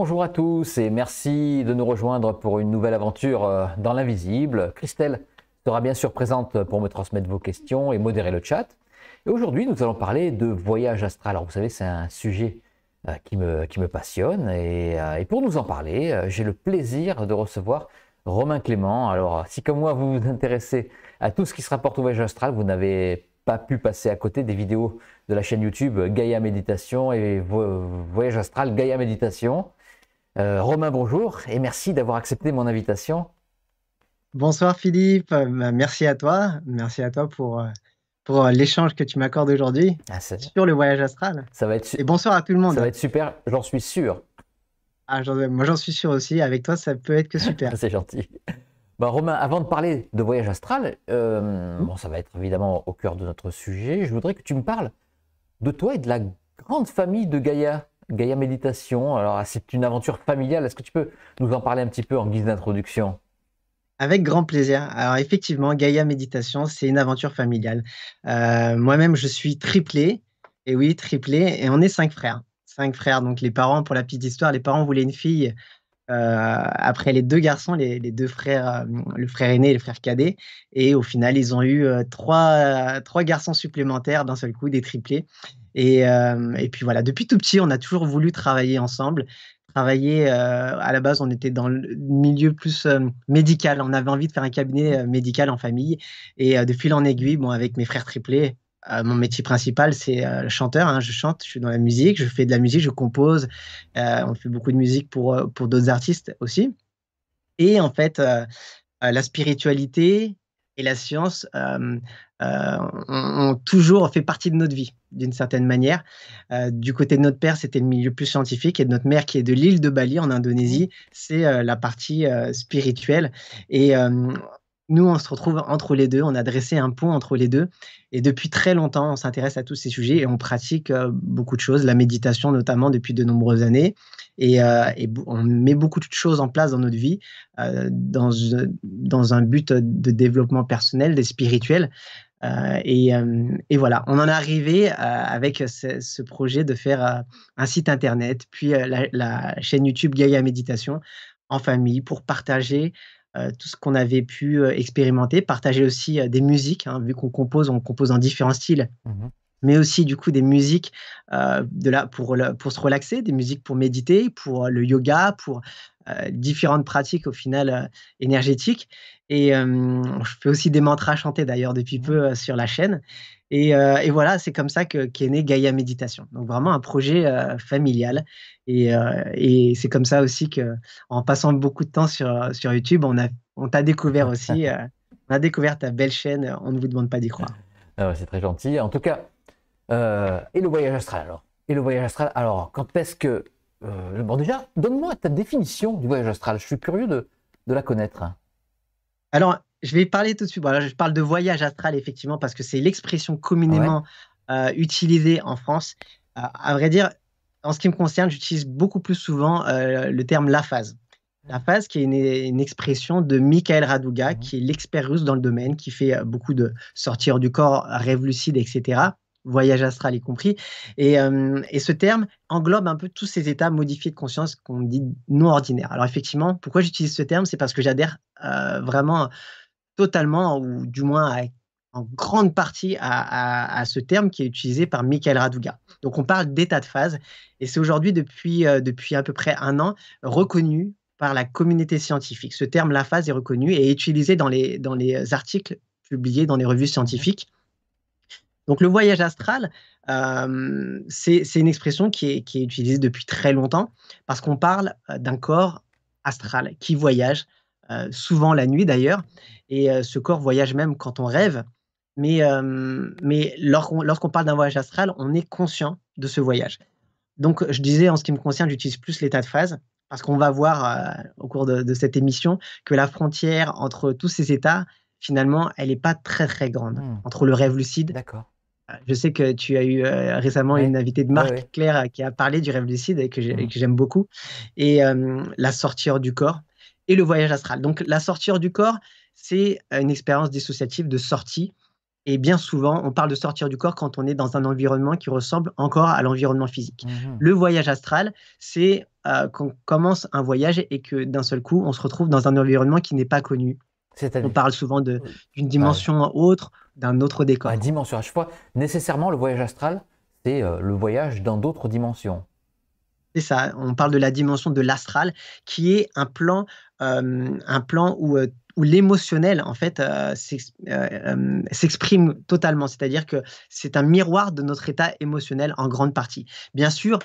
Bonjour à tous et merci de nous rejoindre pour une nouvelle aventure euh, dans l'invisible. Christelle sera bien sûr présente pour me transmettre vos questions et modérer le chat. Et aujourd'hui, nous allons parler de voyage astral. Alors vous savez, c'est un sujet euh, qui me, passionne euh, et, pour nous en parler, j'ai le plaisir de recevoir Romain Clément. Alors si comme moi vous vous intéressez à tout ce qui se rapporte au voyage astral, vous n'avez pas pu passer à côté des vidéos de la chaîne YouTube Gaïa Méditation et Voyage Astral Gaïa Méditation. Euh, Romain, bonjour et merci d'avoir accepté mon invitation. Bonsoir Philippe, euh, bah, merci à toi. Merci à toi pour, euh, pour l'échange que tu m'accordes aujourd'hui ah, sur le voyage astral. Ça va être Et bonsoir à tout le monde. Ça va être super, j'en suis sûr. Ah, moi j'en suis sûr aussi, avec toi ça peut être que super. C'est gentil. Bah, Romain, avant de parler de voyage astral, mhm. bon, ça va être évidemment au cœur de notre sujet, je voudrais que tu me parles de toi et de la grande famille de Gaïa. Gaïa Méditation. Alors, ah, c'est une aventure familiale. Est-ce que tu peux nous en parler un petit peu en guise d'introduction avec grand plaisir. Alors effectivement, Gaïa Méditation, c'est une aventure familiale. Euh, moi-même, je suis triplé. Et oui, triplé. Et on est cinq frères. Cinq frères. Donc les parents, pour la petite histoire, les parents voulaient une fille. Euh, après les deux garçons, les, deux frères, euh, le frère aîné et le frère cadet. Et au final, ils ont eu trois, trois garçons supplémentaires d'un seul coup, des triplés. Euh, et, puis voilà, depuis tout petit, on a toujours voulu travailler ensemble travailler. Euh, à la base, on était dans le milieu plus euh, médical. On avait envie de faire un cabinet médical en famille. Et de fil en aiguille, bon, avec mes frères triplés, mon métier principal, c'est le chanteur. Hein. Je chante, je suis dans la musique, je fais de la musique, je compose. on fait beaucoup de musique pour, pour d'autres artistes aussi. Et en fait, la spiritualité et la science euh, ont, toujours fait partie de notre vie, d'une certaine manière. Euh, du côté de notre père, c'était le milieu plus scientifique, et de notre mère, qui est de l'île de Bali, en Indonésie, mmh. c'est euh, la partie spirituelle. Et nous, on se retrouve entre les deux, on a dressé un pont entre les deux. Et depuis très longtemps, on s'intéresse à tous ces sujets et on pratique beaucoup de choses, la méditation notamment depuis de nombreuses années. Et, on met beaucoup de choses en place dans notre vie, dans, dans, un but de développement personnel, des spirituels. Euh, euh, et, voilà, on en est arrivé euh, avec ce, projet de faire un site internet, puis la, chaîne YouTube Gaia Méditation en famille pour partager tout ce qu'on avait pu expérimenter, partager aussi des musiques, hein, vu qu'on compose, on compose différents styles. Mmh mais aussi du coup des musiques euh, de pour, pour se relaxer, des musiques pour méditer, pour euh, le yoga, pour euh, différentes pratiques au final énergétiques. Et je fais aussi des mantras chantés d'ailleurs depuis peu mmh. sur la chaîne. Et, et voilà, c'est comme ça que, qu'est née Gaïa Méditation. Donc vraiment un projet familial. Et, et, c'est comme ça aussi que, en passant beaucoup de temps sur, sur YouTube, on, a, on t'a découvert aussi, on a découvert ta belle chaîne. On ne vous demande pas d'y croire. Ah c'est très gentil. En tout cas, euh, et le voyage astral alors Et le voyage astral, alors quand est-ce que... Euh, bon déjà, donne-moi ta définition du voyage astral, je suis curieux de, de la connaître. Hein. Alors, je vais parler tout de suite, bon, je parle de voyage astral effectivement parce que c'est l'expression communément ah euh, utilisée en France. à vrai dire, en ce qui me concerne, j'utilise beaucoup plus souvent le terme la phase. La mmh. phase, qui est une, expression de Michael Raduga mmh. qui est l'expert russe dans le domaine, qui fait beaucoup de sortir du corps, rêve lucide, etc voyage astral y compris. Euh, et, ce terme englobe un peu tous ces états modifiés de conscience qu'on dit non ordinaires. Alors effectivement, pourquoi j'utilise ce terme C'est parce que j'adhère euh, vraiment totalement, ou du moins en grande partie à, ce terme qui est utilisé par Michael Raduga. Donc on parle d'état de phase, et c'est aujourd'hui depuis, euh, depuis à peu près un an reconnu par la communauté scientifique. Ce terme, la phase, est reconnu et utilisé dans les, dans les articles publiés dans les revues scientifiques. Donc le voyage astral, euh, c'est une expression qui est, utilisée depuis très longtemps parce qu'on parle euh, d'un corps astral qui voyage, euh, souvent la nuit d'ailleurs, et ce corps voyage même quand on rêve. Mais, mais lorsqu'on parle d'un voyage astral, on est conscient de ce voyage. Donc je disais en ce qui me concerne, j'utilise plus l'état de phase parce qu'on va voir au cours de, cette émission que la frontière entre tous ces états, finalement, elle n'est pas très très grande. Hmm. Entre le rêve lucide D'accord. Je sais que tu as eu euh, récemment une invitée de Marc Claire, euh, qui a parlé du rêve lucide et mhm. que j'aime beaucoup. Et euh, la la sortir du corps et le voyage astral. Donc, la sortir du corps, c'est une expérience dissociative de sortie. Et bien souvent, on parle de sortir du corps quand on est dans un environnement qui ressemble encore à l'environnement physique. Mhm. Le voyage astral, c'est qu'on commence un voyage et que d'un seul coup, on se retrouve dans un environnement qui n'est pas connu. On parle souvent d'une dimension autre d'un autre décor. à dimension. À chaque fois, nécessairement, le voyage astral, c'est euh, le voyage dans d'autres dimensions. C'est ça, on parle de la dimension de l'astral, qui est un plan, euh, un plan euh, où, l'émotionnel, en fait, euh, s'exprime totalement. C'est-à-dire que c'est un miroir de notre état émotionnel en grande partie. Bien sûr,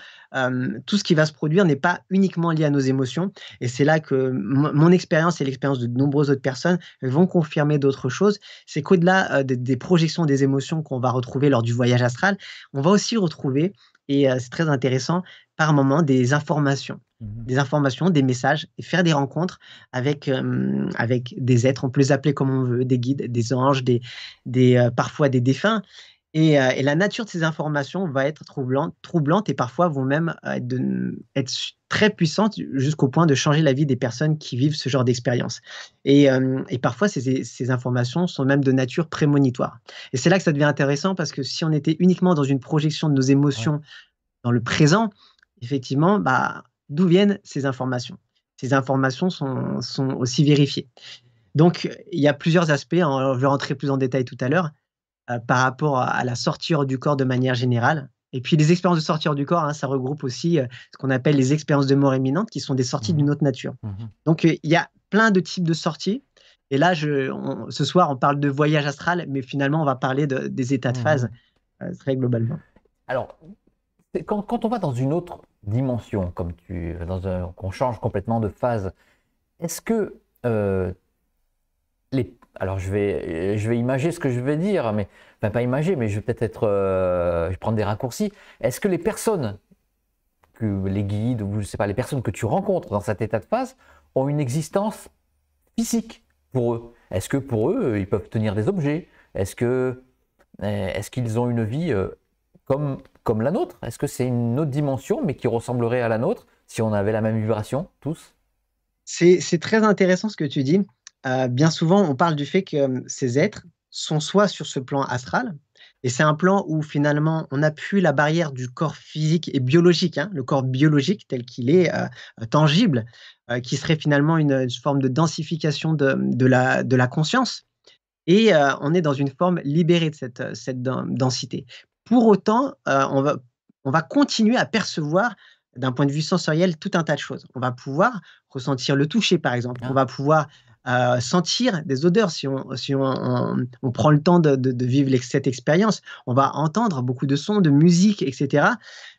tout ce qui va se produire n'est pas uniquement lié à nos émotions. Et c'est là que mon expérience et l'expérience de nombreuses autres personnes vont confirmer d'autres choses. C'est qu'au-delà des projections des émotions qu'on va retrouver lors du voyage astral, on va aussi retrouver et c'est très intéressant, par moment, des informations. Mmh des informations, des messages, et faire des rencontres avec, avec des êtres, on peut les appeler comme on veut, des guides, des anges, des, des, parfois des défunts. Et, la nature de ces informations va être troublante, troublante et parfois vont même être mmh, très puissante jusqu'au point de changer la vie des personnes qui vivent ce genre d'expérience. Et, euh, et, parfois, ces, ces, informations sont même de nature prémonitoire. Et c'est là que ça devient intéressant parce que si on était uniquement dans une projection de nos émotions dans le présent, effectivement, bah, d'où viennent ces informations Ces informations sont, sont, aussi vérifiées. Donc, il y a plusieurs aspects. Hein, je vais rentrer plus en détail tout à l'heure. Euh, par rapport à, la sortie du corps de manière générale, et puis les expériences de sortir du corps, hein, ça regroupe aussi euh, ce qu'on appelle les expériences de mort imminente, qui sont des sorties mhm. d'une autre nature. Mhm. Donc euh, il y a plein de types de sorties. Et là, je, ce soir, on parle de voyage astral, mais finalement, on va parler des états de mhm. phase euh, très globalement. Alors, quand, on va dans une autre dimension, comme tu, dans un, qu'on change complètement de phase, est-ce que euh, les alors je vais, euh, je imager ce que je vais dire, mais pas imager, mais je vais peut-être euh, prendre des raccourcis. Est-ce que les personnes, que les guides ou je sais pas, les personnes que tu rencontres dans cet état de phase ont une existence physique pour eux Est-ce que pour eux euh, ils peuvent tenir des objets Est-ce est-ce qu'ils ont une vie comme comme la nôtre Est-ce que c'est une autre dimension mais qui ressemblerait à la nôtre si on avait la même vibration tous c'est très intéressant ce que tu dis. Euh, bien souvent, on parle du fait que euh, ces êtres sont soit sur ce plan astral, et c'est un plan où finalement on appuie la barrière du corps physique et biologique, hein, le corps biologique tel qu'il est euh, tangible, qui serait finalement une, forme de densification de, la, de la, conscience. Et on est dans une forme libérée de cette, cette densité. Pour autant, on va, on, va, continuer à percevoir d'un point de vue sensoriel tout un tas de choses. On va pouvoir ressentir le toucher, par exemple. Ah. On va pouvoir sentir des odeurs. Si on, prend le temps de, vivre cette expérience, on va entendre beaucoup de sons, de musique, etc.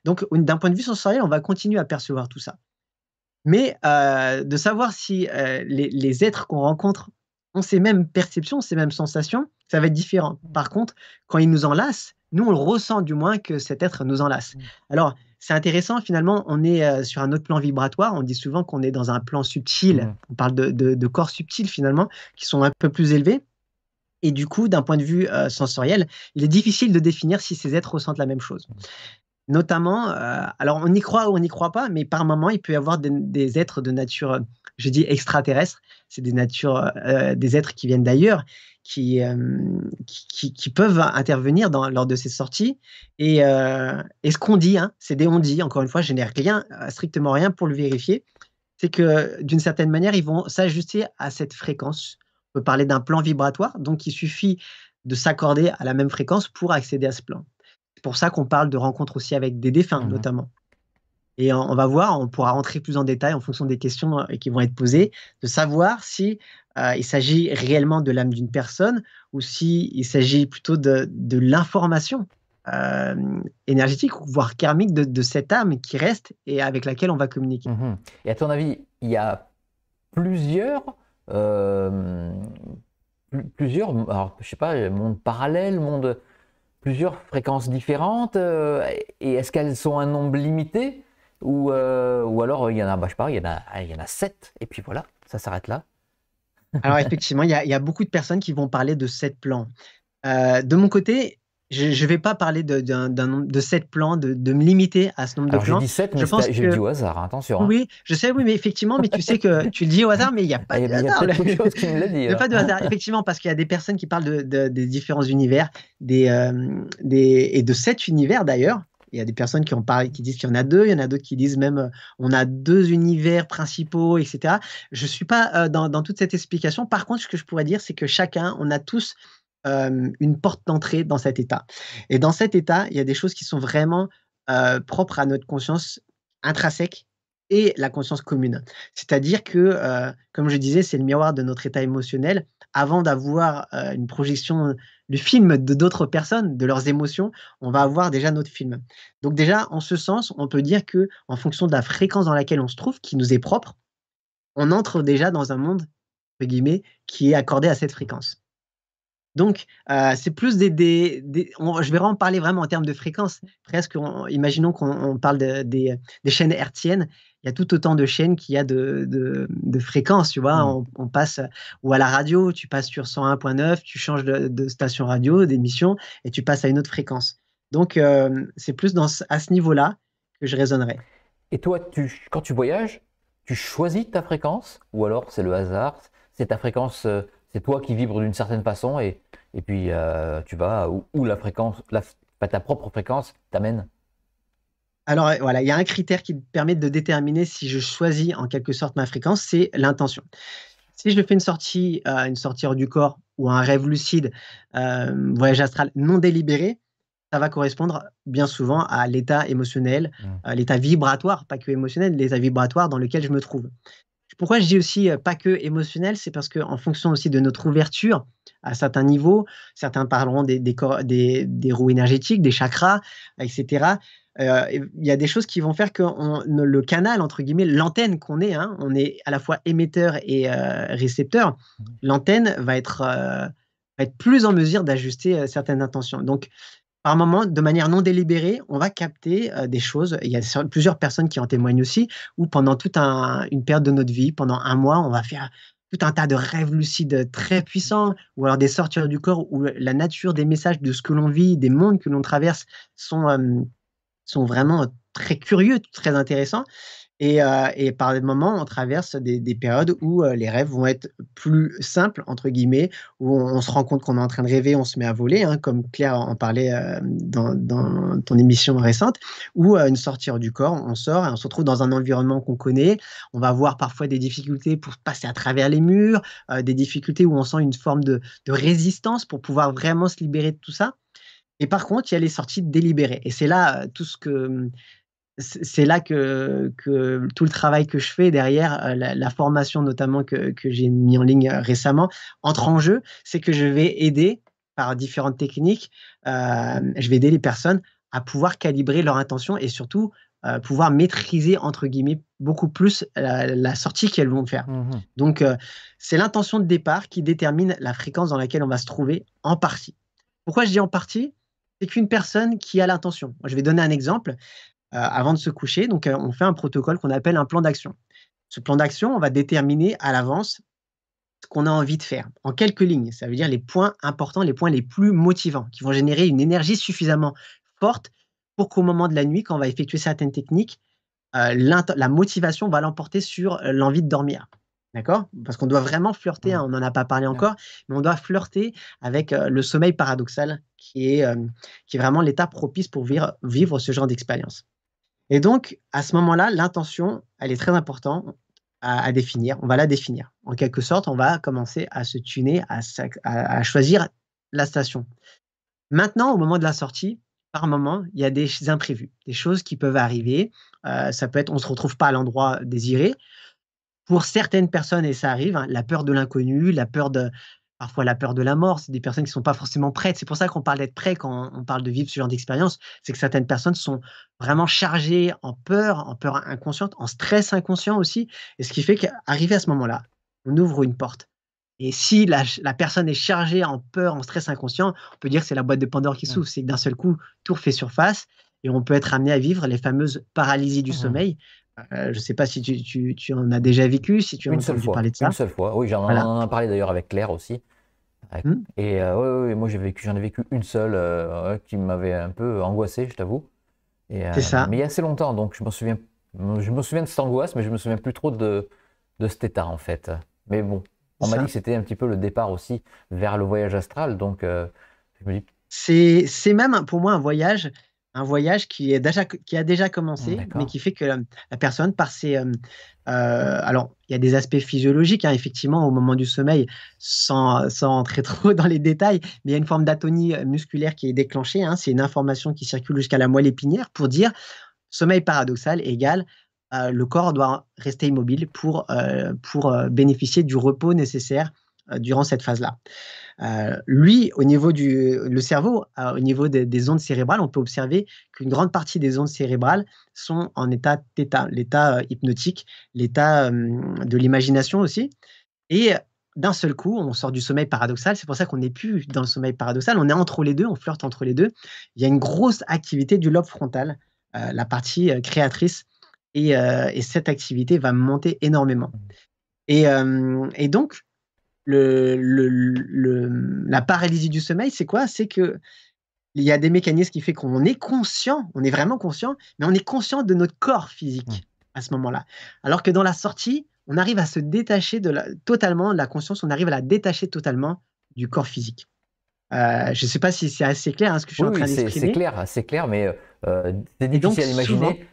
Donc, d'un point de vue sensoriel, on va continuer à percevoir tout ça. Mais euh, de savoir si euh, les, les, êtres qu'on rencontre ont ces mêmes perceptions, ces mêmes sensations, ça va être différent. Par contre, quand ils nous enlacent, nous, on le ressent du moins que cet être nous enlace. Mmh. Alors, c'est intéressant finalement, on est euh, sur un autre plan vibratoire, on dit souvent qu'on est dans un plan subtil, mmh. on parle de, corps subtils finalement, qui sont un peu plus élevés. Et du coup, d'un point de vue euh, sensoriel, il est difficile de définir si ces êtres ressentent la même chose. Notamment, euh, alors on y croit ou on n'y croit pas, mais par moment, il peut y avoir des, êtres de nature, je dis extraterrestre, c'est des des êtres qui viennent d'ailleurs euh, qui, qui, peuvent intervenir dans, lors de ces sorties. Et, euh, et ce qu'on dit, hein, c'est des on dit, encore une fois, je n'ai rien, euh, strictement rien pour le vérifier, c'est que d'une certaine manière, ils vont s'ajuster à cette fréquence. On peut parler d'un plan vibratoire, donc il suffit de s'accorder à la même fréquence pour accéder à ce plan. C'est pour ça qu'on parle de rencontres aussi avec des défunts, mmh notamment. Et on, va voir, on pourra rentrer plus en détail en fonction des questions qui vont être posées, de savoir si euh, il s'agit réellement de l'âme d'une personne ou s'il il s'agit plutôt de, de l'information euh, énergétique, voire karmique de, cette âme qui reste et avec laquelle on va communiquer. Mhm. Et à ton avis, il y a plusieurs... Euh, plusieurs, alors, je sais pas, monde parallèle, monde, plusieurs fréquences différentes, euh, et est-ce qu'elles sont un nombre limité ou, ou alors il y en a, bah, je sais pas, il y en a, il y en a sept, et puis voilà, ça s'arrête là. Alors effectivement, il y, a beaucoup de personnes qui vont parler de sept plans. Euh, de mon côté, je ne vais pas parler de, de, sept plans, de, me limiter à ce nombre de plans. J'ai dit sept, mais je pense que... dit au hasard, hein, attention. Hein. Oui, je sais, oui, mais effectivement, mais tu sais que tu le dis au hasard, mais il n'y a pas ah, de hasard. chose me dit. Il n'y a pas de hasard, effectivement, parce qu'il y a des personnes qui parlent des différents univers euh, des, et de sept univers d'ailleurs. Il y a des personnes qui, en parlent, qui disent qu'il y en a deux, il y en a d'autres qui disent même euh, on a deux univers principaux, etc. Je ne suis pas euh, dans, toute cette explication. Par contre, ce que je pourrais dire, c'est que chacun, on a tous euh, une porte d'entrée dans cet état. Et dans cet état, il y a des choses qui sont vraiment propres à notre conscience intrinsèque et la conscience commune. C'est-à-dire que, comme je disais, c'est le miroir de notre état émotionnel. Avant d'avoir une projection le film de d'autres personnes, de leurs émotions, on va avoir déjà notre film. Donc déjà, en ce sens, on peut dire que en fonction de la fréquence dans laquelle on se trouve, qui nous est propre, on entre déjà dans un monde entre guillemets qui est accordé à cette fréquence. Donc, euh, c'est plus des. des, je vais en parler vraiment en termes de fréquence. Presque, imaginons qu'on parle des, des, chaînes hertziennes. Il y a tout autant de chaînes qu'il y a de, de, fréquences, tu vois. Mm. On, passe ou à la radio, tu passes sur 101.9, tu changes de, station radio, d'émission, et tu passes à une autre fréquence. Donc, euh, c'est plus dans, à ce niveau-là que je raisonnerai. Et toi, tu, quand tu voyages, tu choisis ta fréquence ou alors c'est le hasard C'est ta fréquence euh, c'est toi qui vibre d'une certaine façon et, et puis euh, tu vas où, la fréquence, bah, ta propre fréquence t'amène. Alors euh, voilà, il y a un critère qui permet de déterminer si je choisis en quelque sorte ma fréquence, c'est l'intention. Si je fais une sortie, euh, une sortie hors du corps ou un rêve lucide, voyage astral non délibéré, ça va correspondre bien souvent à l'état émotionnel, mmh. l'état vibratoire, pas que émotionnel, l'état vibratoire dans lequel je me trouve. Pourquoi je dis aussi euh, pas que émotionnel, c'est parce qu'en fonction aussi de notre ouverture à certains niveaux, certains parleront des, des, des, roues énergétiques, des chakras, etc. Euh, il y a des choses qui vont faire que le canal, entre guillemets, l'antenne qu'on est, hein, on est à la fois émetteur et euh, récepteur, mmh. l'antenne va être, va être plus en mesure d'ajuster certaines intentions. Donc, par moment, de manière non délibérée, on va capter euh, des choses. Il y a plusieurs personnes qui en témoignent aussi, où pendant toute une période de notre vie, pendant un mois, on va faire tout un tas de rêves lucides très puissants, ou alors des sorties du corps où la nature des messages de ce que l'on vit, des mondes que l'on traverse sont, euh, sont vraiment très curieux, très intéressants. Euh, et, par des moments, on traverse des, périodes où euh, les rêves vont être plus simples, entre guillemets, où on, se rend compte qu'on est en train de rêver, on se met à voler, hein, comme Claire en parlait euh, dans, ton émission récente, ou une sortie du corps, on sort et on se retrouve dans un environnement qu'on connaît. On va avoir parfois des difficultés pour passer à travers les murs, des difficultés où on sent une forme de, de résistance pour pouvoir vraiment se libérer de tout ça. Et par contre, il y a les sorties délibérées. Et c'est là tout ce que c'est là que, tout le travail que je fais derrière, euh, la, formation notamment que, j'ai mis en ligne euh, récemment, entre en jeu, c'est que je vais aider par différentes techniques, euh, je vais aider les personnes à pouvoir calibrer leur intention et surtout pouvoir maîtriser, entre guillemets, beaucoup plus la, sortie qu'elles vont faire. Mmh Donc, c'est l'intention de départ qui détermine la fréquence dans laquelle on va se trouver en partie. Pourquoi je dis en partie c'est qu'une personne qui a l'intention. Je vais donner un exemple. Euh, avant de se coucher. Donc, euh, on fait un protocole qu'on appelle un plan d'action. Ce plan d'action, on va déterminer à l'avance ce qu'on a envie de faire en quelques lignes. Ça veut dire les points importants, les points les plus motivants qui vont générer une énergie suffisamment forte pour qu'au moment de la nuit, quand on va effectuer certaines techniques, euh, la motivation va l'emporter sur l'envie de dormir. D'accord Parce qu'on doit vraiment flirter, hein, on n'en a pas parlé encore, mais on doit flirter avec le sommeil paradoxal qui est, vraiment l'état propice pour vivre ce genre d'expérience. Et donc, à ce moment-là, l'intention, elle est très importante à, définir. On va la définir. En quelque sorte, on va commencer à se tuner, à, choisir la station. Maintenant, au moment de la sortie, par moment, il y a des imprévus, des choses qui peuvent arriver. Euh, ça peut être, on ne se retrouve pas à l'endroit désiré. Pour certaines personnes, et ça arrive, hein, la peur de l'inconnu, la peur de, parfois la peur de la mort, c'est des personnes qui ne sont pas forcément prêtes. C'est pour ça qu'on parle d'être prêt quand on parle de vivre ce genre d'expérience, c'est que certaines personnes sont vraiment chargées en peur, en peur inconsciente, en stress inconscient aussi, et ce qui fait qu'arriver à ce moment-là, on ouvre une porte. Et si la, personne est chargée en peur, en stress inconscient, on peut dire que c'est la boîte de Pandore qui s'ouvre, c'est que d'un seul coup, tout refait surface et on peut être amené à vivre les fameuses paralysies du mmh sommeil, euh, je ne sais pas si tu, en as déjà vécu, si tu as entendu fois. parler de ça. Une seule fois, oui, j'en ai parlé d'ailleurs avec Claire aussi. Hmm? Et euh, moi j'ai vécu, j'en ai vécu une seule euh, qui m'avait un peu angoissé, je t'avoue. Et, euh, c'est ça. Mais il y a assez longtemps, donc je me souviens, je me souviens de cette angoisse, mais je me souviens plus trop de, de cet état en fait. Mais bon, on m'a dit que c'était un petit peu le départ aussi vers le voyage astral, donc je me dis. C'est, c'est même pour moi un voyage un voyage qui, est qui a déjà commencé, mmh, mais qui fait que euh, la, personne, par ses... Euh, euh, alors, il y a des aspects physiologiques, hein, effectivement, au moment du sommeil, sans, entrer trop dans les détails, mais il y a une forme d'atonie musculaire qui est déclenchée. Hein. c'est une information qui circule jusqu'à la moelle épinière pour dire sommeil paradoxal égale le corps doit rester immobile pour, pour bénéficier du repos nécessaire euh, durant cette phase-là. Euh, lui, au niveau du le cerveau, euh, au niveau des, ondes cérébrales, on peut observer qu'une grande partie des ondes cérébrales sont en état theta, l'état hypnotique, l'état de l'imagination aussi. Et d'un seul coup, on sort du sommeil paradoxal. C'est pour ça qu'on n'est plus dans le sommeil paradoxal. On est entre les deux, on flirte entre les deux. Il y a une grosse activité du lobe frontal, la partie créatrice. Et, cette activité va monter énormément. Et, et donc, la paralysie du sommeil, c'est quoi C'est que il y a des mécanismes qui font qu'on est conscient, on est vraiment conscient, mais on est conscient de notre corps physique mmh. à ce moment-là. Alors que dans la sortie, on arrive à se détacher totalement de la conscience, on arrive à la détacher totalement du corps physique. Euh, je ne sais pas si c'est assez clair hein, ce que je suis en train d'exprimer. C'est clair, c'est clair, mais euh, c'est difficile à imaginer.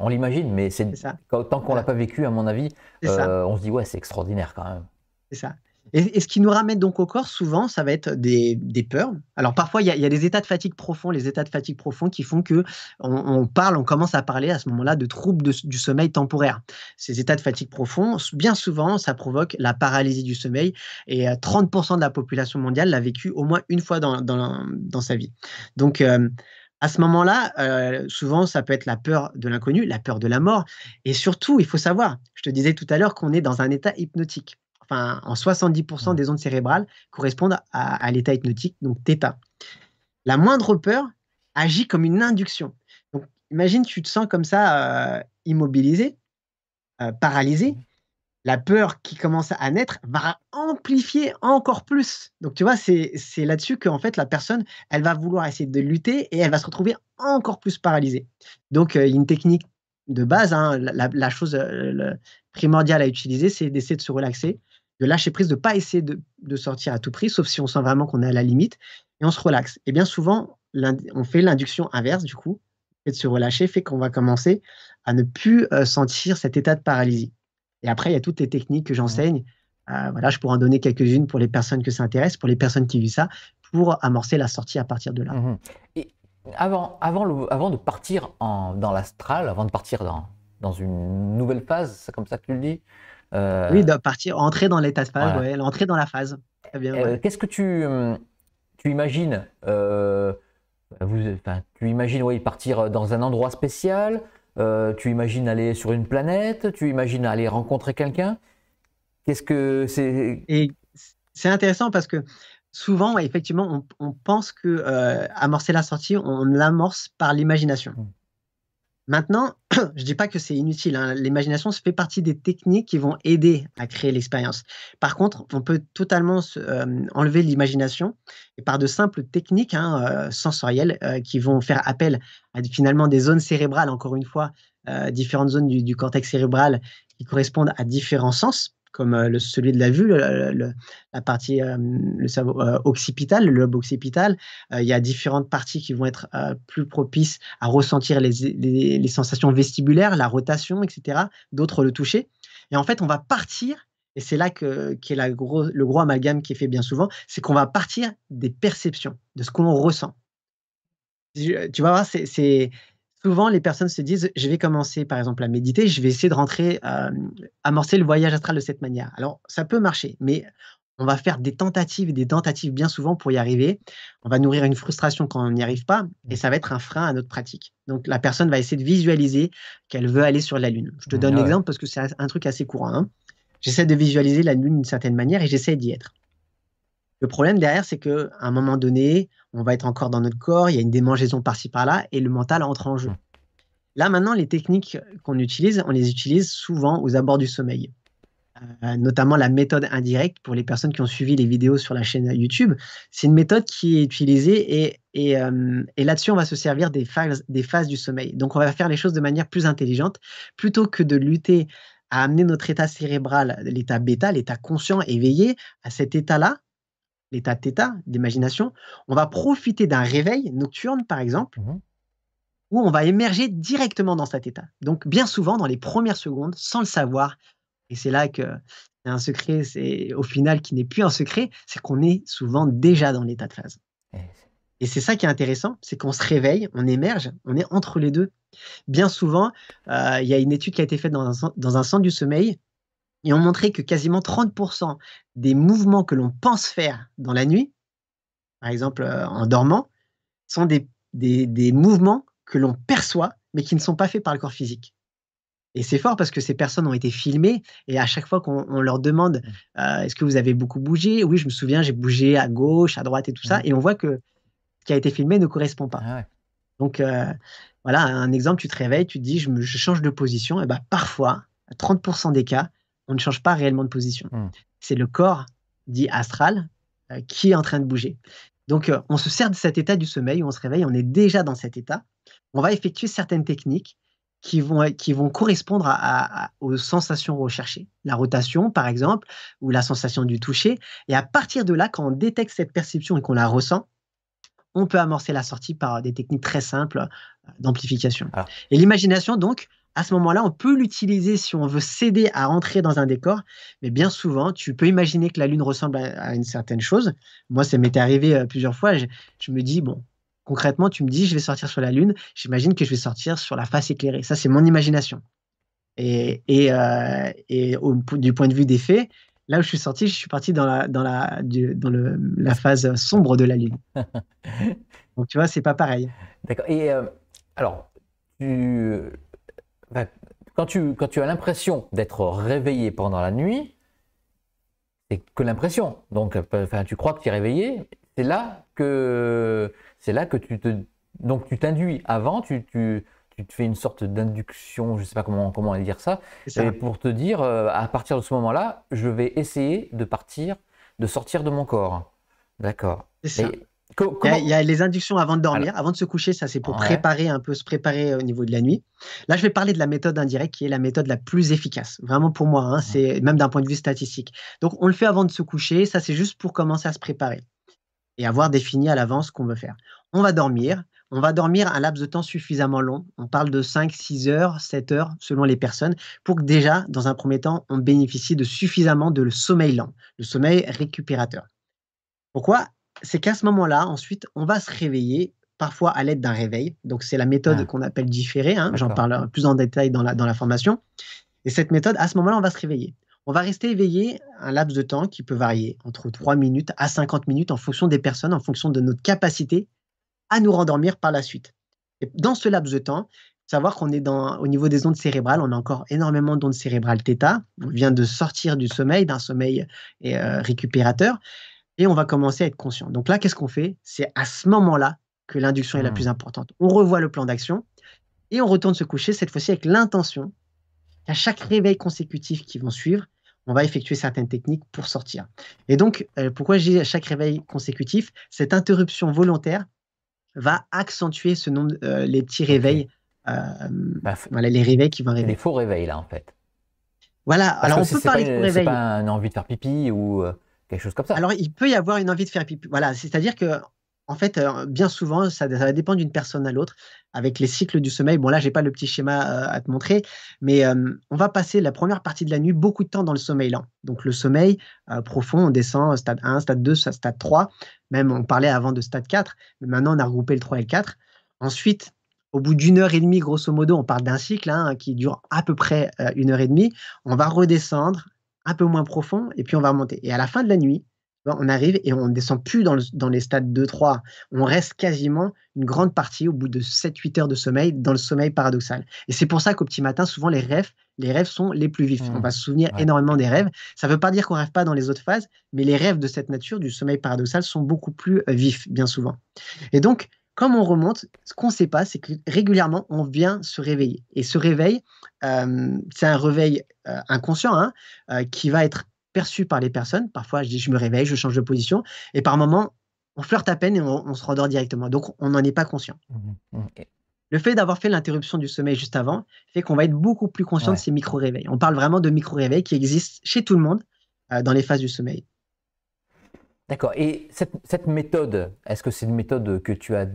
on l'imagine, mais c'est tant qu'on l'a pas vécu, à mon avis, euh, on se dit ouais, c'est extraordinaire quand même. C'est ça. Et, ce qui nous ramène donc au corps, souvent, ça va être des, peurs. Alors parfois, il y, a, des états de fatigue profonds, les états de fatigue profond qui font que on, parle, on commence à parler à ce moment-là de troubles du sommeil temporaire. Ces états de fatigue profond, bien souvent, ça provoque la paralysie du sommeil et 30% euh, de la population mondiale l'a vécu au moins une fois dans, sa vie. Donc euh, à ce moment-là, euh, souvent, ça peut être la peur de l'inconnu, la peur de la mort. Et surtout, il faut savoir, je te disais tout à l'heure qu'on est dans un état hypnotique enfin, en 70% des ondes cérébrales correspondent à, l'état hypnotique, donc θ. La moindre peur agit comme une induction. Donc, imagine, tu te sens comme ça, euh, immobilisé, euh, paralysé. Mmh. La peur qui commence à naître va amplifier encore plus. Donc, tu vois, c'est là-dessus qu'en fait, la personne, elle va vouloir essayer de lutter et elle va se retrouver encore plus paralysée. Donc, euh, une technique de base, hein, la, la, chose primordiale à utiliser, c'est d'essayer de se relaxer, de lâcher prise, de pas essayer de, sortir à tout prix, sauf si on sent vraiment qu'on est à la limite, et on se relaxe. Et bien souvent, on fait l'induction inverse, du coup, et de se relâcher fait qu'on va commencer à ne plus euh, sentir cet état de paralysie. Et après, il y a toutes les techniques que j'enseigne. Euh, voilà, je pourrais en donner quelques-unes pour les personnes que ça intéresse, pour les personnes qui vivent ça, pour amorcer la sortie à partir de là. Mmh et avant, avant, avant de partir dans l'astral, avant de partir dans, dans une nouvelle phase, c'est comme ça que tu le dis, euh, oui, de partir, entrer dans l'état de phase, entrer dans la phase. Euh, qu'est-ce que tu, imagines hum, Tu imagines euh, partir dans un endroit spécial tu imagines aller sur une planète Tu imagines aller rencontrer quelqu'un Qu'est-ce que c'est c'est intéressant parce que souvent, effectivement, on, pense que amorcer la sortie, on l'amorce par l'imagination. Hum. Maintenant, je ne dis pas que c'est inutile. Hein. L'imagination, fait partie des techniques qui vont aider à créer l'expérience. Par contre, on peut totalement euh, enlever l'imagination et par de simples techniques hein, euh, sensorielles euh, qui vont faire appel à finalement des zones cérébrales, encore une fois, différentes zones du cortex cérébral qui correspondent à différents sens comme euh, le, celui de la vue, le, la partie, euh, le cerveau euh, occipital, le lobe occipital. il y a différentes parties qui vont être plus propices à ressentir les, les, sensations vestibulaires, la rotation, etc. D'autres le toucher. Et en fait, on va partir, et c'est là que, est la gros, le gros amalgame qui est fait bien souvent, c'est qu'on va partir des perceptions, de ce qu'on ressent. Tu vas voir, c'est, souvent les personnes se disent je vais commencer par exemple à méditer, je vais essayer de rentrer, euh, amorcer le voyage astral de cette manière. Alors ça peut marcher, mais on va faire des tentatives et des tentatives bien souvent pour y arriver. On va nourrir une frustration quand on n'y arrive pas et ça va être un frein à notre pratique. Donc la personne va essayer de visualiser qu'elle veut aller sur la Lune. Je te mmh, donne l'exemple parce que c'est un truc assez courant. Hein. J'essaie de visualiser la Lune d'une certaine manière et j'essaie d'y être. Le problème derrière, c'est qu'à un moment donné, on va être encore dans notre corps, il y a une démangeaison par-ci par-là, et le mental entre en jeu. Là maintenant, les techniques qu'on utilise, on les utilise souvent aux abords du sommeil. Euh, notamment la méthode indirecte pour les personnes qui ont suivi les vidéos sur la chaîne YouTube. C'est une méthode qui est utilisée et, euh, et, là-dessus, on va se servir des phases, des phases du sommeil. Donc, on va faire les choses de manière plus intelligente plutôt que de lutter à amener notre état cérébral, l'état bêta, l'état conscient éveillé, à cet état-là l'état θ d'imagination, on va profiter d'un réveil nocturne, par exemple, mmh où on va émerger directement dans cet état. Donc, bien souvent, dans les premières secondes, sans le savoir, et c'est là que un secret, c'est au final qui n'est plus un secret, c'est qu'on est souvent déjà dans l'état de phase. Eh. Et c'est ça qui est intéressant, c'est qu'on se réveille, on émerge, on est entre les deux. Bien souvent, euh, il y a une étude qui a été faite dans dans un centre du sommeil ils ont montré que quasiment 30% des mouvements que l'on pense faire dans la nuit, par exemple euh, en dormant, sont des, mouvements que l'on perçoit, mais qui ne sont pas faits par le corps physique. Et c'est fort parce que ces personnes ont été filmées et à chaque fois qu'on leur demande mmh. euh, est-ce que vous avez beaucoup bougé Oui, je me souviens, j'ai bougé à gauche, à droite et tout ça. Mmh. Et on voit que ce qui a été filmé ne correspond pas. Ah Donc euh, voilà, un exemple, tu te réveilles, tu te dis je, change de position. Et ben parfois, 30% des cas, on ne change pas réellement de position. Hmm. C'est le corps dit astral euh, qui est en train de bouger. Donc, euh, on se sert de cet état du sommeil où on se réveille, on est déjà dans cet état. On va effectuer certaines techniques qui vont, qui vont correspondre aux sensations recherchées. La rotation, par exemple, ou la sensation du toucher. Et à partir de là, quand on détecte cette perception et qu'on la ressent, on peut amorcer la sortie par des techniques très simples euh, d'amplification. Ah. Et l'imagination, donc, à ce moment-là, on peut l'utiliser si on veut s'aider à rentrer dans un décor, mais bien souvent, tu peux imaginer que la Lune ressemble à, une certaine chose. Moi, ça m'était arrivé euh, plusieurs fois. Je, me dis, bon, concrètement, tu me dis, je vais sortir sur la Lune, j'imagine que je vais sortir sur la face éclairée. Ça, c'est mon imagination. Et, et, euh, et du point de vue des faits, là où je suis sorti, je suis parti dans la, dans la, dans le, la phase sombre de la Lune. Donc, tu vois, c'est pas pareil. D'accord. Et euh, alors, tu quand, tu, quand tu as l'impression d'être réveillé pendant la nuit, c'est que l'impression. Donc, euh, enfin, tu crois que tu es réveillé, c'est là que c'est là que tu te donc tu t'induis avant, tu, tu, tu, te fais une sorte d'induction, je sais pas comment comment dire ça, pour te dire euh, à partir de ce moment-là, je vais essayer de partir, de sortir de mon corps. D'accord. Il, y a, les inductions avant de dormir, avant de se coucher, ça c'est pour préparer un peu, se préparer euh, au niveau de la nuit. Là, je vais parler de la méthode indirecte qui est la méthode la plus efficace, vraiment pour moi, hein. c'est même d'un point de vue statistique. Donc on le fait avant de se coucher, ça c'est juste pour commencer à se préparer et avoir défini à l'avance ce qu'on veut faire. On va dormir, on va dormir un laps de temps suffisamment long, on parle de 5, 6 heures, 7 heures selon les personnes, pour que déjà, dans un premier temps, on bénéficie de suffisamment de le sommeil lent, le sommeil récupérateur. Pourquoi c'est qu'à ce moment-là, ensuite, on va se réveiller parfois à l'aide d'un réveil. Donc, c'est la méthode ah. qu'on appelle différée. Hein. J'en parle plus en détail dans la, formation. Et cette méthode, à ce moment-là, on va se réveiller. On va rester éveillé un laps de temps qui peut varier entre 3 minutes à 50 minutes en fonction des personnes, en fonction de notre capacité à nous rendormir par la suite. Et dans ce laps de temps, savoir qu'on est au niveau des ondes cérébrales, on a encore énormément d'ondes cérébrales θ. On vient de sortir du sommeil, d'un sommeil euh, récupérateur et on va commencer à être conscient. Donc là, qu'est-ce qu'on fait C'est à ce moment-là que l'induction est la hmm. plus importante. On revoit le plan d'action et on retourne se coucher, cette fois-ci avec l'intention qu'à chaque réveil consécutif qui vont suivre, on va effectuer certaines techniques pour sortir. Et donc, euh, pourquoi je dis à chaque réveil consécutif Cette interruption volontaire va accentuer ce euh, les petits réveils, euh, bah, voilà, les réveils qui vont arriver. Les faux réveils, là, en fait. Voilà, alors on peut parler de faux réveils. C'est pas une envie de faire pipi ou quelque chose comme ça. Alors, il peut y avoir une envie de faire pipi. Voilà, c'est-à-dire que, en fait, euh, bien souvent, ça, dépend d'une personne à l'autre. Avec les cycles du sommeil, bon, là, je n'ai pas le petit schéma euh, à te montrer, mais euh, on va passer la première partie de la nuit beaucoup de temps dans le sommeil lent. Donc, le sommeil profond, on descend stade 1, stade 2, stade 3. Même, on parlait avant de stade 4, mais maintenant, on a regroupé le 3 et le 4. Ensuite, au bout d'une heure et demie, grosso modo, on parle d'un cycle hein, qui dure à peu près une heure et demie, on va redescendre un peu moins profond, et puis on va remonter. Et à la fin de la nuit, on arrive et on ne descend plus dans, les stades 2-3. On reste quasiment une grande partie, au bout de 7-8 heures de sommeil, dans le sommeil paradoxal. Et c'est pour ça qu'au petit matin, souvent, les rêves, les rêves sont les plus vifs. On mmh. va se souvenir énormément des rêves. Ça ne veut pas dire qu'on rêve pas dans les autres phases, mais les rêves de cette nature, du sommeil paradoxal, sont beaucoup plus euh, vifs, bien souvent. Et donc, comme on remonte, ce qu'on ne sait pas, c'est que régulièrement, on vient se réveiller. Et ce réveil, euh, c'est un réveil euh, inconscient hein, euh, qui va être perçu par les personnes. Parfois, je dis, je me réveille, je change de position. Et par moments, on flirte à peine et on, se rendort directement. Donc, on n'en est pas conscient. Mmh, mmh, mmh. Le fait d'avoir fait l'interruption du sommeil juste avant fait qu'on va être beaucoup plus conscient de ces micro-réveils. On parle vraiment de micro-réveils qui existent chez tout le monde dans les phases du sommeil. D'accord. Et cette, méthode, est-ce que c'est une méthode que tu as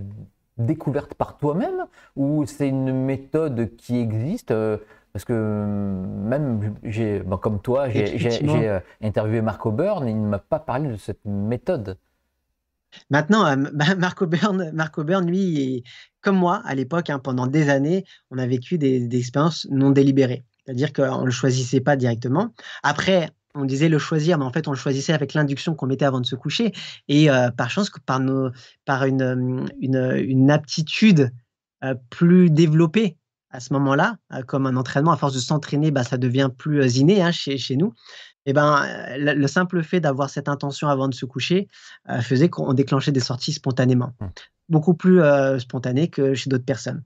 découverte par toi-même ou c'est une méthode qui existe euh, parce que hum, même j'ai, comme toi, j'ai, euh, interviewé Marco Byrne et il ne m'a pas parlé de cette méthode. Maintenant, Marco Byrne, Marco lui, comme moi, à l'époque, hein, pendant des années, on a vécu des, des expériences non délibérées. C'est-à-dire qu'on ne le choisissait pas directement. Après, on disait le choisir, mais en fait, on le choisissait avec l'induction qu'on mettait avant de se coucher. Et euh, par chance, par, nos, par une, euh, euh, aptitude plus développée à ce moment-là, comme un entraînement, à force de s'entraîner, bah, ça devient plus inné hein, chez, nous. Et eh ben, le, le simple fait d'avoir cette intention avant de se coucher faisait qu'on déclenchait des sorties spontanément, mmh. beaucoup plus spontanées que chez d'autres personnes.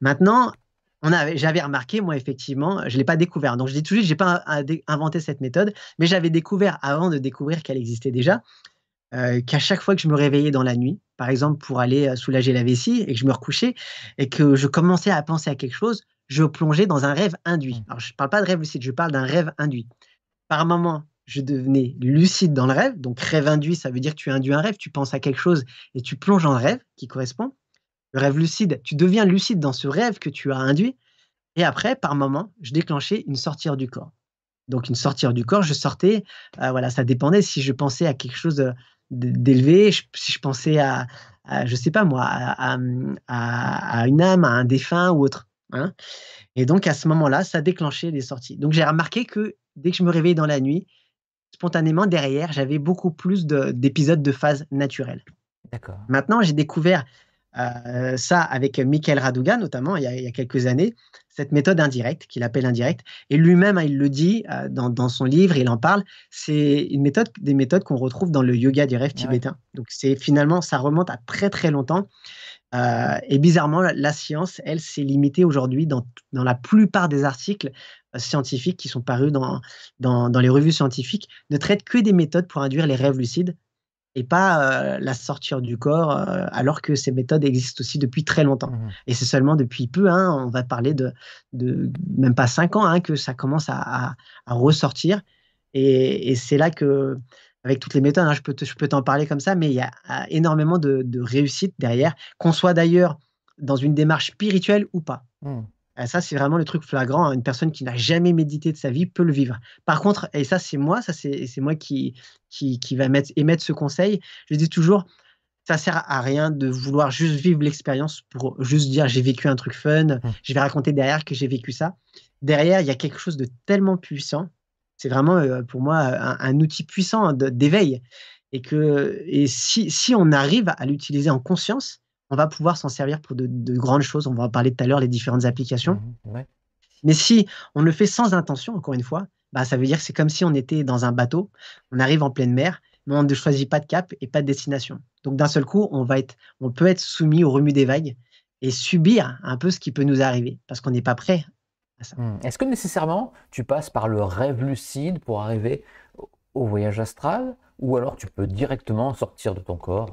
Maintenant, j'avais remarqué, moi, effectivement, je ne l'ai pas découvert. Donc, je dis tout de suite, je n'ai pas inventé cette méthode, mais j'avais découvert, avant de découvrir qu'elle existait déjà, euh, qu'à chaque fois que je me réveillais dans la nuit, par exemple, pour aller euh, soulager la vessie et que je me recouchais et que je commençais à penser à quelque chose, je plongeais dans un rêve induit. Mmh. Alors, je ne parle pas de rêve lucide, je parle d'un rêve induit. Par moment, je devenais lucide dans le rêve. Donc, rêve induit, ça veut dire que tu induis un rêve, tu penses à quelque chose et tu plonges dans le rêve qui correspond rêve lucide, tu deviens lucide dans ce rêve que tu as induit. Et après, par moment, je déclenchais une sortie du corps. Donc une sortie du corps, je sortais, euh, voilà, ça dépendait si je pensais à quelque chose euh, d'élevé, si je pensais à, Je je sais pas moi, à, une âme, à un défunt ou autre. Hein. Et donc à ce moment-là, ça déclenchait les sorties. Donc j'ai remarqué que dès que je me réveillais dans la nuit, spontanément derrière, j'avais beaucoup plus d'épisodes de, de phase naturelle. Maintenant, j'ai découvert euh, ça avec Michael Raduga notamment il y, a, quelques années, cette méthode indirecte qu'il appelle indirecte. Et lui-même, hein, il le dit euh, dans, son livre, il en parle, c'est une méthode, des méthodes qu'on retrouve dans le yoga du rêve tibétain. Donc c'est finalement, ça remonte à très très longtemps. Euh, et bizarrement, la, science, elle, s'est limitée aujourd'hui dans, la plupart des articles scientifiques qui sont parus dans, dans, dans les revues scientifiques, ne traite que des méthodes pour induire les rêves lucides et pas euh, la sortir du corps, euh, alors que ces méthodes existent aussi depuis très longtemps. Mmh. Et c'est seulement depuis peu, hein, on va parler de, de même pas cinq ans, hein, que ça commence à, ressortir. Et, c'est là que, avec toutes les méthodes, hein, je peux, t'en parler comme ça, mais il y a euh, énormément de, réussite derrière, qu'on soit d'ailleurs dans une démarche spirituelle ou pas. Mmh. Eh, ça, c'est vraiment le truc flagrant. Hein. Une personne qui n'a jamais médité de sa vie peut le vivre. Par contre, et ça, c'est moi, ça, c'est moi qui, qui, va émettre ce conseil. Je dis toujours, ça sert à rien de vouloir juste vivre l'expérience pour juste dire j'ai vécu un truc fun, mmh. je vais raconter derrière que j'ai vécu ça. Derrière, il y a quelque chose de tellement puissant. C'est vraiment euh, pour moi un, outil puissant hein, d'éveil. Et que et si on arrive à l'utiliser en conscience, on va pouvoir s'en servir pour de, grandes choses. On va en parler tout à l'heure, les différentes applications. Mhm, mais si on le fait sans intention, encore une fois, bah, ça veut dire que c'est comme si on était dans un bateau, on arrive en pleine mer, mais on ne choisit pas de cap et pas de destination. Donc d'un seul coup, on, va être, on peut être soumis au remue des vagues et subir un peu ce qui peut nous arriver, parce qu'on n'est pas prêt à ça. Hmm. Est-ce que nécessairement, tu passes par le rêve lucide pour arriver au voyage astral, ou alors tu peux directement sortir de ton corps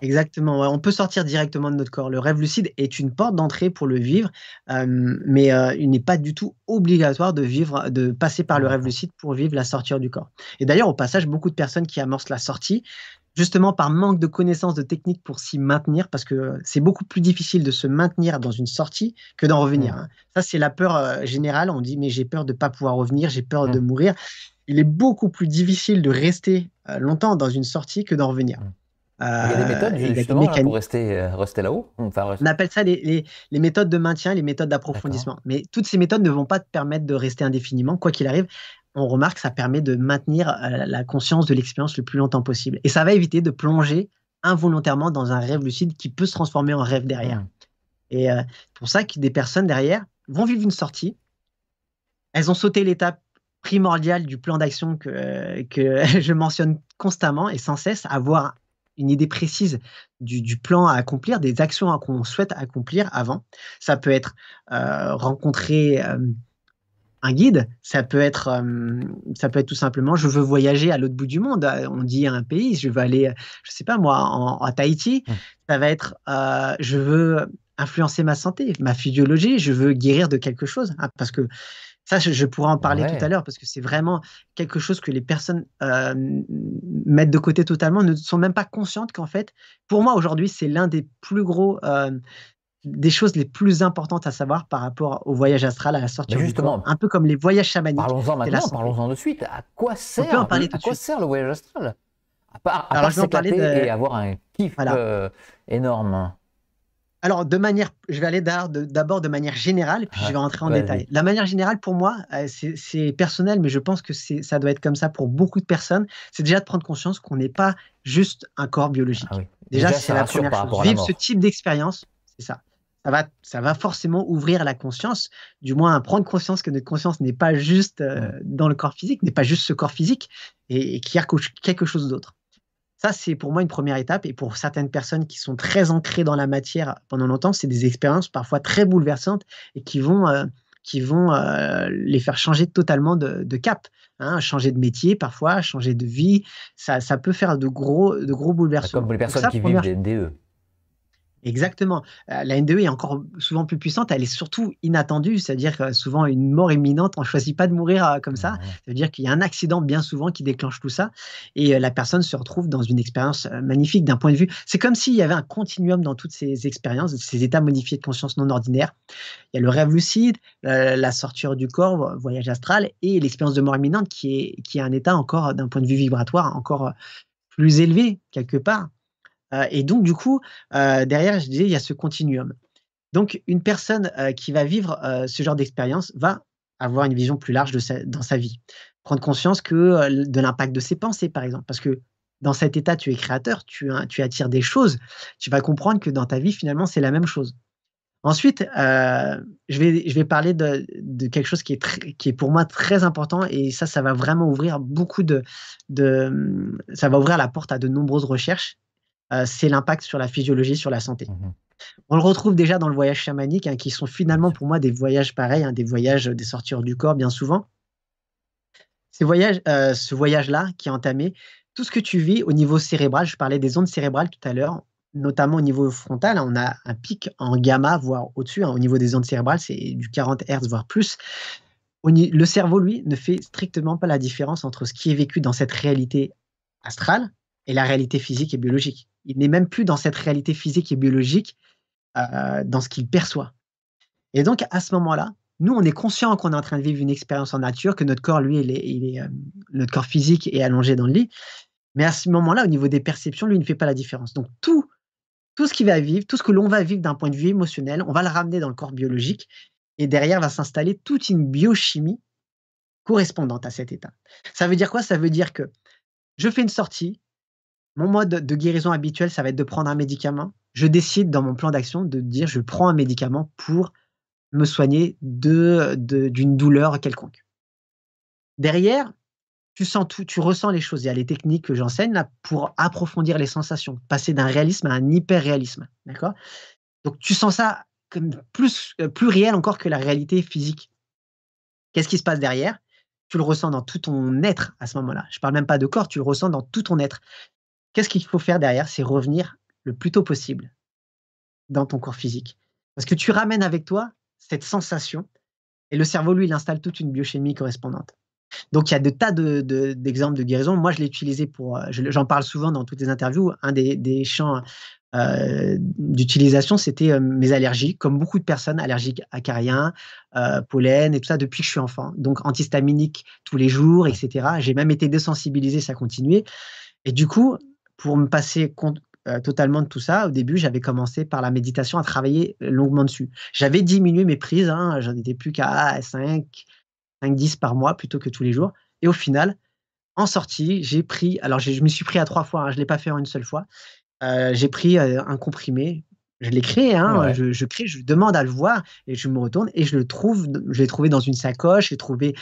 Exactement, on peut sortir directement de notre corps. Le rêve lucide est une porte d'entrée pour le vivre, euh, mais euh, il n'est pas du tout obligatoire de vivre, de passer par le rêve lucide pour vivre la sortie du corps. Et d'ailleurs, au passage, beaucoup de personnes qui amorcent la sortie, justement par manque de connaissances de techniques pour s'y maintenir, parce que euh, c'est beaucoup plus difficile de se maintenir dans une sortie que d'en revenir. Mmh. Hein. Ça, c'est la peur générale. On dit, mais j'ai peur de ne pas pouvoir revenir, j'ai peur de mmh. mourir. Il est beaucoup plus difficile de rester longtemps dans une sortie que d'en revenir. Mmh. Ah, il y a des euh, méthodes justement pour rester, euh, rester là-haut On appelle ça les, les, les, méthodes de maintien, les méthodes d'approfondissement. Mais toutes ces méthodes ne vont pas te permettre de rester indéfiniment, quoi qu'il arrive. On remarque ça permet de maintenir euh, la conscience de l'expérience le plus longtemps possible. Et ça va éviter de plonger involontairement dans un rêve lucide qui peut se transformer en rêve derrière. Mmh. Et c'est pour ça que des personnes derrière vont vivre une sortie. Elles ont sauté l'étape primordiale du plan d'action que, que je mentionne constamment et sans cesse, avoir une idée précise du, plan à accomplir, des actions qu'on souhaite accomplir avant. Ça peut être euh, rencontrer un guide, ça peut, être, ça peut être tout simplement je veux voyager à l'autre bout du monde. Euh, on dit un pays, je veux aller, je sais pas moi, en, Tahiti. Mmh. Ça va être euh, je veux influencer ma santé, ma physiologie, je veux guérir de quelque chose. Hein, parce que ça, je, pourrais en parler tout à l'heure parce que c'est vraiment quelque chose que les personnes mettent de côté totalement, ne sont même pas conscientes qu'en fait, pour moi aujourd'hui, c'est l'un des plus gros, des choses les plus importantes à savoir par rapport au voyage astral, à la sortie justement, du corps, un peu comme les voyages chamaniques. Parlons-en maintenant, parlons-en de suite. À quoi sert, le voyage astral À part, à et avoir un kiff euh, énorme alors, de manière, je vais aller d'abord de manière générale, puis je vais ah, rentrer en détail. La manière générale, pour moi, euh, c'est personnel, mais je pense que ça doit être comme ça pour beaucoup de personnes. C'est déjà de prendre conscience qu'on n'est pas juste un corps biologique. Ah déjà, c'est la première chose. Vivre ce type d'expérience, c'est ça. Ça va, ça va forcément ouvrir la conscience, du moins prendre conscience que notre conscience n'est pas juste euh, mmh. dans le corps physique, n'est pas juste ce corps physique, et qu'il y a quelque chose d'autre. Ça, c'est pour moi une première étape. Et pour certaines personnes qui sont très ancrées dans la matière pendant longtemps, c'est des expériences parfois très bouleversantes et qui vont, euh, qui vont euh, les faire changer totalement de, cap. Hein. changer de métier parfois, changer de vie, ça, peut faire de gros, de gros bah, bouleversements. Comme les personnes qui vivent des DE. Exactement. Euh, la NDE est encore souvent plus puissante, elle est surtout inattendue, c'est-à-dire que souvent une mort imminente, on ne choisit pas de mourir euh, comme ça. cest à dire qu'il y a un accident bien souvent qui déclenche tout ça et euh, la personne se retrouve dans une expérience magnifique d'un point de vue. C'est comme s'il y avait un continuum dans toutes ces expériences, ces états modifiés de conscience non ordinaires. Il y a le rêve lucide, la sortie du corps, voyage astral et l'expérience de mort imminente qui est, qui est un état encore d'un point de vue vibratoire encore plus élevé quelque part euh, et donc, du coup, euh, derrière, je disais, il y a ce continuum. Donc, une personne euh, qui va vivre ce genre d'expérience va avoir une vision plus large de sa, dans sa vie. Prendre conscience que de l'impact de ses pensées, par exemple, parce que dans cet état, tu es créateur, tu, hein, tu attires des choses, tu vas comprendre que dans ta vie, finalement, c'est la même chose. Ensuite, je, vais, je vais parler de, de quelque chose qui est, qui est pour moi très important et ça, ça va vraiment ouvrir beaucoup de, de, Ça va ouvrir la porte à de nombreuses recherches euh, c'est l'impact sur la physiologie, sur la santé. Mmh on le retrouve déjà dans le voyage chamanique, hein, qui sont finalement pour moi des voyages pareils, hein, des voyages, des sorties du corps bien souvent. Ces voyages, euh, ce voyage-là qui est entamé, tout ce que tu vis au niveau cérébral, je parlais des ondes cérébrales tout à l'heure, notamment au niveau frontal, hein, on a un pic en gamma, voire au-dessus, au niveau des ondes cérébrales, c'est du 40 Hz, voire plus. Le cerveau, lui, ne fait strictement pas la différence entre ce qui est vécu dans cette réalité astrale et la réalité physique et biologique il n'est même plus dans cette réalité physique et biologique, euh, dans ce qu'il perçoit. Et donc, à ce moment-là, nous, on est conscient qu'on est en train de vivre une expérience en nature, que notre corps, lui, euh, notre corps physique est allongé dans le lit. Mais à ce moment-là, au niveau des perceptions, lui, il ne fait pas la différence. Donc, tout, tout ce qu'il va vivre, tout ce que l'on va vivre d'un point de vue émotionnel, on va le ramener dans le corps biologique. Et derrière, va s'installer toute une biochimie correspondante à cet état. Ça veut dire quoi Ça veut dire que je fais une sortie, mon mode de guérison habituel, ça va être de prendre un médicament. Je décide dans mon plan d'action de dire je prends un médicament pour me soigner d'une de, douleur quelconque. Derrière, tu sens tout, tu ressens les choses. Il y a les techniques que j'enseigne pour approfondir les sensations, passer d'un réalisme à un hyper-réalisme. D'accord Donc tu sens ça comme plus, euh, plus réel encore que la réalité physique. Qu'est-ce qui se passe derrière Tu le ressens dans tout ton être à ce moment-là. Je ne parle même pas de corps, tu le ressens dans tout ton être. Qu'est-ce qu'il faut faire derrière C'est revenir le plus tôt possible dans ton corps physique. Parce que tu ramènes avec toi cette sensation et le cerveau, lui, il installe toute une biochimie correspondante. Donc, il y a de tas d'exemples de, guérison. Moi, je l'ai utilisé pour, euh, j'en parle souvent dans toutes les interviews, un des, champs euh, d'utilisation, c'était euh, mes allergies, comme beaucoup de personnes allergiques à carien, pollen et tout ça depuis que je suis enfant. Donc, antihistaminique tous les jours, etc. J'ai même été désensibilisé, ça continuait. Et du coup, pour me passer compte, euh, totalement de tout ça, au début, j'avais commencé par la méditation à travailler longuement dessus. J'avais diminué mes prises, hein, j'en étais plus qu'à 5, 5, 10 par mois plutôt que tous les jours. Et au final, en sortie, j'ai pris, alors je me suis pris à trois fois, hein, je ne l'ai pas fait en une seule fois, euh, j'ai pris euh, un comprimé, je l'ai créé, hein, je, crée, je demande à le voir et je me retourne et je le trouve, je l'ai trouvé dans une sacoche, je l'ai trouvé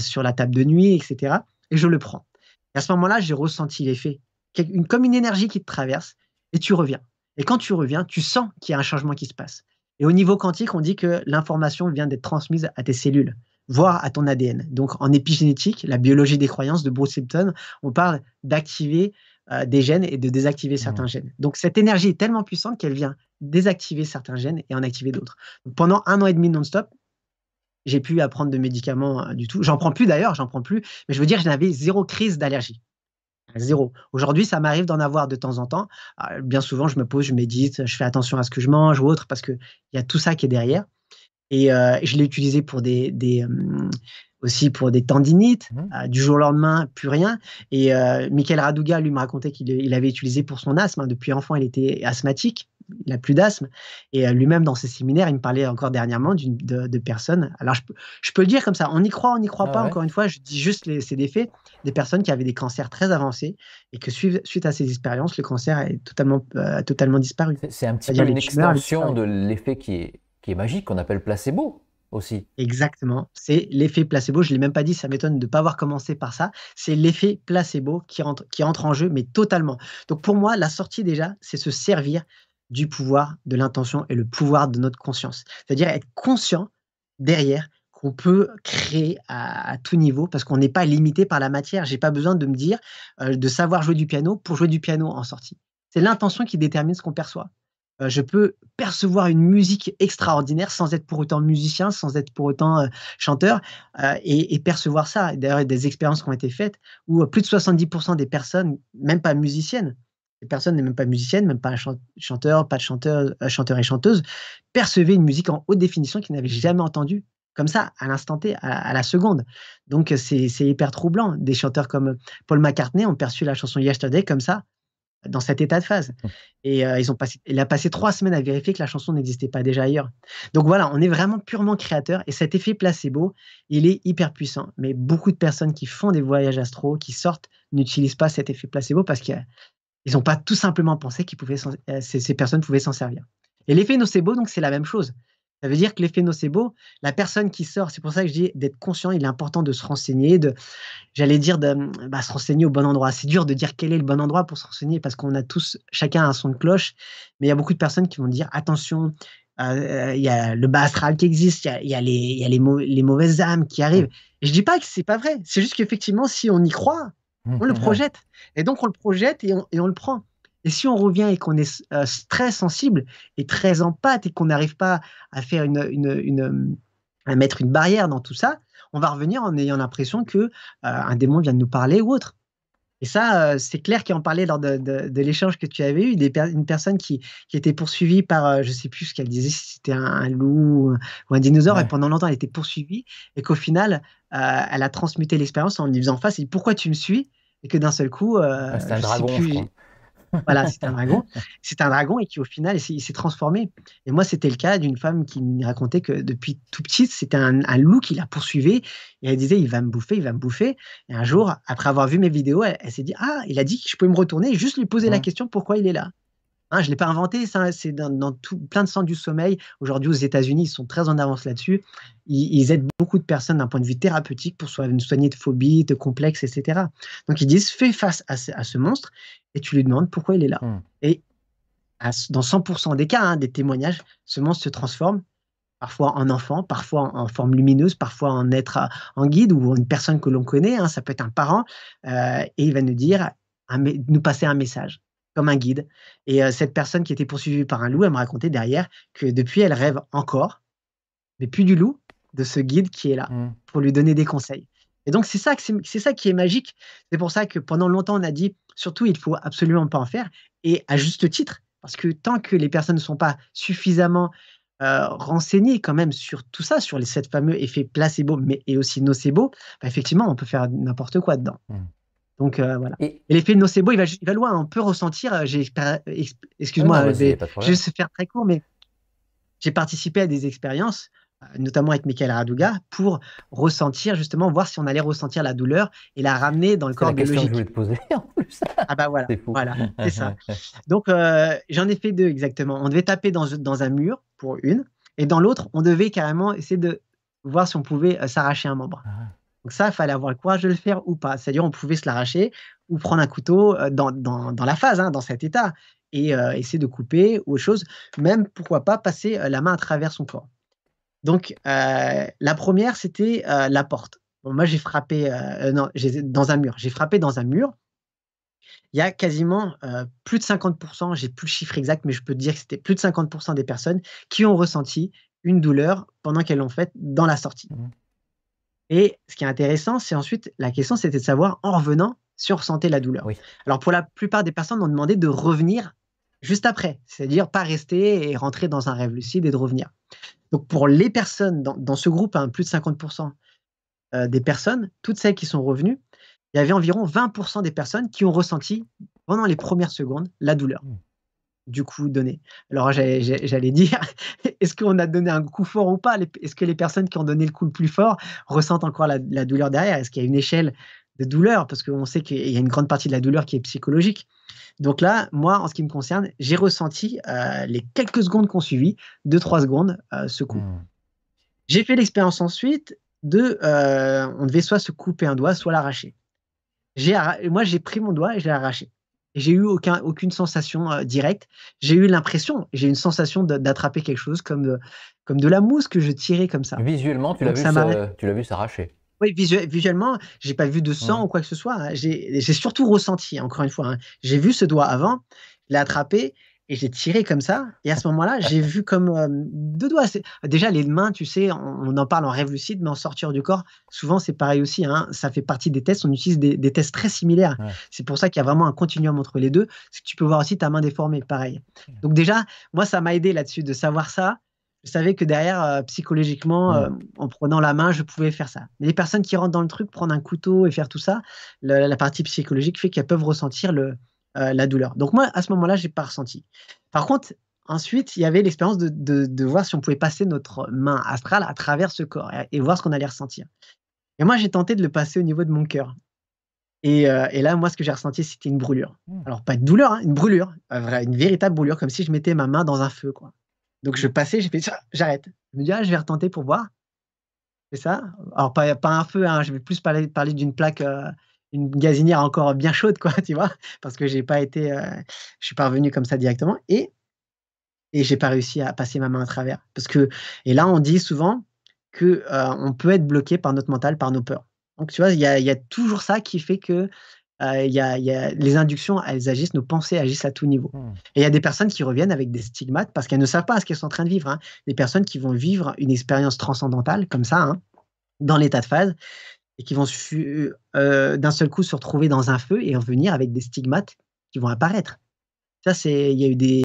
sur la table de nuit, etc. Et je le prends. Et à ce moment-là, j'ai ressenti l'effet une, comme une énergie qui te traverse, et tu reviens. Et quand tu reviens, tu sens qu'il y a un changement qui se passe. Et au niveau quantique, on dit que l'information vient d'être transmise à tes cellules, voire à ton ADN. Donc en épigénétique, la biologie des croyances de Bruce Lipton, on parle d'activer euh, des gènes et de désactiver certains mmh. gènes. Donc cette énergie est tellement puissante qu'elle vient désactiver certains gènes et en activer d'autres. Pendant un an et demi non-stop, j'ai pu apprendre de médicaments euh, du tout. J'en prends plus d'ailleurs, j'en prends plus. Mais je veux dire, je n'avais zéro crise d'allergie zéro. Aujourd'hui, ça m'arrive d'en avoir de temps en temps. Ah, bien souvent, je me pose, je médite, je fais attention à ce que je mange ou autre parce qu'il y a tout ça qui est derrière. Et euh, je l'ai utilisé pour des, euh, aussi pour des tendinites. Mmh ah, du jour au lendemain, plus rien. Et euh, Michael Radouga, lui, me racontait qu'il l'avait avait utilisé pour son asthme. Hein. depuis enfant, il était asthmatique il n'a plus d'asthme. Et euh, lui-même, dans ses séminaires, il me parlait encore dernièrement de, de, personnes. Alors, je, je, peux le dire comme ça, on y croit, on n'y croit ah pas, encore une fois, je dis juste les, c'est des faits, des personnes qui avaient des cancers très avancés et que suite, à ces expériences, le cancer est totalement, euh, totalement disparu. C'est un petit peu une extension de l'effet qui est, qui est magique, qu'on appelle placebo aussi. Exactement. C'est l'effet placebo. Je ne l'ai même pas dit, ça m'étonne de ne pas avoir commencé par ça. C'est l'effet placebo qui rentre qui entre en jeu, mais totalement. Donc pour moi, la sortie déjà, c'est se servir du pouvoir de l'intention et le pouvoir de notre conscience. C'est-à-dire être conscient derrière qu'on peut créer à, tout niveau parce qu'on n'est pas limité par la matière. J'ai pas besoin de me dire euh, de savoir jouer du piano pour jouer du piano en sortie. C'est l'intention qui détermine ce qu'on perçoit. Euh, je peux percevoir une musique extraordinaire sans être pour autant musicien, sans être pour autant euh, chanteur, et, et, percevoir ça. D'ailleurs, des expériences qui ont été faites où plus de 70% des personnes, même pas musiciennes, personne n'est même pas musicienne, même pas chanteur, pas de chanteur, euh, chanteur et chanteuse, percevaient une musique en haute définition qu'ils n'avaient jamais entendue, comme ça, à l'instant T, à, la seconde. Donc euh, c'est hyper troublant. Des chanteurs comme euh, Paul McCartney ont perçu la chanson Yesterday comme ça, dans cet état de phase. Mmh. Et ils ont passé, il a passé trois semaines à vérifier que la chanson n'existait pas déjà ailleurs. Donc voilà, on est vraiment purement créateur et cet effet placebo, il est hyper puissant. Mais beaucoup de personnes qui font des voyages astro, qui sortent, n'utilisent pas cet effet placebo parce qu'il y a ils n'ont pas tout simplement pensé que pouvaient euh, ces, personnes pouvaient s'en servir. Et l'effet nocebo, donc, c'est la même chose. Ça veut dire que l'effet nocebo, la personne qui sort, c'est pour ça que je dis d'être conscient, il est important de se renseigner, de, j'allais dire, de bah, se renseigner au bon endroit. C'est dur de dire quel est le bon endroit pour se renseigner parce qu'on a tous, chacun un son de cloche, mais il y a beaucoup de personnes qui vont dire attention, euh, euh, il y a le bas astral qui existe, il y, a, les, les, mauvaises âmes qui arrivent. Je je dis pas que c'est pas vrai, c'est juste qu'effectivement, si on y croit, on mmh, le mmh, mmh. projette. Et donc, on le projette et on, le prend. Et si on revient et qu'on est euh, très sensible et très en et qu'on n'arrive pas à faire une, mettre une barrière dans tout ça, on va revenir en ayant l'impression que euh, un démon vient de nous parler ou autre. Et ça, euh, c'est clair qui en parlait lors de, l'échange que tu avais eu, une personne qui, était poursuivie par, je ne sais plus ce qu'elle disait, si c'était un, loup ou un dinosaure, et pendant longtemps elle était poursuivie, et qu'au final, elle a transmuté l'expérience en lui faisant face, et pourquoi tu me suis et que d'un seul coup. Euh, c'est un dragon. voilà, c'est un dragon. C'est un dragon et qui, au final, il s'est transformé. Et moi, c'était le cas d'une femme qui me racontait que depuis tout petit, c'était un, loup qui la poursuivait. Et elle disait, il va me bouffer, il va me bouffer. Et un jour, après avoir vu mes vidéos, elle, s'est dit, ah, il a dit que je pouvais me retourner et juste lui poser la question pourquoi il est là. Hein, je ne l'ai pas inventé, c'est dans, tout, plein de centres du sommeil. Aujourd'hui, aux États-Unis, ils sont très en avance là-dessus. Ils, aident beaucoup de personnes d'un point de vue thérapeutique pour soigner de phobies, de complexes, etc. Donc, ils disent fais face à ce, monstre et tu lui demandes pourquoi il est là. Hmm. Et dans 100% des cas, hein, des témoignages, ce monstre se transforme parfois en enfant, parfois en forme lumineuse, parfois en être euh, en guide ou une personne que l'on connaît, hein. ça peut être un parent, euh, et il va nous dire, nous passer un message comme un guide. Et euh, cette personne qui était poursuivie par un loup, elle me racontait derrière que depuis, elle rêve encore, mais plus du loup, de ce guide qui est là mmh. pour lui donner des conseils. Et donc, c'est ça, c'est ça qui est magique. C'est pour ça que pendant longtemps, on a dit, surtout, il faut absolument pas en faire. Et à juste titre, parce que tant que les personnes ne sont pas suffisamment euh, renseignées quand même sur tout ça, sur les sept fameux effets placebo, mais et aussi nocebo, bah, effectivement, on peut faire n'importe quoi dedans. Mmh. Donc euh, voilà. Et, l'effet de nocebo, il va, il va loin. On peut ressentir. Euh, excuse-moi, je ah vais se faire très court, mais j'ai participé à des expériences, euh, notamment avec Michael Raduga, pour ressentir justement, voir si on allait ressentir la douleur et la ramener dans le corps la question Que je voulais te poser en plus. ah bah voilà, c'est voilà, c'est ça. Donc j'en ai fait deux exactement. On devait taper dans, dans un mur pour une, et dans l'autre, on devait carrément essayer de voir si on pouvait s'arracher un membre. Ah. Donc ça, il fallait avoir le courage de le faire ou pas. C'est-à-dire, on pouvait se l'arracher ou prendre un couteau euh, dans, la phase, hein, dans cet état, et euh, essayer de couper ou autre chose, même, pourquoi pas, passer euh, la main à travers son corps. Donc, la première, c'était la porte. moi, j'ai frappé dans un mur. J'ai frappé dans un mur. Il y a quasiment plus de 50%, j'ai plus le chiffre exact, mais je peux te dire que c'était plus de 50% des personnes qui ont ressenti une douleur pendant qu'elles l'ont faite dans la sortie. Mmh. Et ce qui est intéressant, c'est ensuite, la question, c'était de savoir, en revenant, si on ressentait la douleur. Oui. Alors, pour la plupart des personnes, on demandait de revenir juste après, c'est-à-dire pas rester et rentrer dans un rêve lucide et de revenir. Donc, pour les personnes dans, ce groupe, hein, plus de 50% euh, des personnes, toutes celles qui sont revenues, il y avait environ 20% des personnes qui ont ressenti pendant les premières secondes la douleur. Mmh du coup donné. Alors j'allais dire, est-ce qu'on a donné un coup fort ou pas Est-ce que les personnes qui ont donné le coup le plus fort ressentent encore la, douleur derrière Est-ce qu'il y a une échelle de douleur Parce qu'on sait qu'il y a une grande partie de la douleur qui est psychologique. Donc là, moi, en ce qui me concerne, j'ai ressenti euh, les quelques secondes qu'on suivit, 2-3 secondes, euh, ce coup. Mmh. J'ai fait l'expérience ensuite de, euh, on devait soit se couper un doigt, soit l'arracher. Moi, j'ai pris mon doigt et je l'ai arraché j'ai eu aucune sensation euh, directe. J'ai eu l'impression, j'ai une sensation d'attraper quelque chose comme de, euh, comme de la mousse que je tirais comme ça. Visuellement, tu l'as vu, s'arracher. Oui, visuellement, visuellement, j'ai pas vu de sang ou quoi que ce soit. Hein. J'ai surtout ressenti, encore une fois. Hein. J'ai vu ce doigt avant, l'attraper et j'ai tiré comme ça. Et à ce moment-là, j'ai vu comme euh, deux doigts. Déjà, les mains, tu sais, on, en parle en rêve lucide, mais en sortir du corps, souvent c'est pareil aussi. Hein. ça fait partie des tests. On utilise des, tests très similaires. C'est pour ça qu'il y a vraiment un continuum entre les deux. tu peux voir aussi ta main déformée, pareil. Donc déjà, moi, ça m'a aidé là-dessus de savoir ça. Je savais que derrière, euh, psychologiquement, euh, en prenant la main, je pouvais faire ça. Mais les personnes qui rentrent dans le truc, prendre un couteau et faire tout ça, la partie psychologique fait qu'elles peuvent ressentir le, euh, la douleur. Donc moi, à ce moment-là, j'ai pas ressenti. Par contre, ensuite, il y avait l'expérience de, voir si on pouvait passer notre main astrale à travers ce corps et, voir ce qu'on allait ressentir. Et moi, j'ai tenté de le passer au niveau de mon cœur. Et, euh, là, moi, ce que j'ai ressenti, c'était une brûlure. Hmm. Alors, pas de douleur, hein, une brûlure, une véritable brûlure, comme si je mettais ma main dans un feu. Donc, je passais, j'ai fait, ça, j'arrête. Je me dis, ah, je vais retenter pour voir. C'est ça Alors, pas, pas un feu, hein, je vais plus parler, parler d'une plaque euh, une gazinière encore bien chaude, quoi, tu vois, parce que j'ai pas été, euh, je suis pas revenu comme ça directement et et j'ai pas réussi à passer ma main à travers parce que et là on dit souvent que euh, on peut être bloqué par notre mental, par nos peurs. Donc tu vois, il y a, toujours ça qui fait que euh, il y a, les inductions, elles agissent, nos pensées agissent à tout niveau. Mmh. Et il y a des personnes qui reviennent avec des stigmates parce qu'elles ne savent pas ce qu'elles sont en train de vivre. Hein. Des personnes qui vont vivre une expérience transcendantale comme ça, hein, dans l'état de phase, et qui vont euh, euh, d'un seul coup se retrouver dans un feu et en venir avec des stigmates qui vont apparaître. Ça, c'est il y a eu des,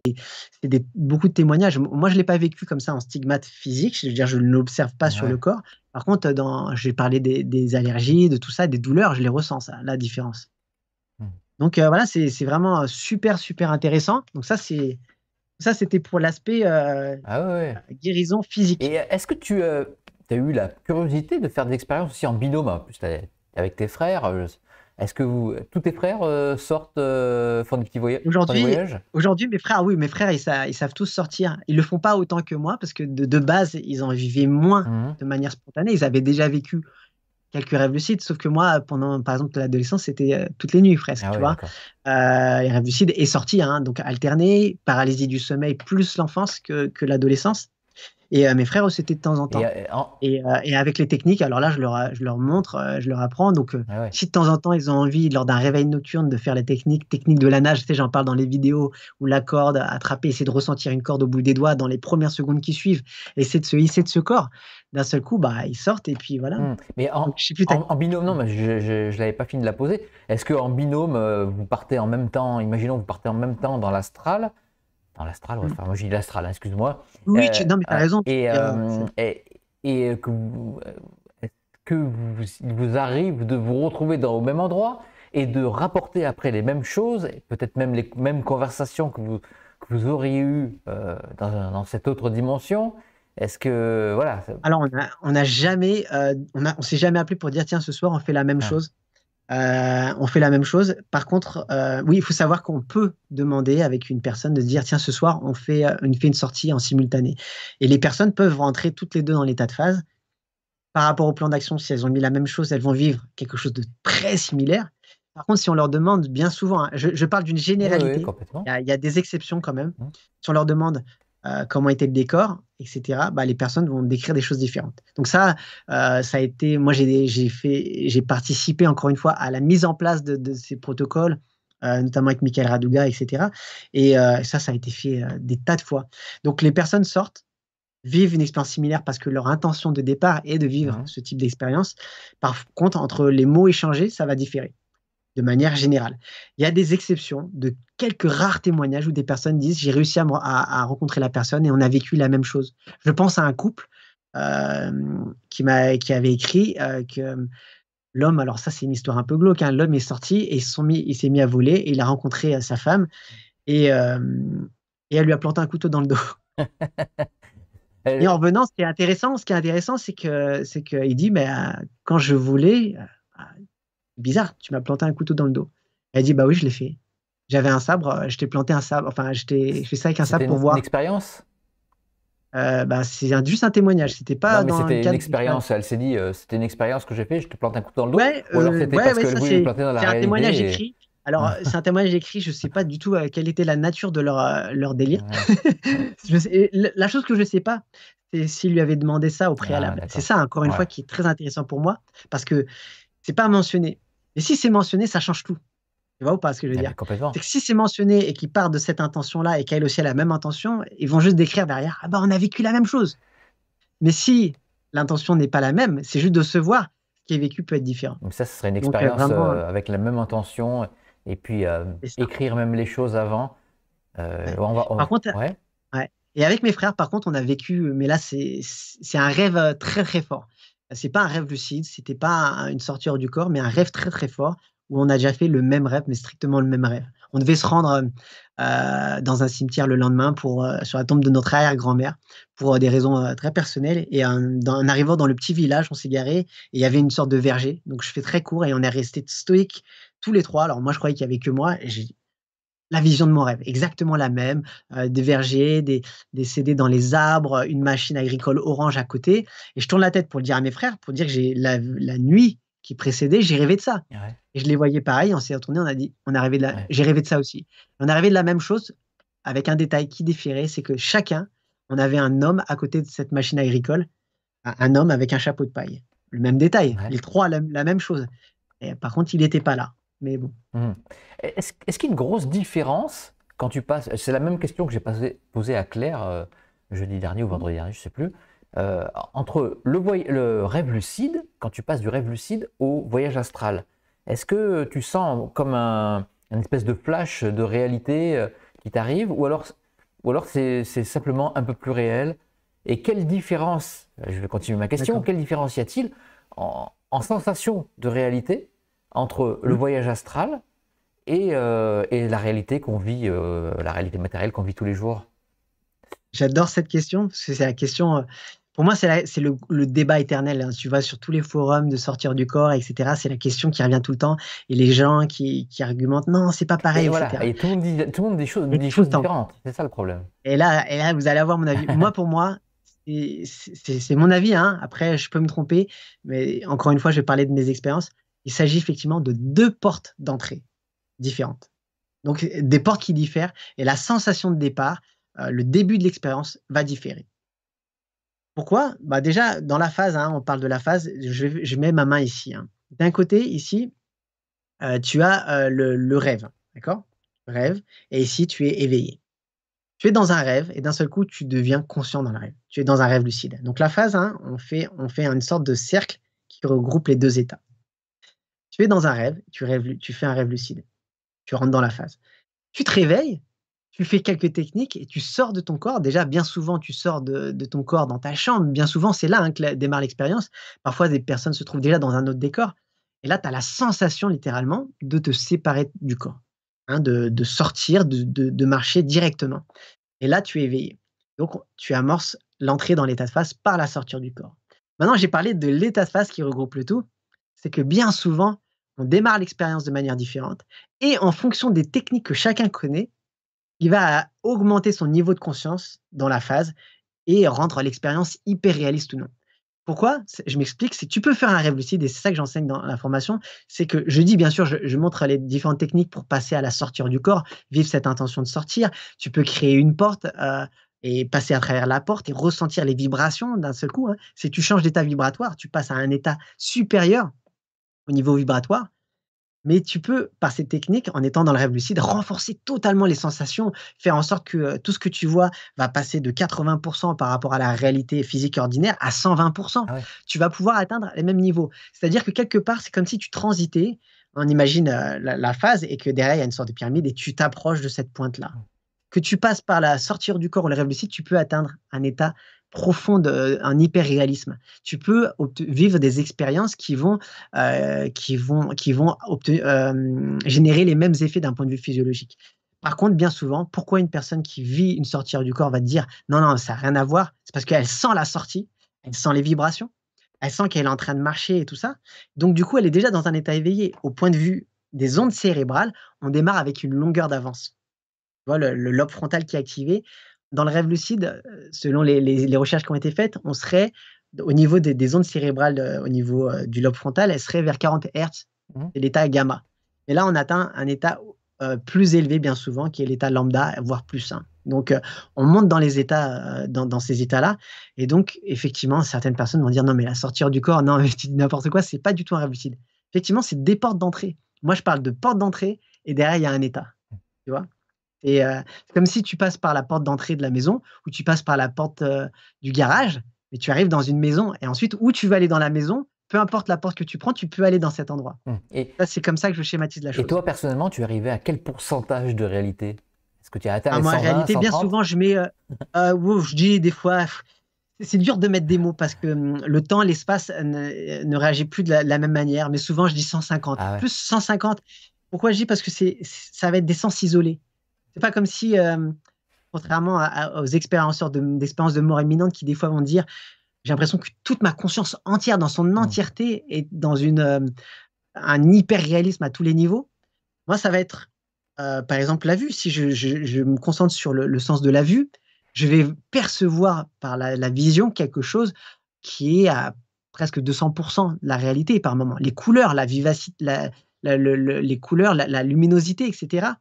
beaucoup de témoignages. Moi, je l'ai pas vécu comme ça en stigmate physique. Je veux dire, je ne l'observe pas sur le corps. Par contre, dans, j'ai parlé des, allergies, de tout ça, des douleurs, je les ressens ça, la différence. Mmh. Donc euh, voilà, c'est vraiment super super intéressant. Donc ça, c'est ça, c'était pour l'aspect ah guérison physique. Et est-ce que tu, tu as eu la curiosité de faire des expériences aussi en binôme, avec tes frères. Euh, est-ce que vous, tous tes frères euh, sortent, euh, font des petits voyages Aujourd'hui, aujourd'hui, mes frères, oui, mes frères, ils, ils, savent tous sortir. Ils le font pas autant que moi parce que de, base, ils en vivaient moins mmh. de manière spontanée. Ils avaient déjà vécu quelques rêves lucides, sauf que moi, pendant, par exemple, l'adolescence, c'était toutes les nuits presque, ah tu vois. les rêves lucides et sortir. Hein, donc alterné, paralysie du sommeil plus l'enfance que, que l'adolescence. Et euh, mes frères, c'était de temps en temps. Euh, euh, et, avec les techniques, alors là, je leur, montre, je leur apprends. Donc, ah si de temps en temps, ils ont envie, lors d'un réveil nocturne, de faire les techniques, technique de la nage, j'en parle dans les vidéos, où la corde, attraper, essayer de ressentir une corde au bout des doigts dans les premières secondes qui suivent, essayer de se hisser de ce corps d'un seul coup, bah, ils sortent et puis voilà. Mmh. Mais en, binôme, non, mais je ne l'avais pas fini de la poser. Est-ce qu'en binôme, vous partez en même temps, imaginons que vous partez en même temps dans l'astral, l'astral, mm. enfin, moi j'ai l'astral, hein, excuse-moi. Oui, euh, non, mais as euh, raison. Et, euh, et, que vous, que vous, vous arrive de vous retrouver dans, au même endroit et de rapporter après les mêmes choses, peut-être même les mêmes conversations que vous, que vous auriez eues dans, cette autre dimension. Est-ce que voilà Alors on n'a on a jamais, on, a, on s'est jamais appelé pour dire tiens ce soir on fait la même ah. chose. Euh, on fait la même chose. Par contre, euh, oui, il faut savoir qu'on peut demander avec une personne de dire tiens, ce soir, on fait, euh, une fait une sortie en simultané. Et les personnes peuvent rentrer toutes les deux dans l'état de phase. Par rapport au plan d'action, si elles ont mis la même chose, elles vont vivre quelque chose de très similaire. Par contre, si on leur demande, bien souvent, hein, je, parle d'une généralité, il, y a, des exceptions quand même. Mmh. Si on leur demande comment était le décor, etc., bah, les personnes vont décrire des choses différentes. Donc ça, euh, ça a été, moi j'ai fait, j'ai participé encore une fois à la mise en place de, ces protocoles, euh, notamment avec Michael Raduga, etc. Et euh, ça, ça a été fait des tas de fois. Donc les personnes sortent, vivent une expérience similaire parce que leur intention de départ est de vivre mmh. ce type d'expérience. Par contre, entre les mots échangés, ça va différer de manière générale. Il y a des exceptions de quelques rares témoignages où des personnes disent j'ai réussi à, rencontrer la personne et on a vécu la même chose. Je pense à un couple euh, qui, qui avait écrit euh, que euh, l'homme, alors ça c'est une histoire un peu glauque, hein, l'homme est sorti et sont mis, il s'est mis à voler et il a rencontré sa femme et, et elle lui a planté un couteau dans le dos. Et en revenant, ce qui est intéressant, ce qui est intéressant, c'est que c'est qu'il dit, mais ben, quand je voulais, bizarre, tu m'as planté un couteau dans le dos. Elle dit, bah oui, je l'ai fait. J'avais un sabre, euh, je t'ai planté un sabre, enfin, je fais ça avec un sabre pour voir. voir. Une expérience euh, bah, c'est un, juste un témoignage, c'était pas. Non, mais c'était une, expérience, elle s'est dit, euh, c'était une expérience que j'ai fait, je te plante un couteau dans le dos. Ouais, alors parce C'est un témoignage écrit. Alors, c'est un témoignage écrit, je sais pas du tout quelle était la nature de leur, leur délire. la chose que je sais pas, c'est s'il lui avait demandé ça au ah, préalable. c'est ça, encore une fois, qui est très intéressant pour moi, parce que c'est pas mentionné. Et si c'est mentionné, ça change tout. Tu vois ou pas ce que je veux ah, dire C'est que si c'est mentionné et qu'il part de cette intention-là et qu'elle aussi a la même intention, ils vont juste décrire derrière Ah bah on a vécu la même chose. Mais si l'intention n'est pas la même, c'est juste de se voir ce qui est vécu peut être différent. Donc ça, ce serait une euh, expérience euh, euh, avec la même intention et puis écrire même les choses avant. Par contre, et avec mes frères, par contre, on a vécu, mais là c'est un rêve très très fort. Bah, c'est pas un rêve lucide, c'était pas une sortie hors du corps, mais un rêve très très fort où on a déjà fait le même rêve, mais strictement le même rêve. On devait se rendre euh, dans un cimetière le lendemain pour, euh, sur la tombe de notre arrière-grand-mère pour euh, des raisons très personnelles. Et en, arrivant dans le petit village, on s'est garé et il y avait une sorte de verger. Donc je fais très court et on est resté stoïque tous les trois. Alors moi, je croyais qu'il y avait que moi la vision de mon rêve, exactement la même, euh, des vergers, des, des CD dans les arbres, une machine agricole orange à côté. Et je tourne la tête pour le dire à mes frères, pour dire que j'ai la, nuit qui précédait, j'ai rêvé de ça. Et je les voyais pareil, on s'est retourné, on a dit, on a de j'ai rêvé de ça aussi. on a rêvé de la même chose avec un détail qui différait, c'est que chacun, on avait un homme à côté de cette machine agricole, un homme avec un chapeau de paille. Le même détail, les trois la, même chose. par contre, il n'était pas là. Mais bon. Mmh. Est-ce qu'il y a une grosse différence quand tu passes C'est la même question que j'ai posée à Claire euh, jeudi dernier ou vendredi dernier, je ne sais plus. Euh, entre le, rêve lucide, quand tu passes du rêve lucide au voyage astral, est-ce que tu sens comme un, une espèce de flash de réalité euh, qui t'arrive ou alors, c'est simplement un peu plus réel Et quelle différence, je vais continuer ma question, quelle différence y a-t-il en sensation de réalité entre le mmh. voyage astral euh, et, la réalité qu'on vit, euh, la réalité matérielle qu'on vit tous les jours J'adore cette question, parce que c'est la question, euh, pour moi, c'est le, le, débat éternel. Hein. Tu vas sur tous les forums de sortir du corps, etc. C'est la question qui revient tout le temps. Et les gens qui, argumentent, non, c'est pas pareil, Voilà. Et tout le monde dit, des choses différentes. C'est ça le problème. Et là, vous allez avoir mon avis. moi, pour moi, c'est mon avis. Hein. Après, je peux me tromper. Mais encore une fois, je vais parler de mes expériences il s'agit effectivement de deux portes d'entrée différentes. Donc des portes qui diffèrent et la sensation de départ, euh, le début de l'expérience va différer. Pourquoi bah Déjà, dans la phase, hein, on parle de la phase, je, mets ma main ici. Hein. D'un côté, ici, euh, tu as euh, le, rêve, d'accord Rêve, et ici, tu es éveillé. Tu es dans un rêve, et d'un seul coup, tu deviens conscient dans le rêve. Tu es dans un rêve lucide. Donc la phase, hein, on, fait, on fait une sorte de cercle qui regroupe les deux états. Tu es dans un rêve, tu, fais un rêve lucide, tu rentres dans la phase. Tu te réveilles, tu fais quelques techniques et tu sors de ton corps. Déjà, bien souvent, tu sors de, ton corps dans ta chambre. Bien souvent, c'est là hein, que démarre l'expérience. Parfois, des personnes se trouvent déjà dans un autre décor. Et là, tu as la sensation, littéralement, de te séparer du corps, hein, de, sortir, de, marcher directement. Et là, tu es éveillé. Donc, tu amorces l'entrée dans l'état de phase par la sortie du corps. Maintenant, j'ai parlé de l'état de phase qui regroupe le tout c'est que bien souvent, on démarre l'expérience de manière différente et en fonction des techniques que chacun connaît, il va augmenter son niveau de conscience dans la phase et rendre l'expérience hyper réaliste ou non. Pourquoi Je m'explique, c'est tu peux faire un rêve lucide et c'est ça que j'enseigne dans la formation, c'est que je dis bien sûr, je, montre les différentes techniques pour passer à la sortie du corps, vivre cette intention de sortir. Tu peux créer une porte euh, et passer à travers la porte et ressentir les vibrations d'un seul coup. Hein. Si tu changes d'état vibratoire, tu passes à un état supérieur niveau vibratoire. Mais tu peux, par ces techniques, en étant dans le rêve lucide, renforcer totalement les sensations, faire en sorte que euh, tout ce que tu vois va passer de 80% par rapport à la réalité physique ordinaire à 120%. Ah tu vas pouvoir atteindre les mêmes niveaux. C'est-à-dire que quelque part, c'est comme si tu transitais, on imagine euh, la, phase, et que derrière, il y a une sorte de pyramide, et tu t'approches de cette pointe-là. Que tu passes par la sortie du corps ou le rêve lucide, tu peux atteindre un état profonde, un hyper-réalisme. Tu peux vivre des expériences qui vont, euh, qui vont, qui vont euh, générer les mêmes effets d'un point de vue physiologique. Par contre, bien souvent, pourquoi une personne qui vit une sortie du corps va te dire non, non, ça n'a rien à voir C'est parce qu'elle sent la sortie, elle sent les vibrations, elle sent qu'elle est en train de marcher et tout ça. Donc, du coup, elle est déjà dans un état éveillé. Au point de vue des ondes cérébrales, on démarre avec une longueur d'avance. Tu vois, le lobe frontal qui est activé, dans le rêve lucide, selon les, recherches qui ont été faites, on serait au niveau des, ondes cérébrales, euh, au niveau euh, du lobe frontal, elle serait vers 40 Hz, mmh. c'est l'état gamma. Et là, on atteint un état euh, plus élevé bien souvent, qui est l'état lambda, voire plus 1. Hein. Donc, on monte dans les états, dans, ces états-là, et donc effectivement, certaines personnes vont dire non mais la sortir du corps, non n'importe quoi, c'est pas du tout un rêve lucide. Effectivement, c'est des portes d'entrée. Moi, je parle de portes d'entrée, et derrière il y a un état, mmh. tu vois. Euh, c'est comme si tu passes par la porte d'entrée de la maison ou tu passes par la porte euh, du garage, mais tu arrives dans une maison. Et ensuite, où tu vas aller dans la maison, peu importe la porte que tu prends, tu peux aller dans cet endroit. Mmh. Et c'est comme ça que je schématise la chose. Et toi, personnellement, tu es à quel pourcentage de réalité Est-ce que tu as atteint ah, moi, 120, en réalité, bien souvent, je mets. Euh, je dis des fois. C'est dur de mettre des mots parce que hum, le temps, l'espace ne, réagit plus de la, même manière. Mais souvent, je dis 150. Ah plus 150. Pourquoi je dis Parce que ça va être des sens isolés. C'est pas comme si, euh, contrairement aux expériences d'expériences de, mort imminente qui des fois vont dire, j'ai l'impression que toute ma conscience entière, dans son mmh. entièreté, est dans une, euh, un hyper-réalisme à tous les niveaux. Moi, ça va être, euh, par exemple, la vue. Si je, me concentre sur le, sens de la vue, je vais percevoir par la, vision quelque chose qui est à presque 200% la réalité par moment. Les couleurs, la vivacité, les couleurs, la, luminosité, etc.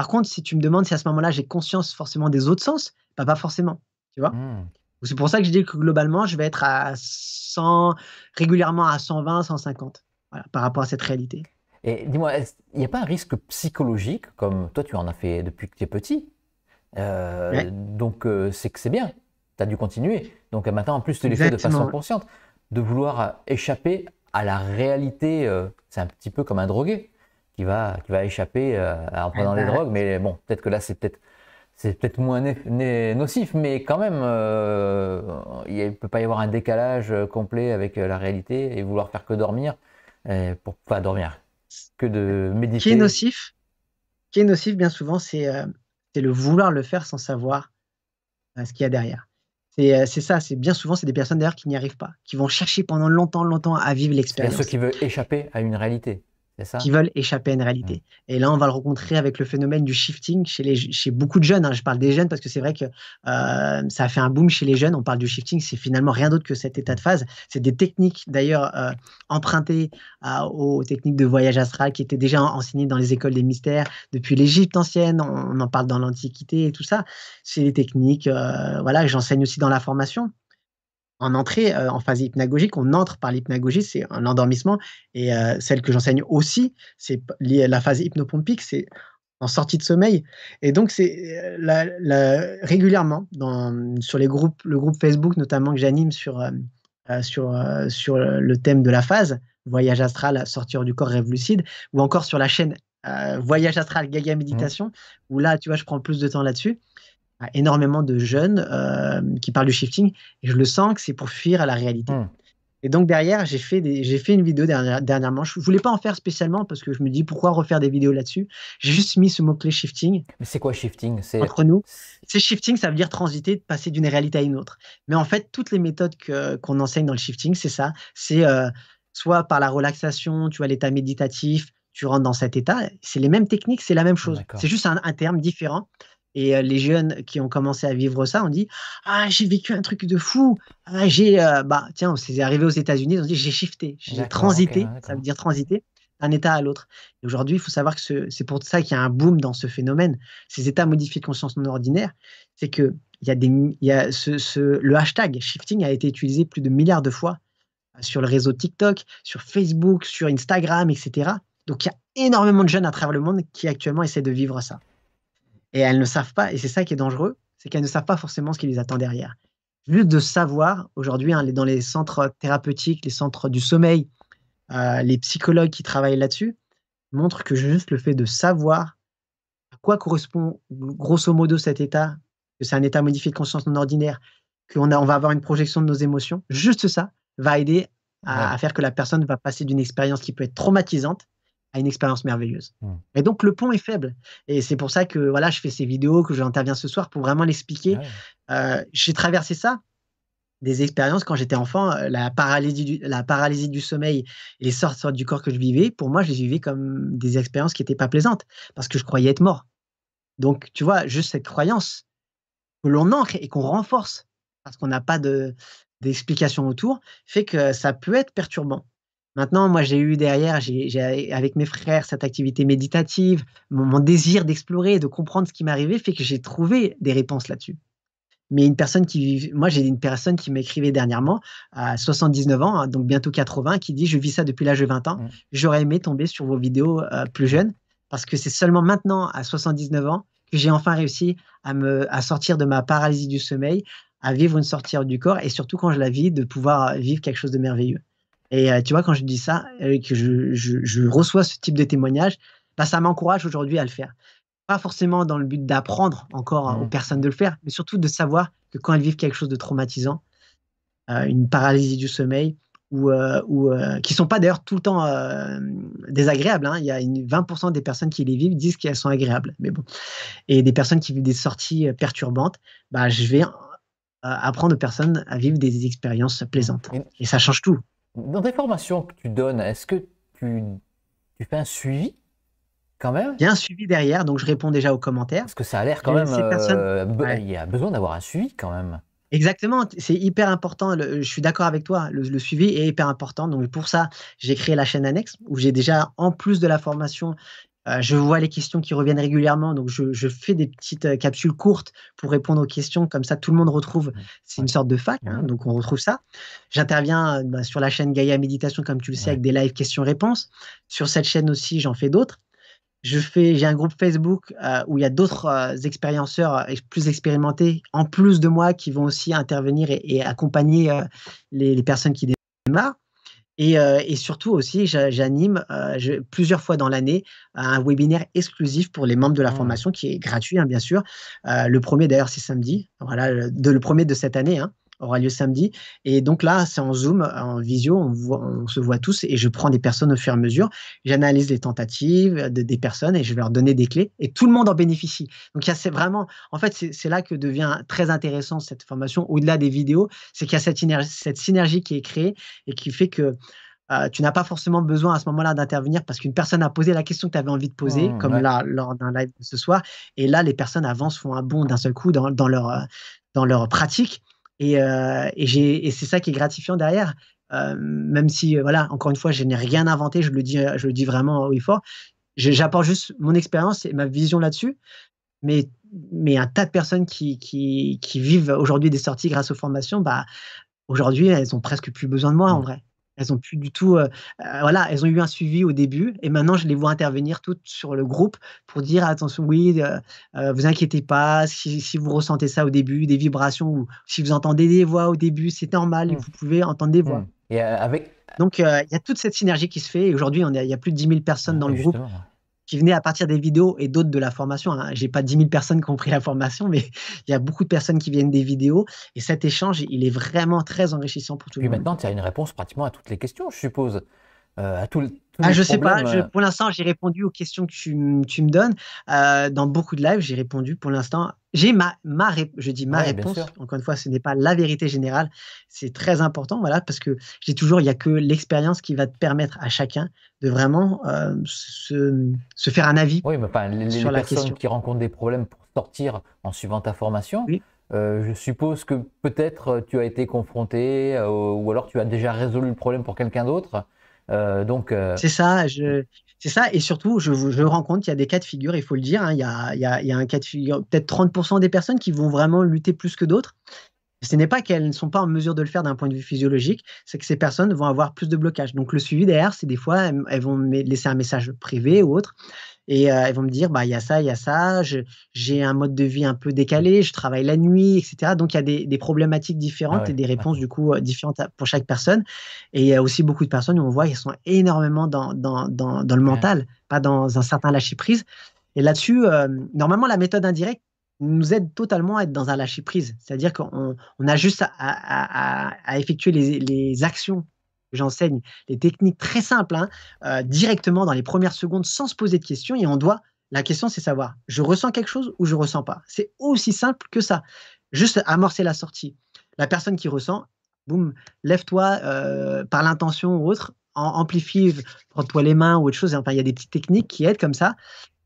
Par contre, si tu me demandes si à ce moment-là j'ai conscience forcément des autres sens, bah, pas forcément. Tu vois hmm. C'est pour ça que je dis que globalement, je vais être à 100, régulièrement à 120, 150 par rapport à cette réalité. Et dis-moi, il n'y a pas un risque psychologique, comme toi tu en as fait depuis que tu es petit euh, Donc euh, c'est que c'est bien, tu as dû continuer. Donc euh, maintenant en plus tu les fait de façon consciente. De vouloir échapper à la réalité, c'est un petit peu comme un drogué qui va, qui va échapper en prenant des drogues. Mais bon, peut-être que là, c'est peut-être c'est peut-être moins nocif, mais quand même, euh, il ne peut pas y avoir un décalage euh, complet avec euh, la réalité et vouloir faire que dormir, pour pas dormir, que de méditer. Qui est nocif, qui est nocif bien souvent, c'est le vouloir le faire sans savoir ce qu'il y a derrière. C'est ça, c'est bien souvent, c'est des personnes d'ailleurs qui n'y arrivent pas, qui vont chercher pendant longtemps, longtemps à vivre l'expérience. Ceux qui veulent échapper à une réalité qui veulent échapper à une réalité. Mm. Et là, on va le rencontrer avec le phénomène du shifting chez, les, chez beaucoup de jeunes. Hein. Je parle des jeunes parce que c'est vrai que euh, ça a fait un boom chez les jeunes. On parle du shifting, c'est finalement rien d'autre que cet état de phase. C'est des techniques d'ailleurs euh, empruntées euh, aux techniques de voyage astral qui étaient déjà enseignées dans les écoles des mystères depuis l'Égypte ancienne. On, en parle dans l'Antiquité et tout ça. C'est des techniques, euh, voilà, j'enseigne aussi dans la formation en entrée, euh, en phase hypnagogique, on entre par l'hypnagogie, c'est un endormissement. Et euh, celle que j'enseigne aussi, c'est la phase hypnopompique, c'est en sortie de sommeil. Et donc, c'est euh, régulièrement, sur les groupes, le groupe Facebook notamment que j'anime sur, sur, sur le thème de la phase, voyage astral, sortir du corps, rêve lucide, ou encore sur la chaîne voyage astral, gaga mmh. méditation, où là, tu vois, je prends plus de temps là-dessus énormément de jeunes euh, qui parlent du shifting. Et je le sens que c'est pour fuir à la réalité. Hmm. Et donc derrière, j'ai fait, j'ai fait une vidéo dernièrement. Je voulais pas en faire spécialement parce que je me dis pourquoi refaire des vidéos là-dessus. J'ai juste mis ce mot-clé shifting. Mais c'est quoi shifting c'est... Entre nous, c'est shifting, ça veut dire transiter, passer d'une réalité à une autre. Mais en fait, toutes les méthodes que, qu'on enseigne dans le shifting, c'est ça. C'est euh, soit par la relaxation, tu vois, l'état méditatif, tu rentres dans cet état. C'est les mêmes techniques, c'est la même chose. C'est juste un, un terme différent et euh, les jeunes qui ont commencé à vivre ça ont dit Ah, j'ai vécu un truc de fou. Ah, j'ai. Euh, bah, tiens, c'est arrivé aux États-Unis, ils ont dit J'ai shifté, j'ai transité. ça veut dire transiter d'un État à l'autre. Et aujourd'hui, il faut savoir que c'est pour ça qu'il y a un boom dans ce phénomène. Ces États modifiés de conscience non ordinaire, c'est que y a des, le hashtag shifting a été utilisé plus de milliards de fois euh, sur le réseau TikTok, sur Facebook, sur Instagram, etc. Donc il y a énormément de jeunes à travers le monde qui actuellement essaient de vivre ça. Et elles ne savent pas, et c'est ça qui est dangereux, c'est qu'elles ne savent pas forcément ce qui les attend derrière. Juste de savoir, aujourd'hui, hein, dans les centres thérapeutiques, les centres du sommeil, euh, les psychologues qui travaillent là-dessus, montrent que juste le fait de savoir à quoi correspond grosso modo cet état, que c'est un état modifié de conscience non ordinaire, qu'on on va avoir une projection de nos émotions, juste ça va aider à faire que la personne va passer d'une expérience qui peut être traumatisante à une expérience merveilleuse. Hmm. Et donc le pont est faible. Et c'est pour ça que voilà, je fais ces vidéos, que j'interviens ce soir pour vraiment l'expliquer. Euh, j'ai traversé ça, des expériences quand j'étais enfant, euh, la paralysie, du, sommeil les sortes, du corps que je vivais, pour moi, je les vivais comme des expériences qui n'étaient pas plaisantes, parce que je croyais être mort. Donc, tu vois, juste cette croyance que l'on ancre et qu'on renforce, parce qu'on n'a pas d'explication autour, fait que ça peut être perturbant. Maintenant, moi, j'ai eu derrière, j'ai avec mes frères, cette activité méditative, mon, désir d'explorer, et de comprendre ce qui m'arrivait, fait que j'ai trouvé des réponses là-dessus. Mais une personne qui, moi, j'ai une personne qui m'écrivait dernièrement, à 79 ans, hein, donc bientôt 80, qui dit Je vis ça depuis l'âge de 20 ans. Mmh. J'aurais aimé tomber sur vos vidéos euh, plus jeunes, parce que c'est seulement maintenant, à 79 ans, que j'ai enfin réussi à, me, à sortir de ma paralysie du sommeil, à vivre une sortie du corps, et surtout quand je la vis, de pouvoir vivre quelque chose de merveilleux. Et euh, tu vois, quand je dis ça, et euh, que je, reçois ce type de témoignages bah, ça m'encourage aujourd'hui à le faire. Pas forcément dans le but d'apprendre encore hein, aux mmh. personnes de le faire, mais surtout de savoir que quand elles vivent quelque chose de traumatisant, euh, une paralysie du sommeil, ou, euh, ou qui sont pas d'ailleurs tout le temps désagréables. Hein. Il y a une, 20% des personnes qui les vivent disent qu'elles sont agréables, mais bon. Et des personnes qui vivent des sorties perturbantes, bah, je vais apprendre aux personnes à vivre des expériences plaisantes. Et ça change tout dans des formations que tu donnes, est-ce que tu, fais un suivi quand même Il y a un suivi derrière, donc je réponds déjà aux commentaires. Parce que ça a l'air quand même. Euh, il y a besoin d'avoir un suivi quand même. Exactement, c'est hyper important. je suis d'accord avec toi. Le, le, suivi est hyper important. Donc pour ça, j'ai créé la chaîne annexe où j'ai déjà, en plus de la formation, euh, je vois les questions qui reviennent régulièrement, donc je, fais des petites euh, capsules courtes pour répondre aux questions, comme ça tout le monde retrouve. Mmh. C'est une sorte de fac, hein, mmh. donc on retrouve ça. J'interviens euh, bah, sur la chaîne Gaïa Méditation, comme tu le sais, avec des live questions-réponses. Sur cette chaîne aussi, j'en fais d'autres. j'ai un groupe Facebook où il y a d'autres expérienceurs plus expérimentés, en plus de moi, qui vont aussi intervenir et, accompagner les, les, personnes qui démarrent. Euh, et, surtout aussi, j'anime euh, plusieurs fois dans l'année un webinaire exclusif pour les membres de la ah. formation qui est gratuit, hein, bien sûr. Euh, le premier d'ailleurs, c'est samedi, voilà, le premier de cette année. Hein aura lieu samedi. Et donc là, c'est en Zoom, en visio, on, se voit tous et je prends des personnes au fur et à mesure. J'analyse les tentatives de, des personnes et je vais leur donner des clés et tout le monde en bénéficie. Donc c'est vraiment, en fait, c'est là que devient très intéressant cette formation au-delà des vidéos, c'est qu'il y a cette synergie, qui est créée et qui fait que euh, tu n'as pas forcément besoin à ce moment-là d'intervenir parce qu'une personne a posé la question que tu avais envie de poser, mmh, comme là lors d'un live ce soir. Et là, les personnes avancent, font un bond d'un seul coup dans, dans, leur, euh, dans leur pratique. Euh, et, c'est ça qui est gratifiant derrière. Euh, même si, euh, voilà, encore une fois, je n'ai rien inventé, je le dis, je le dis vraiment oui fort. J'apporte juste mon expérience et ma vision là-dessus. Mais mais un tas de personnes qui, qui, qui vivent aujourd'hui des sorties grâce aux formations, bah, aujourd'hui, elles ont presque plus besoin de moi en mm. vrai. Elles ont plus du tout, euh, euh, voilà, elles ont eu un suivi au début et maintenant je les vois intervenir toutes sur le groupe pour dire ah, attention, oui, ne euh, vous inquiétez pas, si, vous ressentez ça au début, des vibrations ou si vous entendez des voix au début, c'est normal, mmh. vous pouvez entendre des voix. Mmh. avec... Donc il y a toute cette synergie qui se fait et aujourd'hui il y a plus de 10 000 personnes mmh. dans le groupe qui venaient à partir des vidéos et d'autres de la formation. Hein. J'ai pas 10 000 personnes qui ont pris la formation, mais il y a beaucoup de personnes qui viennent des vidéos. Et cet échange, il est vraiment très enrichissant pour tout le monde. maintenant, tu as une réponse pratiquement à toutes les questions, je suppose. Euh, à tout, ah, je ne sais pas. Euh. pour l'instant, j'ai répondu aux questions que tu, me donnes. Euh, dans beaucoup de lives, j'ai répondu pour l'instant j'ai ma, ma je dis ma réponse. Encore une fois, ce n'est pas la vérité générale. C'est très important, voilà, parce que j'ai toujours, il n'y a que l'expérience qui va te permettre à chacun de vraiment euh, se, se, faire un avis. Oui, mais les, personnes qui rencontrent des problèmes pour sortir en suivant ta formation. Euh, je suppose que peut-être euh, tu as été confronté ou alors tu as déjà résolu le problème pour quelqu'un d'autre. donc. C'est ça. Je, c'est ça, et surtout, je, me rends compte qu'il y a des cas de figure, il faut le dire, hein, il, y a, un cas de figure, peut-être 30% des personnes qui vont vraiment lutter plus que d'autres. Ce n'est pas qu'elles ne sont pas en mesure de le faire d'un point de vue physiologique, c'est que ces personnes vont avoir plus de blocages. Donc le suivi derrière, c'est des fois, elles, elles vont laisser un message privé ou autre et ils euh, vont me dire bah il y a ça, il y a ça, j'ai un mode de vie un peu décalé, je travaille la nuit, etc. Donc il y a des, problématiques ah différentes et des réponses du coup euh, différentes pour chaque personne. Et il y a aussi beaucoup de personnes où on voit ils sont énormément dans, dans, dans, le mental, pas dans un certain lâcher prise. Et là-dessus, euh, normalement la méthode indirecte nous aide totalement à être dans un lâcher prise, c'est-à-dire qu'on a juste à, effectuer les, les actions j'enseigne les techniques très simples, hein, euh, directement dans les premières secondes sans se poser de questions. Et on doit, la question c'est savoir, je ressens quelque chose ou je ressens pas. C'est aussi simple que ça. Juste amorcer la sortie. La personne qui ressent, boum, lève-toi euh, par l'intention ou autre, amplifie, prends-toi les mains ou autre chose. Enfin, il y a des petites techniques qui aident comme ça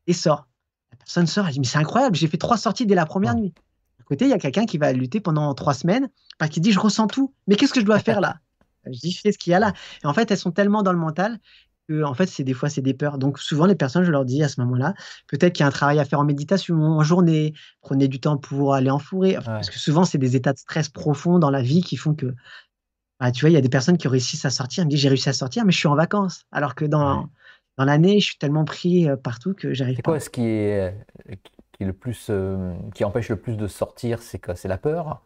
et sort. La personne sort, elle dit, mais c'est incroyable, j'ai fait trois sorties dès la première nuit. À côté, il y a quelqu'un qui va lutter pendant trois semaines qui dit, je ressens tout, mais qu'est-ce que je dois faire là je dis c'est ce qu'il y a là. Et en fait, elles sont tellement dans le mental que, en fait, c'est des fois, c'est des peurs. Donc, souvent, les personnes, je leur dis à ce moment-là, peut-être qu'il y a un travail à faire en méditation, en journée, prenez du temps pour aller en fourré. Parce que souvent, c'est des états de stress profonds dans la vie qui font que, bah, tu vois, il y a des personnes qui réussissent à sortir. Elles me disent, j'ai réussi à sortir, mais je suis en vacances. Alors que dans, dans l'année, je suis tellement pris euh, partout que j'arrive pas. C'est quoi ce qui, est, euh, qui, le plus, euh, qui empêche le plus de sortir C'est quoi C'est la peur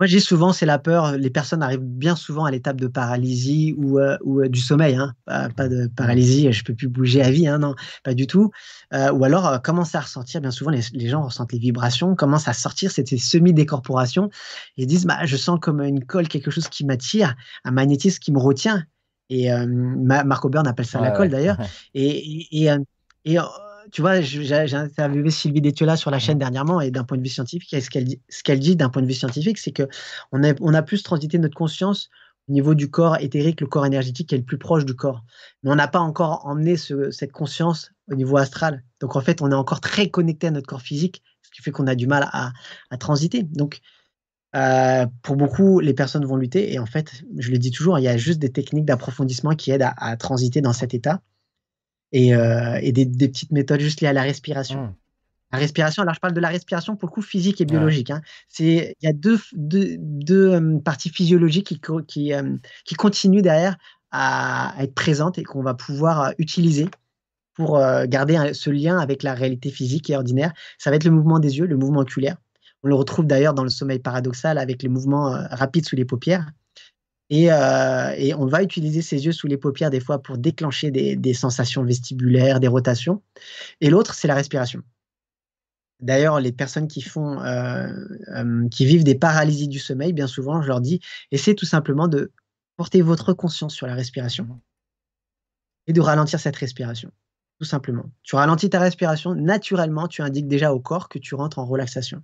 moi, j'ai souvent, c'est la peur. Les personnes arrivent bien souvent à l'étape de paralysie ou, euh, ou euh, du sommeil. Hein. Pas, de paralysie, je peux plus bouger à vie. Hein, non, pas du tout. Euh, ou alors, commence à ressentir. Bien souvent, les, gens ressentent les vibrations, commencent à sortir cette semi-décorporation. Ils disent, bah, je sens comme une colle, quelque chose qui m'attire, un magnétisme qui me retient. Et Marco Byrne appelle ça la colle d'ailleurs. et tu vois, j'ai interviewé Sylvie Détiola sur la mmh. chaîne dernièrement, et d'un point de vue scientifique, ce qu'elle dit, ce qu'elle dit d'un point de vue scientifique, c'est que on a, on a plus transité notre conscience au niveau du corps éthérique, le corps énergétique qui est le plus proche du corps. Mais on n'a pas encore emmené cette conscience au niveau astral. Donc en fait, on est encore très connecté à notre corps physique, ce qui fait qu'on a du mal à, transiter. Donc euh, pour beaucoup, les personnes vont lutter. Et en fait, je le dis toujours, il y a juste des techniques d'approfondissement qui aident à transiter dans cet état et, euh, des, petites méthodes juste liées à la respiration. Hmm. La respiration, alors je parle de la respiration pour le coup physique et biologique. Hein. C'est il y a deux, euh, parties physiologiques qui, qui, euh, qui continuent derrière à, être présentes et qu'on va pouvoir utiliser pour garder ce lien avec la réalité physique et ordinaire. Ça va être le mouvement des yeux, le mouvement oculaire. On le retrouve d'ailleurs dans le sommeil paradoxal avec les mouvements rapides sous les paupières. Euh, et, on va utiliser ses yeux sous les paupières des fois pour déclencher des, sensations vestibulaires, des rotations. Et l'autre, c'est la respiration. D'ailleurs, les personnes qui font, euh, euh, qui vivent des paralysies du sommeil, bien souvent, je leur dis, essayez tout simplement de porter votre conscience sur la respiration et de ralentir cette respiration, tout simplement. Tu ralentis ta respiration, naturellement, tu indiques déjà au corps que tu rentres en relaxation.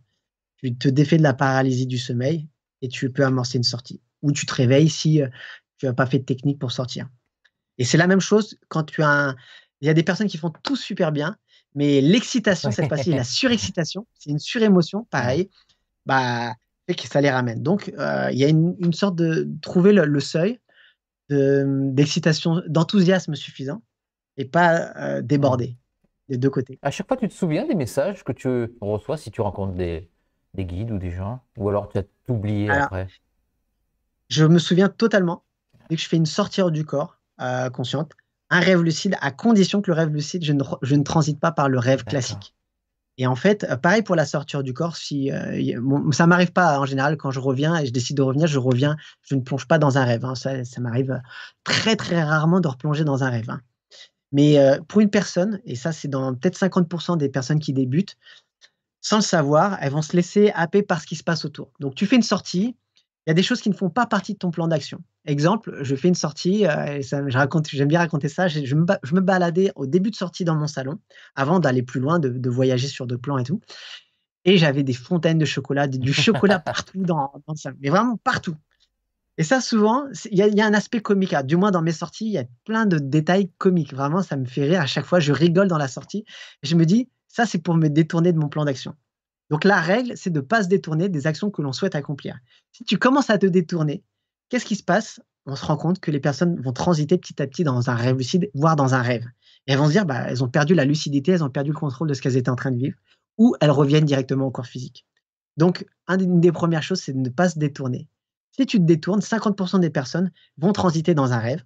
Tu te défais de la paralysie du sommeil et tu peux amorcer une sortie ou tu te réveilles si euh, tu n'as pas fait de technique pour sortir. Et c'est la même chose quand tu as Il y a des personnes qui font tout super bien, mais l'excitation cette fois-ci, la surexcitation, c'est une surémotion, pareil, bah, ça les ramène. Donc, euh, il y a une, sorte de trouver le, seuil d'excitation, d'enthousiasme suffisant et pas euh, déborder des deux côtés. À chaque fois, tu te souviens des messages que tu reçois si tu rencontres des, guides ou des gens Ou alors tu as tout oublié après je me souviens totalement, dès que je fais une sortie du corps euh, consciente, un rêve lucide, à condition que le rêve lucide, je ne, transite pas par le rêve classique. Et en fait, euh, pareil pour la sortie du corps, si, euh, ça m'arrive pas hein, en général quand je reviens et je décide de revenir, je reviens, je ne plonge pas dans un rêve. Hein. Ça, m'arrive très très rarement de replonger dans un rêve. Hein. Mais pour une personne, et ça c'est dans peut-être 50% des personnes qui débutent, sans le savoir, elles vont se laisser happer par ce qui se passe autour. Donc tu fais une sortie, il y a des choses qui ne font pas partie de ton plan d'action. Exemple, je fais une sortie, euh, et je raconte, j'aime bien raconter ça, je, me, baladais au début de sortie dans mon salon, avant d'aller plus loin, de, voyager sur deux plans et tout. Et j'avais des fontaines de chocolat, du, chocolat partout dans, le salon, mais vraiment partout. Et ça, souvent, il y, a un aspect comique. Hein. Du moins, dans mes sorties, il y a plein de détails comiques. Vraiment, ça me fait rire. À chaque fois, je rigole dans la sortie. je me dis, ça, c'est pour me détourner de mon plan d'action. Donc la règle, c'est de ne pas se détourner des actions que l'on souhaite accomplir. Si tu commences à te détourner, qu'est-ce qui se passe On se rend compte que les personnes vont transiter petit à petit dans un rêve lucide, voire dans un rêve. Et elles vont se dire, bah, elles ont perdu la lucidité, elles ont perdu le contrôle de ce qu'elles étaient en train de vivre, ou elles reviennent directement au corps physique. Donc, une des premières choses, c'est de ne pas se détourner. Si tu te détournes, 50% des personnes vont transiter dans un rêve,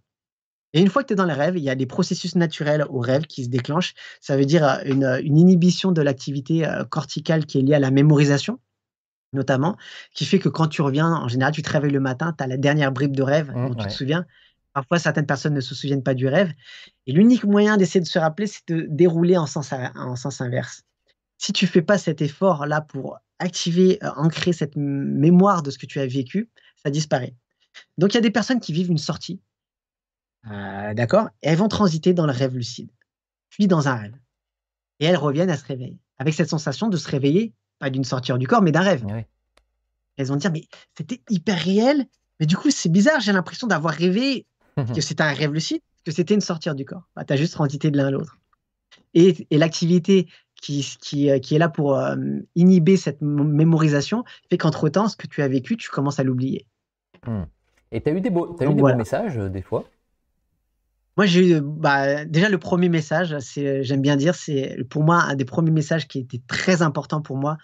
et une fois que tu es dans le rêve, il y a des processus naturels au rêve qui se déclenchent. Ça veut dire une, inhibition de l'activité corticale qui est liée à la mémorisation, notamment, qui fait que quand tu reviens, en général, tu te réveilles le matin, tu as la dernière bribe de rêve mmh, dont tu te souviens. Parfois, certaines personnes ne se souviennent pas du rêve. Et l'unique moyen d'essayer de se rappeler, c'est de dérouler en sens, en sens inverse. Si tu fais pas cet effort-là pour activer, ancrer cette mémoire de ce que tu as vécu, ça disparaît. Donc, il y a des personnes qui vivent une sortie ah, d'accord Elles vont transiter dans le rêve lucide, puis dans un rêve. Et elles reviennent à se réveiller, avec cette sensation de se réveiller, pas d'une sortie du corps, mais d'un rêve. Elles vont dire, mais c'était hyper réel, mais du coup, c'est bizarre, j'ai l'impression d'avoir rêvé que c'était un rêve lucide, que c'était une sortie du corps. Bah, tu as juste transité de l'un à l'autre. Et, l'activité euh, qui, est là pour euh, inhiber cette mémorisation fait qu'entre-temps, ce que tu as vécu, tu commences à l'oublier. Mmh. Et tu as eu des beaux, messages euh, des fois moi, j'ai eu bah, déjà le premier message, euh, j'aime bien dire, c'est pour moi un des premiers messages qui était très important pour moi,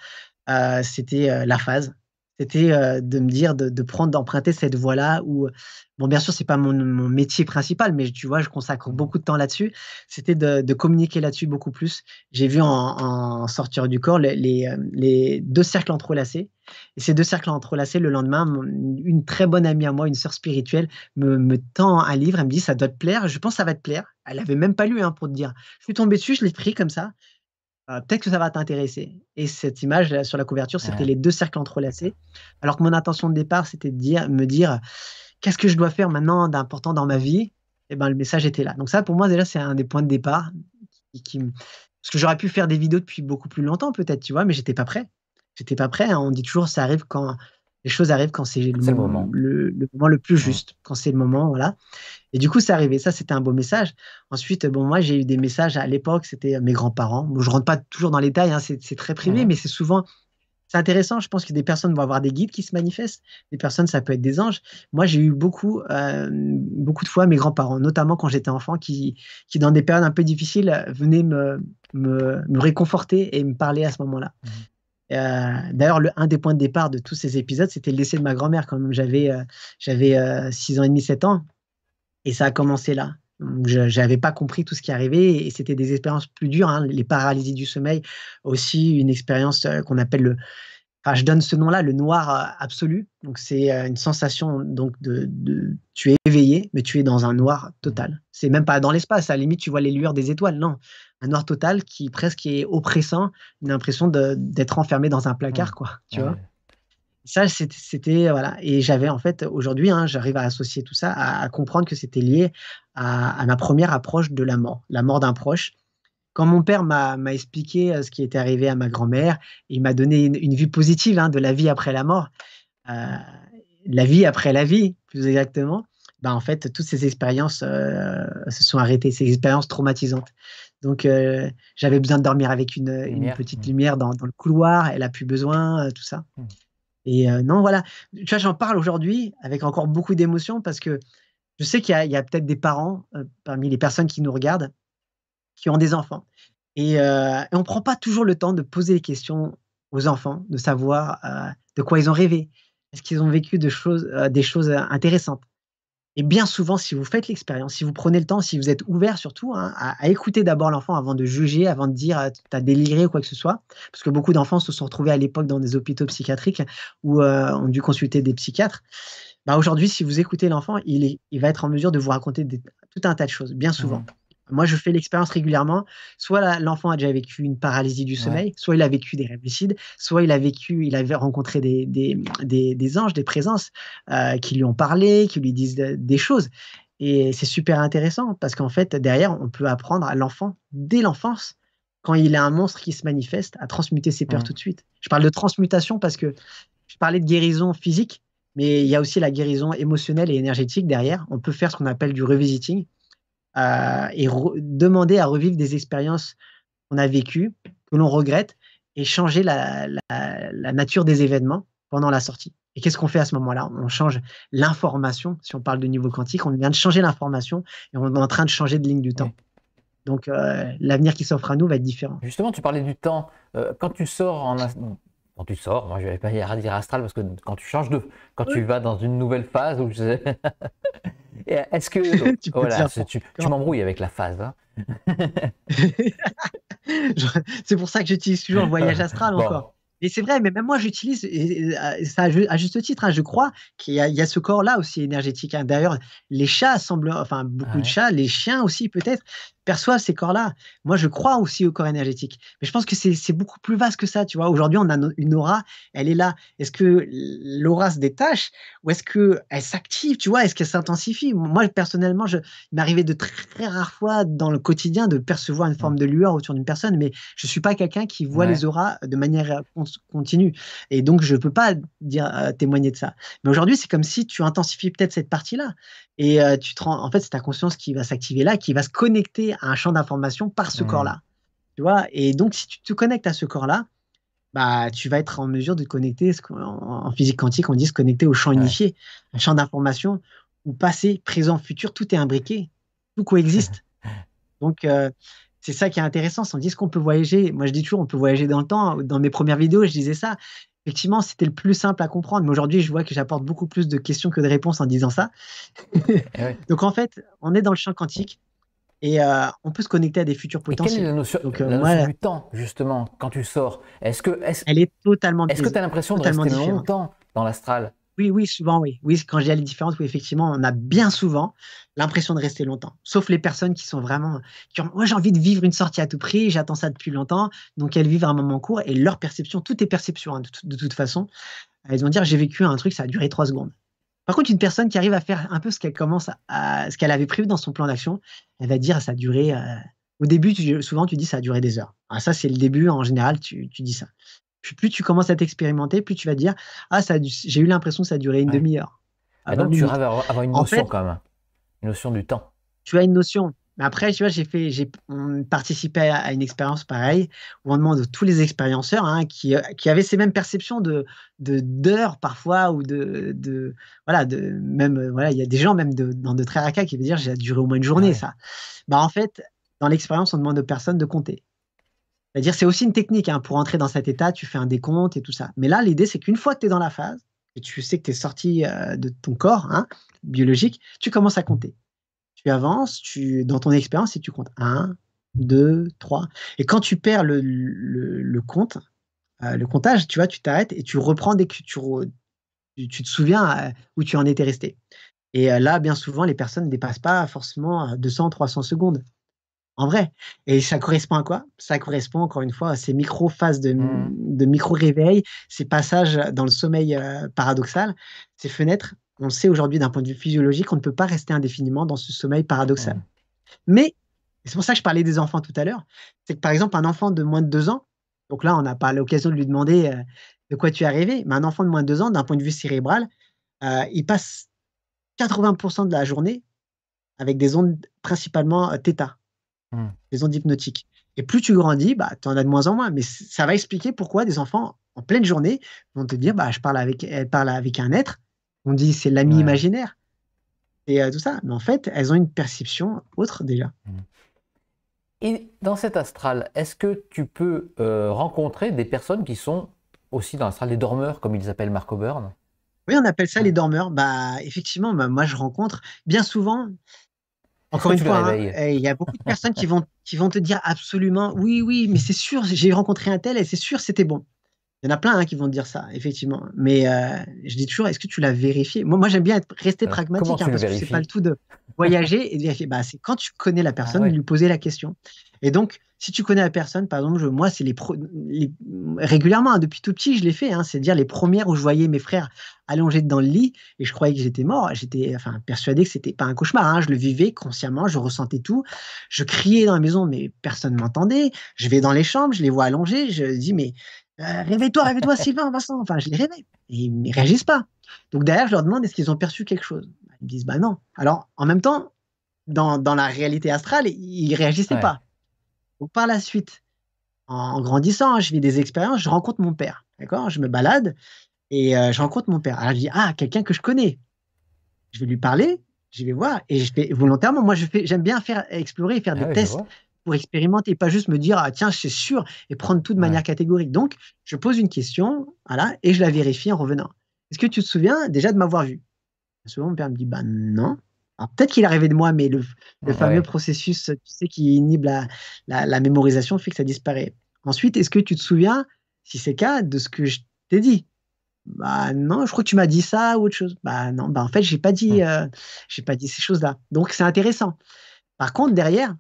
euh, c'était euh, la phase. C'était de me dire de, prendre, d'emprunter cette voie-là où, bon, bien sûr, c'est pas mon, métier principal, mais tu vois, je consacre beaucoup de temps là-dessus. C'était de, communiquer là-dessus beaucoup plus. J'ai vu en, sortir du corps les deux cercles entrelacés et ces deux cercles entrelacés, le lendemain, une très bonne amie à moi, une sœur spirituelle, me, tend un livre, elle me dit ça doit te plaire, je pense que ça va te plaire. Elle avait même pas lu hein, pour te dire. Je suis tombé dessus, je l'ai pris comme ça. Euh, peut-être que ça va t'intéresser. Et cette image sur la couverture, c'était les deux cercles entrelacés. Alors que mon intention de départ, c'était de dire, me dire qu'est-ce que je dois faire maintenant d'important dans ma vie Et eh ben le message était là. Donc ça, pour moi, déjà, c'est un des points de départ qui, parce que j'aurais pu faire des vidéos depuis beaucoup plus longtemps, peut-être, tu vois, mais j'étais pas prêt j'étais pas prêt. Hein. On dit toujours, ça arrive quand les choses arrivent quand c'est le, moment. Le, moment le plus juste, quand c'est le moment, voilà. Et du coup, c'est arrivé. Ça, c'était un beau message. Ensuite, bon, moi, j'ai eu des messages à l'époque, c'était mes grands-parents. Je je rentre pas toujours dans les détails, hein, c'est très privé, mais c'est souvent. C'est intéressant, je pense que des personnes vont avoir des guides qui se manifestent, des personnes, ça peut être des anges. Moi, j'ai eu beaucoup, euh, beaucoup de fois mes grands-parents, notamment quand j'étais enfant, qui, qui, dans des périodes un peu difficiles, venaient me, me, me réconforter et me parler à ce moment-là. Mmh. Euh, d'ailleurs, un des points de départ de tous ces épisodes, c'était le décès de ma grand-mère quand J'avais 6 euh, euh, ans et demi, 7 ans. Et ça a commencé là. Je n'avais pas compris tout ce qui arrivait et c'était des expériences plus dures. Hein. Les paralysies du sommeil, aussi une expérience qu'on appelle le, je donne ce nom-là, le noir absolu. Donc, c'est une sensation donc de, tu es éveillé, mais tu es dans un noir total. C'est même pas dans l'espace. À la limite, tu vois les lueurs des étoiles. Non, un noir total qui presque est oppressant, une impression d'être enfermé dans un placard, mmh. quoi. Tu vois ça, c'était voilà. Et j'avais en fait aujourd'hui, hein, j'arrive à associer tout ça, à, comprendre que c'était lié à, ma première approche de la mort, la mort d'un proche. Quand mon père m'a expliqué euh, ce qui était arrivé à ma grand-mère, il m'a donné une, une, vue positive hein, de la vie après la mort, euh, la vie après la vie, plus exactement. bah en fait, toutes ces expériences euh, se sont arrêtées, ces expériences traumatisantes. Donc, euh, j'avais besoin de dormir avec une, petite lumière dans, le couloir. Elle a plus besoin, euh, tout ça. Hmm. Et euh, non, voilà. Tu vois, j'en parle aujourd'hui avec encore beaucoup d'émotion parce que je sais qu'il y a, peut-être des parents parmi les personnes qui nous regardent qui ont des enfants. Et, on ne prend pas toujours le temps de poser les questions aux enfants, de savoir de quoi ils ont rêvé. Est-ce qu'ils ont vécu de des choses intéressantes et bien souvent, si vous faites l'expérience, si vous prenez le temps, si vous êtes ouvert surtout hein, à, écouter d'abord l'enfant avant de juger, avant de dire euh, as déliré ou quoi que ce soit, parce que beaucoup d'enfants se sont retrouvés à l'époque dans des hôpitaux psychiatriques où euh, ont dû consulter des psychiatres. Bah, aujourd'hui, si vous écoutez l'enfant, il, va être en mesure de vous raconter tout un tas de choses, bien souvent. Mmh. Moi, je fais l'expérience régulièrement. Soit l'enfant a déjà vécu une paralysie du sommeil, soit il a vécu des rêves soit il a vécu, il a rencontré des, anges, des présences euh, qui lui ont parlé, qui lui disent des choses. Et c'est super intéressant parce qu'en fait, derrière, on peut apprendre à l'enfant, dès l'enfance, quand il a un monstre qui se manifeste, à transmuter ses peurs tout de suite. Je parle de transmutation parce que je parlais de guérison physique, mais il y a aussi la guérison émotionnelle et énergétique derrière. On peut faire ce qu'on appelle du revisiting et demander à revivre des expériences qu'on a vécues, que l'on regrette, et changer la, nature des événements pendant la sortie. Et qu'est-ce qu'on fait à ce moment-là On change l'information, si on parle de niveau quantique, on vient de changer l'information et on est en train de changer de ligne du temps. Donc euh, l'avenir qui s'offre à nous va être différent. Justement, tu parlais du temps. Euh, quand tu sors en, quand tu sors, moi je vais pas dire astral parce que quand tu changes de, quand tu vas dans une nouvelle phase où je... est-ce que tu, voilà, oh tu, tu m'embrouilles avec la phase. Hein. c'est pour ça que j'utilise toujours le voyage astral encore. c'est vrai, mais même moi j'utilise ça à juste titre, hein, je crois qu'il y, a ce corps-là aussi énergétique. Hein. D'ailleurs, les chats semblent, enfin beaucoup de chats, les chiens aussi peut-être, perçoivent ces corps-là. Moi, je crois aussi au corps énergétique. Mais je pense que c'est beaucoup plus vaste que ça, tu vois. Aujourd'hui, on a une aura, elle est là. Est-ce que l'aura se détache ou est-ce qu'elle s'active, tu vois Est-ce qu'elle s'intensifie Moi, personnellement, je, il m'arrivait de très, rares fois dans le quotidien de percevoir une forme mmh. de lueur autour d'une personne, mais je ne suis pas quelqu'un qui voit les auras de manière euh, continue. Et donc, je ne peux pas dire, euh, témoigner de ça. Mais aujourd'hui, c'est comme si tu intensifies peut-être cette partie-là. Et euh, tu te rends, en fait, c'est ta conscience qui va s'activer là, qui va se connecter à un champ d'information par ce mmh. corps-là. Tu vois Et donc, si tu te connectes à ce corps-là, bah, tu vas être en mesure de te connecter, en physique quantique, on dit se connecter au champ unifié, un champ d'information où passé, présent, futur, tout est imbriqué, tout coexiste. donc, euh, c'est ça qui est intéressant. On dit ce qu'on peut voyager. Moi, je dis toujours, on peut voyager dans le temps. Dans mes premières vidéos, je disais ça effectivement, c'était le plus simple à comprendre. Mais aujourd'hui, je vois que j'apporte beaucoup plus de questions que de réponses en disant ça. Eh Donc en fait, on est dans le champ quantique et euh, on peut se connecter à des futurs potentiels. la notion, Donc, euh, du temps, justement, quand tu sors Est-ce que est -ce, Elle est totalement Est-ce que tu as l'impression de rester longtemps dans l'astral oui, oui, souvent, oui. Oui, quand j'ai les différentes, oui, effectivement, on a bien souvent l'impression de rester longtemps. Sauf les personnes qui sont vraiment, qui moi, j'ai envie de vivre une sortie à tout prix, j'attends ça depuis longtemps. Donc, elles vivent un moment court et leur perception, toutes est perceptions, hein, de, toute façon. Elles vont dire, j'ai vécu un truc, ça a duré trois secondes. Par contre, une personne qui arrive à faire un peu ce qu'elle commence à, ce qu'elle avait prévu dans son plan d'action, elle va dire, ça a duré, euh, au début, souvent, tu dis, ça a duré des heures. Ah, ça, c'est le début, en général, tu dis ça plus tu commences à t'expérimenter, plus tu vas dire Ah, ça j'ai eu l'impression que ça a duré une demi-heure. Ah, tu avoir une notion quand même, une notion du temps. Tu as une notion. Mais après, tu vois, j'ai participé à une expérience pareille où on demande tous les expérienceurs hein, euh, qui, avaient ces mêmes perceptions de d'heures parfois ou de, voilà de même euh, voilà il y a des gens même dans de très raca qui veulent dire j'ai duré au moins une journée ça. Bah en fait, dans l'expérience, on demande aux personnes de compter. C'est-à-dire, c'est aussi une technique. Hein. Pour entrer dans cet état, tu fais un décompte et tout ça. Mais là, l'idée, c'est qu'une fois que tu es dans la phase, que tu sais que tu es sorti euh, de ton corps hein, biologique, tu commences à compter. Tu avances tu, dans ton expérience et tu comptes 1, 2, 3. Et quand tu perds le, compte, euh, le comptage, tu vois, tu t'arrêtes et tu reprends dès que tu, te souviens euh, où tu en étais resté. Et là, bien souvent, les personnes ne dépassent pas forcément 200, 300 secondes en vrai. Et ça correspond à quoi Ça correspond encore une fois à ces micro-phases de, mmh. micro-réveil, ces passages dans le sommeil euh, paradoxal, ces fenêtres. On sait aujourd'hui d'un point de vue physiologique qu'on ne peut pas rester indéfiniment dans ce sommeil paradoxal. Mais, c'est pour ça que je parlais des enfants tout à l'heure, c'est que par exemple un enfant de moins de deux ans, donc là on n'a pas l'occasion de lui demander euh, de quoi tu es rêvé, mais un enfant de moins de deux ans, d'un point de vue cérébral, euh, il passe 80% de la journée avec des ondes principalement θ les hmm. ondes hypnotiques. Et plus tu grandis, bah, tu en as de moins en moins. Mais ça va expliquer pourquoi des enfants, en pleine journée, vont te dire bah, Je parle avec, elle parle avec un être. On dit C'est l'ami imaginaire. Et euh, tout ça. Mais en fait, elles ont une perception autre déjà. Hmm. Et dans cet astral, est-ce que tu peux euh, rencontrer des personnes qui sont aussi dans l'astral des dormeurs, comme ils appellent Marco Byrne oui, on appelle ça hmm. les dormeurs. Bah, effectivement, bah, moi, je rencontre bien souvent encore une fois, hein. eh, il y a beaucoup de personnes qui vont, qui vont te dire absolument oui, oui, mais c'est sûr, j'ai rencontré un tel et c'est sûr, c'était bon. Il y en a plein hein, qui vont te dire ça, effectivement. Mais euh, je dis toujours, est-ce que tu l'as vérifié Moi, moi j'aime bien être, rester euh, pragmatique hein, parce que c'est pas le tout de voyager et de vérifier. Bah, c'est quand tu connais la ah personne, lui poser la question. Et donc, si tu connais la personne, par exemple, moi, c'est les, régulièrement, hein, depuis tout petit, je l'ai fait, hein, c'est-à-dire les premières où je voyais mes frères allongés dans le lit et je croyais que j'étais mort. J'étais persuadé que c'était pas un cauchemar. Hein. je le vivais consciemment, je ressentais tout. Je criais dans la maison, mais personne m'entendait. Je vais dans les chambres, je les vois allongés, je dis mais euh, réveille-toi, réveille-toi, Sylvain, Vincent. Enfin, je les réveille. Et ils ne réagissent pas. Donc derrière, je leur demande est-ce qu'ils ont perçu quelque chose Ils me disent bah non. Alors en même temps, dans, la réalité astrale, ils réagissaient pas par la suite, en grandissant, hein, je vis des expériences, je rencontre mon père. D'accord Je me balade et euh, je rencontre mon père. Alors, je dis Ah, quelqu'un que je connais. Je vais lui parler, je vais voir. Et je fais volontairement, moi, j'aime bien faire explorer, faire ah des tests pour expérimenter, et pas juste me dire ah, tiens, c'est sûr et prendre tout de manière catégorique. Donc, je pose une question, voilà, et je la vérifie en revenant. Est-ce que tu te souviens déjà de m'avoir vu Souvent, mon père me dit bah non peut-être qu'il a rêvé de moi, mais le, fameux processus tu qui inhibe la, mémorisation fait que ça disparaît. Ensuite, est-ce que tu te souviens, si c'est le cas, de ce que je t'ai dit Bah non, je crois que tu m'as dit ça ou autre chose. Bah non, bah en fait, j'ai pas euh, pas dit ces choses-là. Donc c'est intéressant. Par contre, derrière,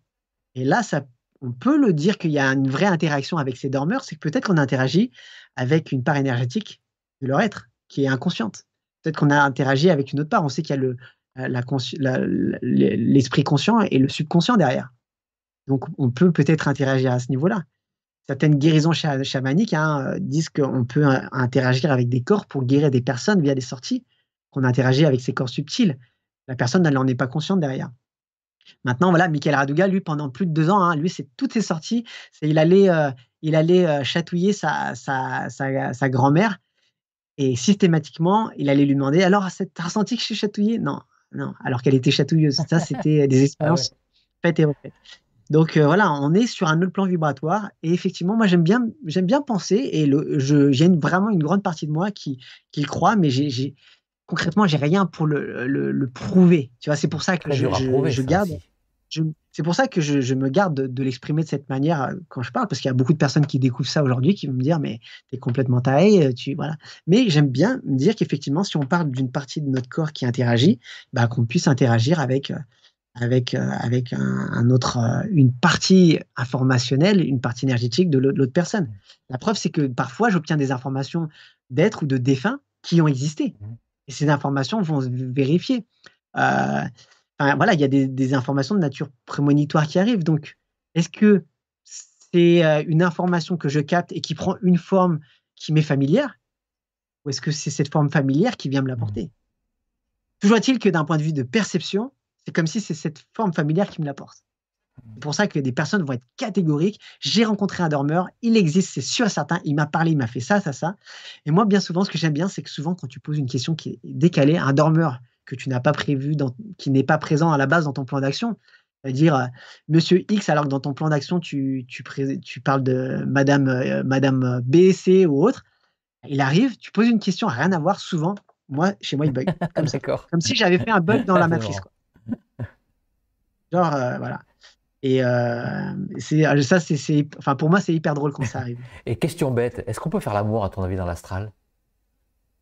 et là, ça, on peut le dire qu'il y a une vraie interaction avec ces dormeurs, c'est que peut-être qu'on interagit avec une part énergétique de leur être qui est inconsciente. Peut-être qu'on a interagi avec une autre part. On sait qu'il y a le, euh, l'esprit conscient et le subconscient derrière. Donc, on peut peut-être interagir à ce niveau-là. Certaines guérisons chamaniques hein, euh, disent qu'on peut interagir avec des corps pour guérir des personnes via des sorties, qu'on interagit avec ces corps subtils. La personne, elle n'en est pas consciente derrière. Maintenant, voilà, Michael Raduga, lui, pendant plus de deux ans, hein, lui, c'est toutes ses sorties, il allait, euh, il allait chatouiller sa, sa, sa, grand-mère et systématiquement, il allait lui demander Alors, t'as ressenti que je suis chatouillé Non, non, alors qu'elle était chatouilleuse. Ça, c'était des expériences ah faites et refaites. Donc euh, voilà, on est sur un autre plan vibratoire. Et effectivement, moi j'aime bien, j'aime bien penser, et le, je, j'ai vraiment une grande partie de moi qui, qui le croit, mais j'ai, je concrètement, j'ai rien pour le, le, prouver. Tu vois, c'est pour ça que je, je, garde c'est pour ça que je, me garde de, l'exprimer de cette manière euh, quand je parle, parce qu'il y a beaucoup de personnes qui découvrent ça aujourd'hui qui vont me dire mais t'es complètement taille euh, ». tu voilà. Mais j'aime bien me dire qu'effectivement, si on parle d'une partie de notre corps qui interagit, bah, qu'on puisse interagir avec euh, avec avec un, autre, une partie informationnelle, une partie énergétique de l'autre personne. La preuve, c'est que parfois, j'obtiens des informations d'êtres ou de défunts qui ont existé. Mmh. Et ces informations vont se vérifier. Euh, voilà, il y a des, informations de nature prémonitoire qui arrivent. Donc, est-ce que c'est euh, une information que je capte et qui prend une forme qui m'est familière Ou est-ce que c'est cette forme familière qui vient me l'apporter mmh. Toujours est-il que d'un point de vue de perception, c'est comme si c'est cette forme familière qui me l'apporte. C'est pour ça que des personnes vont être catégoriques. J'ai rencontré un dormeur, il existe, c'est sûr, certain. Il m'a parlé, il m'a fait ça, ça, ça. Et moi, bien souvent, ce que j'aime bien, c'est que souvent, quand tu poses une question qui est décalée, un dormeur que tu n'as pas prévu, dans, qui n'est pas présent à la base dans ton plan d'action. C'est-à-dire euh, Monsieur X, alors que dans ton plan d'action, tu, tu, tu, parles de Madame, euh, Madame euh, B, C ou autre. Il arrive, tu poses une question, rien à voir, souvent, moi, chez moi, il bug. Comme, comme si j'avais fait un bug dans la matrice. Quoi. Genre, voilà. Et c'est ça, c'est, enfin, pour moi, c'est hyper drôle quand ça arrive. Et question bête, est-ce qu'on peut faire l'amour, à ton avis, dans l'astral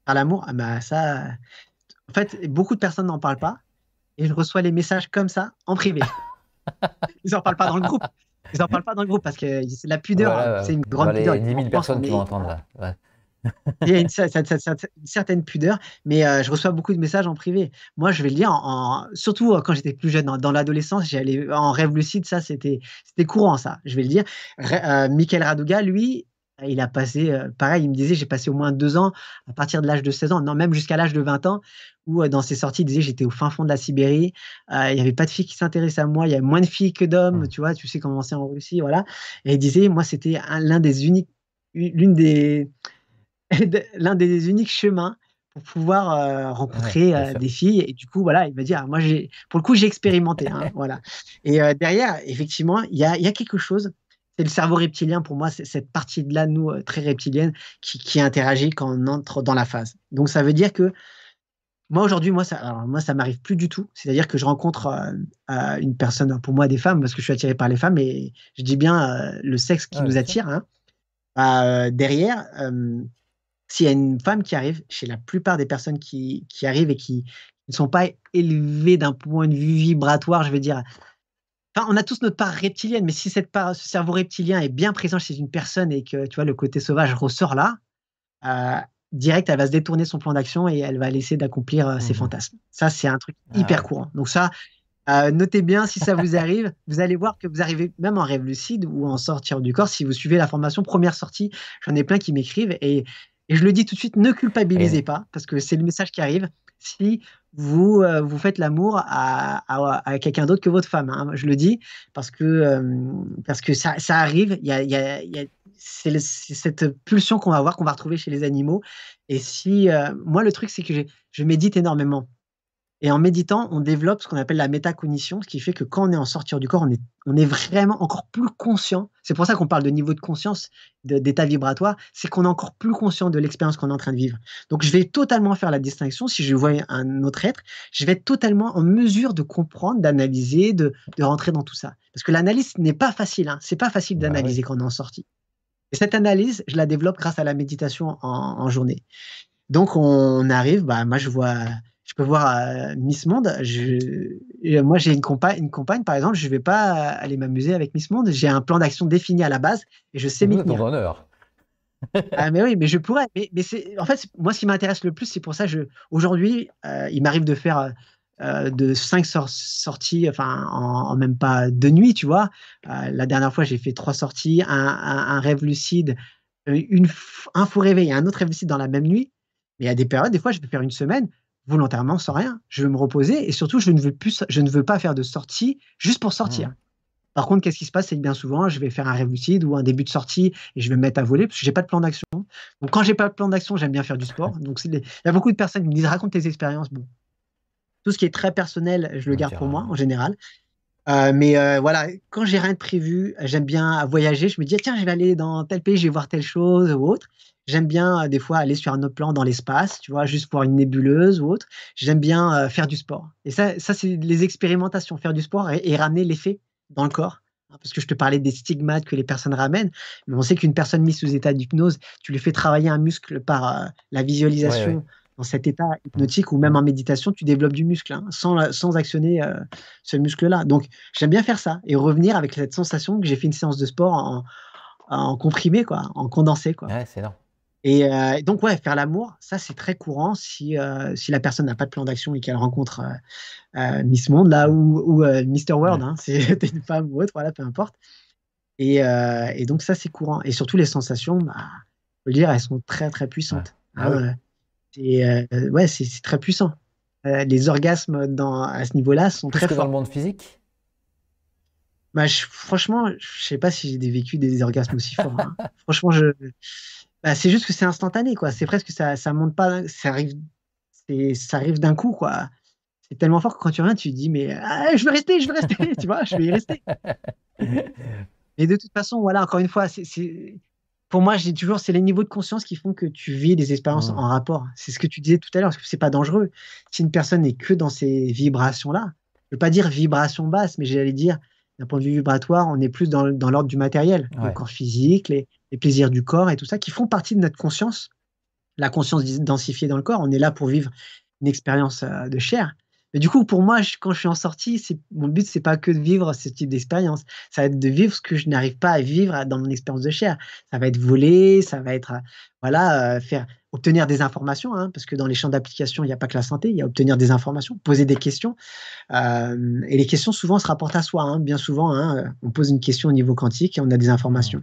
Faire l'amour Ah bah ça... En fait, beaucoup de personnes n'en parlent pas. Et je reçois les messages comme ça, en privé. Ils n'en parlent pas dans le groupe. Ils n'en parlent pas dans le groupe parce que la pudeur. Hein. c'est une grande pudeur. Il y a personnes qui une, certaine pudeur, mais euh, je reçois beaucoup de messages en privé. Moi, je vais le dire, en, surtout euh, quand j'étais plus jeune, hein, dans, l'adolescence, j'allais en rêve lucide, ça, c'était courant, ça. Je vais le dire. Euh, Michael Raduga, lui, il a passé, euh, pareil, il me disait, j'ai passé au moins deux ans, à partir de l'âge de 16 ans, non, même jusqu'à l'âge de 20 ans, où euh, dans ses sorties, il disait, j'étais au fin fond de la Sibérie, euh, il n'y avait pas de filles qui s'intéressaient à moi, il y avait moins de filles que d'hommes, mmh. tu vois, tu sais comment c'est en Russie, voilà. Et il disait, moi, c'était l'un des uniques, l'une des, l'un des uniques chemins pour pouvoir rencontrer des filles. Et du coup, voilà, il va dire, ah, moi, j'ai, pour le coup, j'ai expérimenté, hein, voilà. Et derrière, effectivement, il y a quelque chose le cerveau reptilien pour moi, c'est cette partie de là, nous, euh, très reptilienne, qui, qui, interagit quand on entre dans la phase. Donc ça veut dire que moi aujourd'hui, moi ça, moi ça m'arrive plus du tout. C'est-à-dire que je rencontre euh, euh, une personne, pour moi des femmes, parce que je suis attiré par les femmes, et je dis bien le sexe qui ah, nous attire. Hein. Bah, derrière, s'il y a une femme qui arrive, chez la plupart des personnes qui, qui arrivent et qui ne sont pas élevées d'un point de vue vibratoire, je veux dire, on a tous notre part reptilienne, mais si cette part, ce cerveau reptilien est bien présent chez une personne et que tu vois le côté sauvage ressort là, euh, direct, elle va se détourner son plan d'action et elle va laisser d'accomplir euh, ses mmh fantasmes. Ça, c'est un truc ah hyper courant. Donc ça, euh, notez bien si ça vous arrive. Vous allez voir que vous arrivez même en rêve lucide ou en sortir du corps. Si vous suivez la formation première sortie, j'en ai plein qui m'écrivent et, je le dis tout de suite, ne culpabilisez eh. pas parce que c'est le message qui arrive. Si vous, euh, vous faites l'amour à, quelqu'un d'autre que votre femme. Hein. je le dis parce que, euh, parce que ça, arrive. c'est cette pulsion qu'on va avoir, qu'on va retrouver chez les animaux. Et si, euh, moi, le truc, c'est que je médite énormément. Et en méditant, on développe ce qu'on appelle la métacognition, ce qui fait que quand on est en sortir du corps, on est, on est vraiment encore plus conscient. C'est pour ça qu'on parle de niveau de conscience, d'état vibratoire, c'est qu'on est encore plus conscient de l'expérience qu'on est en train de vivre. Donc je vais totalement faire la distinction, si je vois un autre être, je vais être totalement en mesure de comprendre, d'analyser, de, rentrer dans tout ça. Parce que l'analyse n'est pas facile, hein. c'est pas facile bah d'analyser quand on est en sortie. Et cette analyse, je la développe grâce à la méditation en, en journée. Donc on arrive, bah, moi je vois je peux voir euh, Miss Monde. Je, euh, moi, j'ai une, une compagne, par exemple, je ne vais pas aller m'amuser avec Miss Monde. J'ai un plan d'action défini à la base et je sais m'y tenir. ah, mais oui, mais je pourrais. Mais, c'est, en fait, moi, ce qui m'intéresse le plus, c'est pour ça, je, aujourd'hui, euh, il m'arrive de faire de cinq sorties, enfin, en, même pas deux nuits, tu vois. la dernière fois, j'ai fait trois sorties, un, rêve lucide, une, un faux réveil et un autre rêve lucide dans la même nuit. Mais il y a des périodes, des fois, je peux faire une semaine volontairement sans rien. Je veux me reposer et surtout, je ne veux, plus, je ne veux pas faire de sortie juste pour sortir. Mmh. Par contre, qu'est-ce qui se passe C'est que bien souvent, je vais faire un rêve ou un début de sortie et je vais me mettre à voler parce que j'ai pas de plan d'action. Donc, quand j'ai pas de plan d'action, j'aime bien faire du sport. Donc, il y a beaucoup de personnes qui me disent raconte tes expériences. Bon, tout ce qui est très personnel, je le garde pour moi en général. Euh, mais euh, voilà, quand j'ai rien de prévu, j'aime bien voyager. Je me dis ah, tiens, je vais aller dans tel pays, je vais voir telle chose ou autre. J'aime bien euh, des fois aller sur un autre plan dans l'espace, tu vois, juste pour une nébuleuse ou autre. J'aime bien euh, faire du sport. Et ça, ça c'est les expérimentations, faire du sport et, ramener l'effet dans le corps hein, parce que je te parlais des stigmates que les personnes ramènent, mais on sait qu'une personne mise sous état d'hypnose, tu lui fais travailler un muscle par euh, la visualisation dans cet état hypnotique ou même en méditation, tu développes du muscle hein, sans, sans, actionner ce muscle-là. Donc j'aime bien faire ça et revenir avec cette sensation que j'ai fait une séance de sport en, en comprimé, quoi, en condensé. Quoi. c'est énorme. Euh, et donc, ouais, faire l'amour, ça, c'est très courant si, euh, si la personne n'a pas de plan d'action et qu'elle rencontre euh, Miss Monde, là, ou, Mister World, hein, c'est une femme ou autre, voilà, peu importe. Et, donc, ça, c'est courant. Et surtout, les sensations, bah, le dire, elles sont très, très puissantes. ouais, ah ah c'est très puissant. les orgasmes dans, à ce niveau-là sont très forts. dans le monde physique bah, je, Franchement, je sais pas si j'ai vécu des orgasmes aussi forts. Hein. franchement, je. Bah, c'est juste que c'est instantané, quoi. C'est presque ça, ça monte pas, ça arrive, ça arrive d'un coup, quoi. C'est tellement fort que quand tu reviens, tu te dis, mais ah, je vais rester, je vais rester, tu vois, je vais y rester. Mais de toute façon, voilà, encore une fois, c'est pour moi, j'ai toujours, c'est les niveaux de conscience qui font que tu vis des expériences en rapport. C'est ce que tu disais tout à l'heure, parce que c'est pas dangereux. Si une personne n'est que dans ces vibrations-là, je veux pas dire vibrations basses, mais j'allais dire, d'un point de vue vibratoire, on est plus dans, l'ordre du matériel, encore le corps physique, les, les plaisirs du corps et tout ça, qui font partie de notre conscience, la conscience densifiée dans le corps. On est là pour vivre une expérience euh, de chair. Mais du coup, pour moi, quand je suis en sortie, mon but, c'est pas que de vivre ce type d'expérience. Ça va être de vivre ce que je n'arrive pas à vivre dans mon expérience de chair. Ça va être voler, ça va être euh, voilà, euh, faire obtenir des informations, hein, parce que dans les champs d'application, il n'y a pas que la santé, il y a obtenir des informations, poser des questions. Euh, et les questions, souvent, se rapportent à soi. Hein. bien souvent, hein, on pose une question au niveau quantique et on a des informations.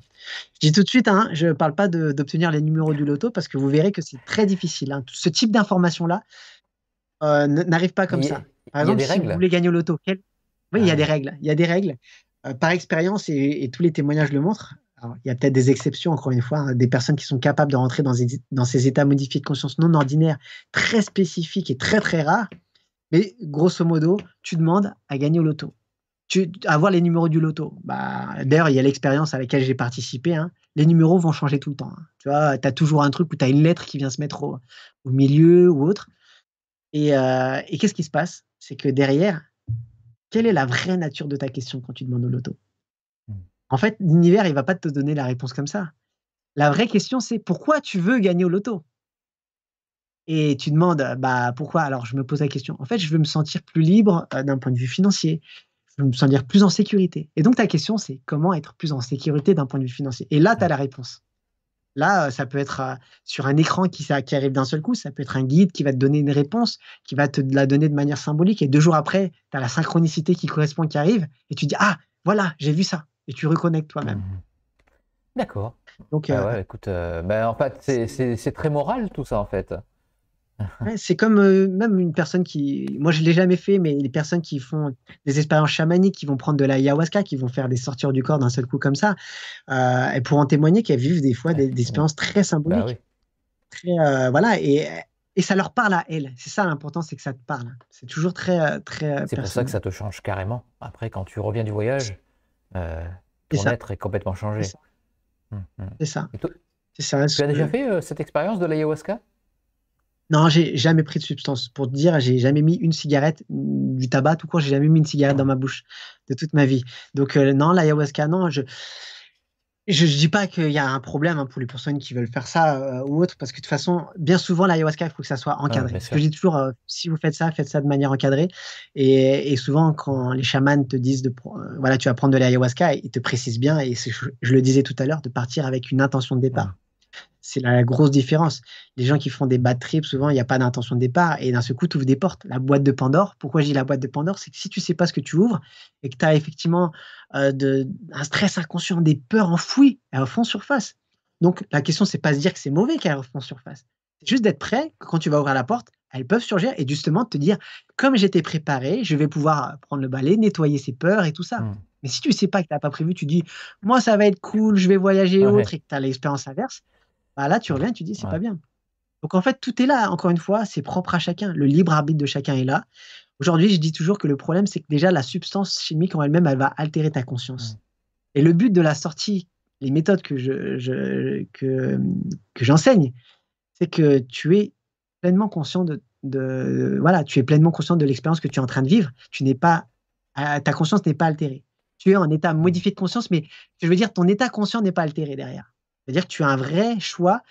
Je dis tout de suite, je ne parle pas d'obtenir les numéros du loto, parce que vous verrez que c'est très difficile. ce type d'informations-là, euh, n'arrive pas comme ça. Par exemple, si vous voulez gagner au loto, il y a ah des règles. Il y a des règles. Euh, par expérience, et, tous les témoignages le montrent, il y a peut-être des exceptions, encore une fois, hein, des personnes qui sont capables de rentrer dans, ces états modifiés de conscience non ordinaires, très spécifiques et très très rares. Mais grosso modo, tu demandes à gagner au loto. Tu, avoir les numéros du loto. Bah, D'ailleurs, il y a l'expérience à laquelle j'ai participé. Hein. Les numéros vont changer tout le temps. Hein. Tu vois, tu as toujours un truc où tu as une lettre qui vient se mettre au milieu ou autre. Euh, et, qu'est-ce qui se passe C'est que derrière, quelle est la vraie nature de ta question quand tu demandes au loto hmm. En fait, l'univers, il va pas te donner la réponse comme ça. La vraie question, c'est pourquoi tu veux gagner au loto et tu demandes euh, bah pourquoi alors je me pose la question en fait je veux me sentir plus libre euh, d'un point de vue financier je veux me sentir plus en sécurité et donc ta question c'est comment être plus en sécurité d'un point de vue financier et là tu as la réponse Là, euh, ça peut être euh, sur un écran qui, arrive d'un seul coup, ça peut être un guide qui va te donner une réponse, qui va te la donner de manière symbolique, et deux jours après, tu as la synchronicité qui correspond, qui arrive, et tu dis, ah, voilà, j'ai vu ça, et tu reconnectes toi-même. Mmh. D'accord. Donc, ah euh, écoute, ben, en fait, c'est très moral tout ça, en fait. Uh-huh. c'est comme euh, même une personne qui, moi je l'ai jamais fait, mais les personnes qui font des expériences chamaniques, qui vont prendre de la ayahuasca, qui vont faire des sorties du corps d'un seul coup comme ça, euh, elles pourront témoigner qu'elles vivent des fois des, expériences très bah symboliques, oui. Euh, voilà, et, et ça leur parle à elles. C'est ça l'important, c'est que ça te parle. C'est toujours très euh, très. C'est pour ça que ça te change carrément. Après, quand tu reviens du voyage, ton être est complètement changé. C'est ça. Mmh, mmh. C'est ça. Tu as déjà fait cette expérience de l'ayahuasca non, j'ai jamais pris de substance. Pour te dire, j'ai jamais mis une cigarette, mm, du tabac tout court, j'ai jamais mis une cigarette dans ma bouche de toute ma vie. Donc euh, non, l'ayahuasca, non, je... Je ne dis pas qu'il y a un problème hein, pour les personnes qui veulent faire ça euh, ou autre, parce que de toute façon, bien souvent, l'ayahuasca, il faut que ça soit ah, encadré. je dis toujours, euh, si vous faites ça, faites ça de manière encadrée. Et, souvent, quand les chamans te disent, de, voilà, tu vas prendre de l'ayahuasca, ils te précisent bien, et je, le disais tout à l'heure, de partir avec une intention de départ. C'est la grosse différence. Les gens qui font des bad trips, souvent, il n'y a pas d'intention de départ et d'un seul coup, tu ouvres des portes. La boîte de Pandore, pourquoi je dis la boîte de Pandore C'est que si tu ne sais pas ce que tu ouvres et que tu as effectivement euh, de, un stress inconscient, des peurs enfouies, elles refont surface. Donc, la question, c'est pas se dire que c'est mauvais qu'elles refont surface. C'est juste d'être prêt que quand tu vas ouvrir la porte, elles peuvent surgir et justement te dire comme j'étais préparé, je vais pouvoir euh, prendre le balai, nettoyer ces peurs et tout ça. Mmh. Mais si tu ne sais pas que tu n'as pas prévu, tu dis moi ça va être cool, je vais voyager autre et que tu as l'expérience inverse, bah là, tu reviens, tu dis, c'est pas bien. Donc en fait, tout est là, encore une fois, c'est propre à chacun. Le libre arbitre de chacun est là. Aujourd'hui, je dis toujours que le problème, c'est que déjà, la substance chimique en elle-même, elle va altérer ta conscience. Et le but de la sortie, les méthodes que j'enseigne, je, que, c'est que tu es pleinement conscient de, de, voilà, tu es pleinement conscient de l'expérience que tu es en train de vivre. Tu n'es pas, euh, ta conscience n'est pas altérée. Tu es en état modifié de conscience, mais je veux dire, ton état conscient n'est pas altéré derrière. C'est-à-dire que tu as un vrai choix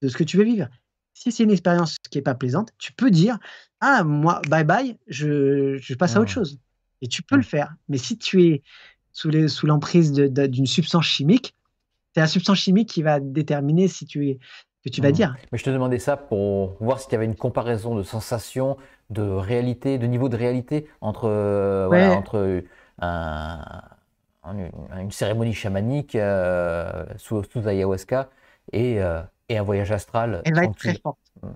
de ce que tu veux vivre. Si c'est une expérience qui n'est pas plaisante, tu peux dire Ah, moi, bye bye, je, passe à autre mmh. chose. Et tu peux mmh. le faire. Mais si tu es sous l'emprise d'une substance chimique, c'est la substance chimique qui va déterminer si tu que tu vas mmh. dire. Mais je te demandais ça pour voir si y avait une comparaison de sensation, de réalité, de niveau de réalité entre, euh, entre un, Hein, une, cérémonie chamanique euh, sous, ayahuasca euh, et, un voyage astral. Elle va être très forte. Mm.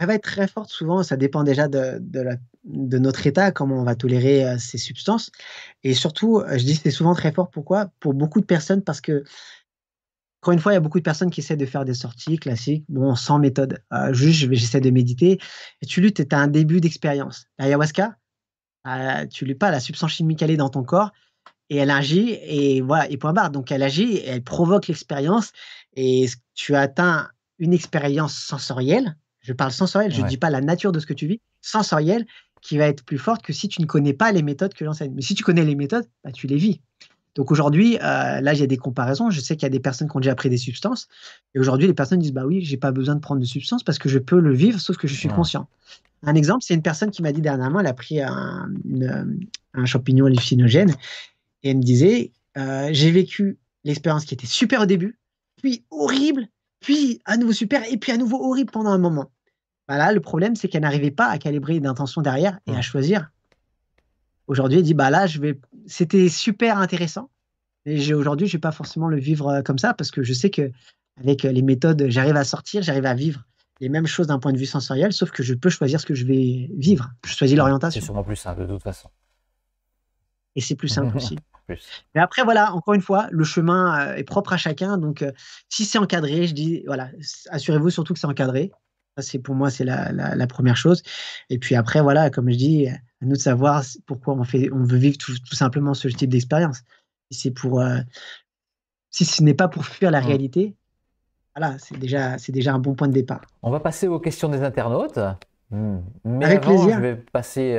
Elle va être très forte souvent, ça dépend déjà de, la, de notre état, comment on va tolérer euh, ces substances. Et surtout, je dis c'est souvent très fort, pourquoi Pour beaucoup de personnes, parce que, encore une fois, il y a beaucoup de personnes qui essaient de faire des sorties classiques, bon, sans méthode. juste, j'essaie de méditer. Et tu luttes, tu as un début d'expérience. L'ayahuasca, tu luttes pas, la substance chimique, allée dans ton corps et elle agit et voilà et point barre. Donc elle agit, elle provoque l'expérience et tu atteins une expérience sensorielle. Je parle sensorielle, je ne dis pas la nature de ce que tu vis, sensorielle qui va être plus forte que si tu ne connais pas les méthodes que j'enseigne. Mais si tu connais les méthodes, bah, tu les vis. Donc aujourd'hui, euh, là, il y a des comparaisons. Je sais qu'il y a des personnes qui ont déjà pris des substances. Et aujourd'hui, les personnes disent Bah oui, j'ai pas besoin de prendre de substances parce que je peux le vivre, sauf que je suis conscient. Un exemple, c'est une personne qui m'a dit dernièrement Elle a pris un, un champignon hallucinogène et elle me disait, euh, j'ai vécu l'expérience qui était super au début, puis horrible, puis à nouveau super, et puis à nouveau horrible pendant un moment. Voilà, bah le problème, c'est qu'elle n'arrivait pas à calibrer d'intention derrière et à choisir. Aujourd'hui, elle dit, bah là, je vais... c'était super intéressant, mais aujourd'hui, je ne vais pas forcément le vivre euh, comme ça, parce que je sais que avec euh, les méthodes, j'arrive à sortir, j'arrive à vivre les mêmes choses d'un point de vue sensoriel, sauf que je peux choisir ce que je vais vivre. Je choisis l'orientation. C'est sûrement plus simple, de toute façon et c'est plus simple aussi. Mais après, voilà, encore une fois, le chemin euh, est propre à chacun. Donc, euh, si c'est encadré, je dis, voilà, assurez-vous surtout que c'est encadré. C'est pour moi, c'est la, première chose. Et puis après, voilà, comme je dis, à nous de savoir pourquoi on, fait, on veut vivre tout, simplement ce type d'expérience. C'est pour, euh, si ce n'est pas pour fuir la mm. réalité, voilà, c'est déjà, c'est déjà un bon point de départ. On va passer aux questions des internautes. Hmm. Mais Avec plaisir. Je vais passer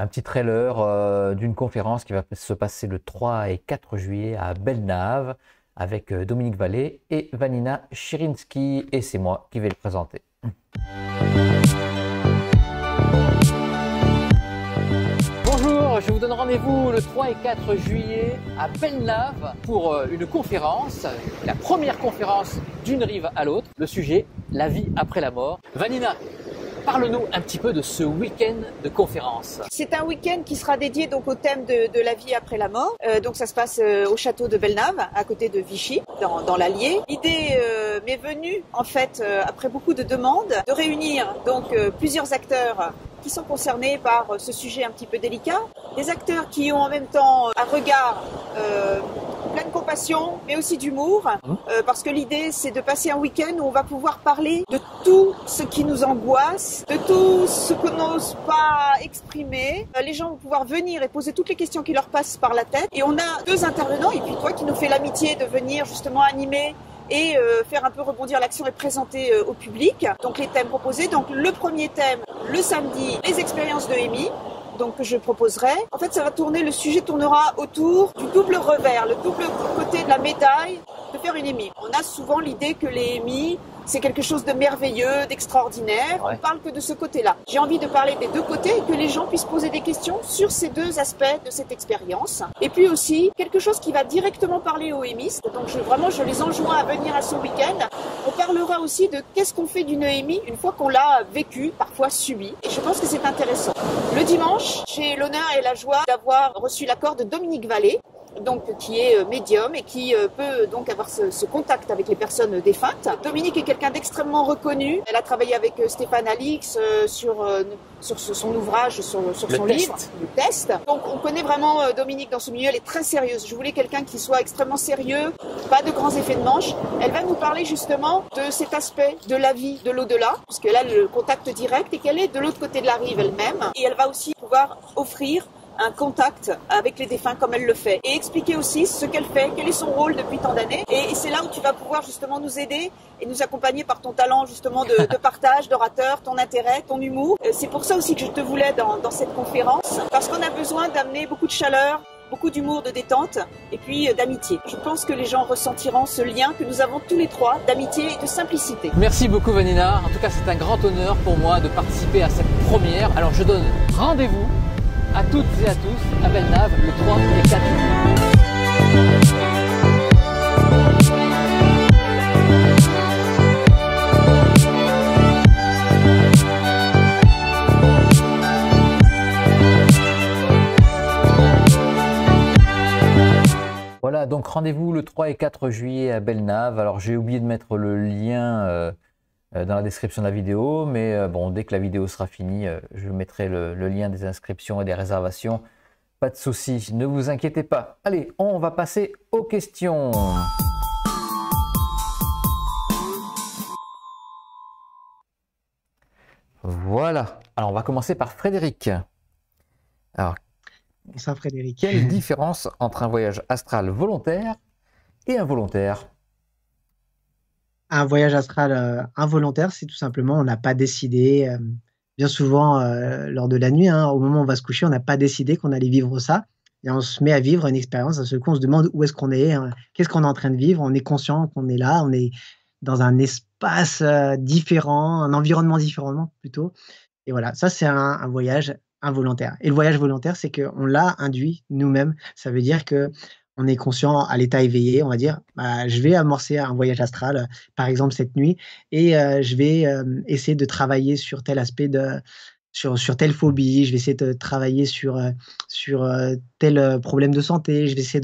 un petit trailer euh, d'une conférence qui va se passer le 3 et 4 juillet à Belnave avec euh, Dominique Vallée et Vanina Chirinski. Et c'est moi qui vais le présenter. Bonjour, je vous donne rendez-vous le 3 et 4 juillet à Belnave pour euh, une conférence, la première conférence d'une rive à l'autre. Le sujet, la vie après la mort. Vanina, Parle-nous un petit peu de ce week-end de conférence. C'est un week-end qui sera dédié donc au thème de, la vie après la mort. Euh, donc ça se passe euh, au château de Belnave, à côté de Vichy, dans, l'Allier. L'idée euh, m'est venue en fait après beaucoup de demandes de réunir donc plusieurs acteurs qui sont concernés par euh, ce sujet un petit peu délicat, des acteurs qui ont en même temps euh, un regard euh, plein de compassion, mais aussi d'humour, hein parce que l'idée c'est de passer un week-end où on va pouvoir parler de tout ce qui nous angoisse, de tout ce qu'on n'ose pas exprimer. les gens vont pouvoir venir et poser toutes les questions qui leur passent par la tête. Et on a deux intervenants, et puis toi qui nous fait l'amitié de venir justement animer et euh, faire un peu rebondir l'action et présenter euh, au public. Donc les thèmes proposés. Donc le premier thème, le samedi, les expériences de EMI donc que je proposerai. En fait, ça va tourner, le sujet tournera autour du double revers, le double côté de la médaille de faire une EMI. On a souvent l'idée que les EMI c'est quelque chose de merveilleux, d'extraordinaire. On parle que de ce côté-là. J'ai envie de parler des deux côtés et que les gens puissent poser des questions sur ces deux aspects de cette expérience. Et puis aussi, quelque chose qui va directement parler aux EMIs. Donc je, vraiment, je les enjoins à venir à ce week-end. On parlera aussi de qu'est-ce qu'on fait d'une EMI une fois qu'on l'a vécu, parfois subi. Et je pense que c'est intéressant. Le dimanche, j'ai l'honneur et la joie d'avoir reçu l'accord de Dominique Vallée, donc qui est euh, médium et qui euh, peut euh, donc avoir ce, contact avec les personnes défuntes. Dominique est quelqu'un d'extrêmement reconnu. Elle a travaillé avec Stéphane Alix sur, sur son ouvrage, sur, son livre, le test. Donc on connaît vraiment Dominique dans ce milieu. Elle est très sérieuse. Je voulais quelqu'un qui soit extrêmement sérieux, pas de grands effets de manche. Elle va nous parler justement de cet aspect de la vie, de l'au-delà, parce que a le contact direct et qu'elle est de l'autre côté de la rive elle-même. Et elle va aussi pouvoir offrir un contact avec les défunts comme elle le fait et expliquer aussi ce qu'elle fait, quel est son rôle depuis tant d'années. Et, c'est là où tu vas pouvoir justement nous aider et nous accompagner par ton talent justement de, partage, d'orateur, ton intérêt, ton humour. Euh, c'est pour ça aussi que je te voulais dans, dans cette conférence parce qu'on a besoin d'amener beaucoup de chaleur, beaucoup d'humour, de détente et puis euh, d'amitié. Je pense que les gens ressentiront ce lien que nous avons tous les trois d'amitié et de simplicité. Merci beaucoup Vanina. En tout cas, c'est un grand honneur pour moi de participer à cette première. Alors je donne rendez-vous à toutes et à tous à Belnave le 3 et 4 juillet. Voilà, donc rendez-vous le 3 et 4 juillet à Belnave. Alors j'ai oublié de mettre le lien euh, euh, dans la description de la vidéo, mais euh, bon, dès que la vidéo sera finie, euh, je mettrai le, lien des inscriptions et des réservations. Pas de souci, ne vous inquiétez pas. Allez, on va passer aux questions. Voilà. Alors, on va commencer par Frédéric. Alors, Bonsoir Frédéric. Quelle différence entre un voyage astral volontaire et involontaire un voyage astral euh, involontaire, c'est tout simplement on n'a pas décidé, euh, bien souvent euh, lors de la nuit, hein, au moment où on va se coucher, on n'a pas décidé qu'on allait vivre ça. Et on se met à vivre une expérience, à ce qu'on se demande où est-ce qu'on est, hein, qu'est-ce qu'on est en train de vivre, on est conscient qu'on est là, on est dans un espace différent, un environnement différent plutôt. Et voilà, ça c'est un, un, voyage involontaire. Et le voyage volontaire, c'est qu'on l'a induit nous-mêmes. Ça veut dire que on est conscient à l'état éveillé, on va dire, bah, je vais amorcer un voyage astral, euh, par exemple cette nuit, et euh, je vais euh, essayer de travailler sur tel aspect de, sur, sur telle phobie, je vais essayer de travailler sur, sur tel problème de santé, je vais essayer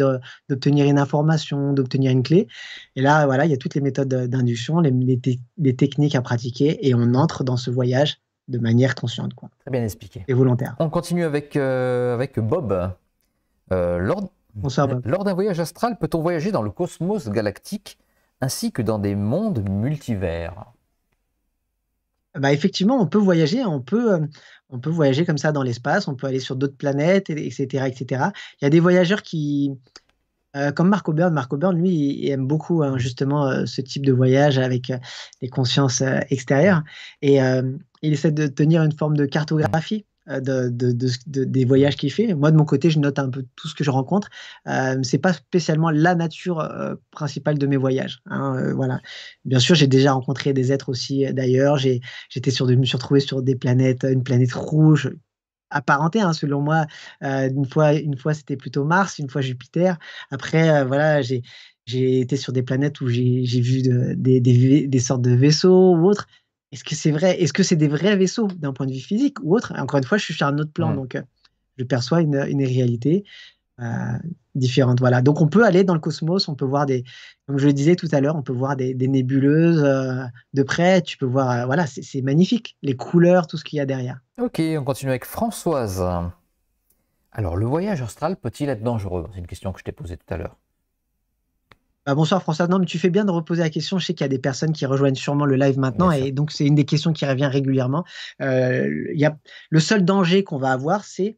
d'obtenir une information, d'obtenir une clé. Et là, voilà, il y a toutes les méthodes d'induction, les, les, techniques à pratiquer, et on entre dans ce voyage de manière consciente. Quoi. Très bien expliqué. Et volontaire. On continue avec, avec Bob. Euh, de Mm. Lors d'un voyage astral, peut-on voyager dans le cosmos galactique ainsi que dans des mondes multivers bah effectivement, on peut voyager, on peut, euh, on peut voyager comme ça dans l'espace, on peut aller sur d'autres planètes, etc., etc. Il y a des voyageurs qui, euh, comme Marco Byrne, Marco Byrne, lui, aime beaucoup hein, justement euh, ce type de voyage avec les consciences extérieures et il essaie de tenir une forme de cartographie. Euh, de, des voyages qu'il fait. Moi, de mon côté, je note un peu tout ce que je rencontre. Euh, c'est pas spécialement la nature euh, principale de mes voyages. Hein, euh, voilà. Bien sûr, j'ai déjà rencontré des êtres aussi d'ailleurs. J'étais sur, je me suis sur des planètes, une planète rouge apparentée hein, selon moi une fois une fois c'était plutôt Mars une fois Jupiter après voilà j'ai été sur des planètes où j'ai vu des, des, des sortes de vaisseaux ou autres est-ce que c'est vrai Est-ce que c'est des vrais vaisseaux d'un point de vue physique ou autre Encore une fois, je suis sur un autre plan, mmh. donc euh, je perçois une, réalité euh, différente. Voilà. Donc on peut aller dans le cosmos, on peut voir des, comme je le disais tout à l'heure, on peut voir des, nébuleuses euh, de près. Tu peux voir, voilà, c'est magnifique, les couleurs, tout ce qu'il y a derrière. Ok, on continue avec Françoise. Alors, le voyage astral peut-il être dangereux C'est une question que je t'ai posée tout à l'heure. Bah, bonsoir François. Non, tu fais bien de reposer la question. Je sais qu'il y a des personnes qui rejoignent sûrement le live maintenant, et donc c'est une des questions qui revient régulièrement. Euh, y a, le seul danger qu'on va avoir, c'est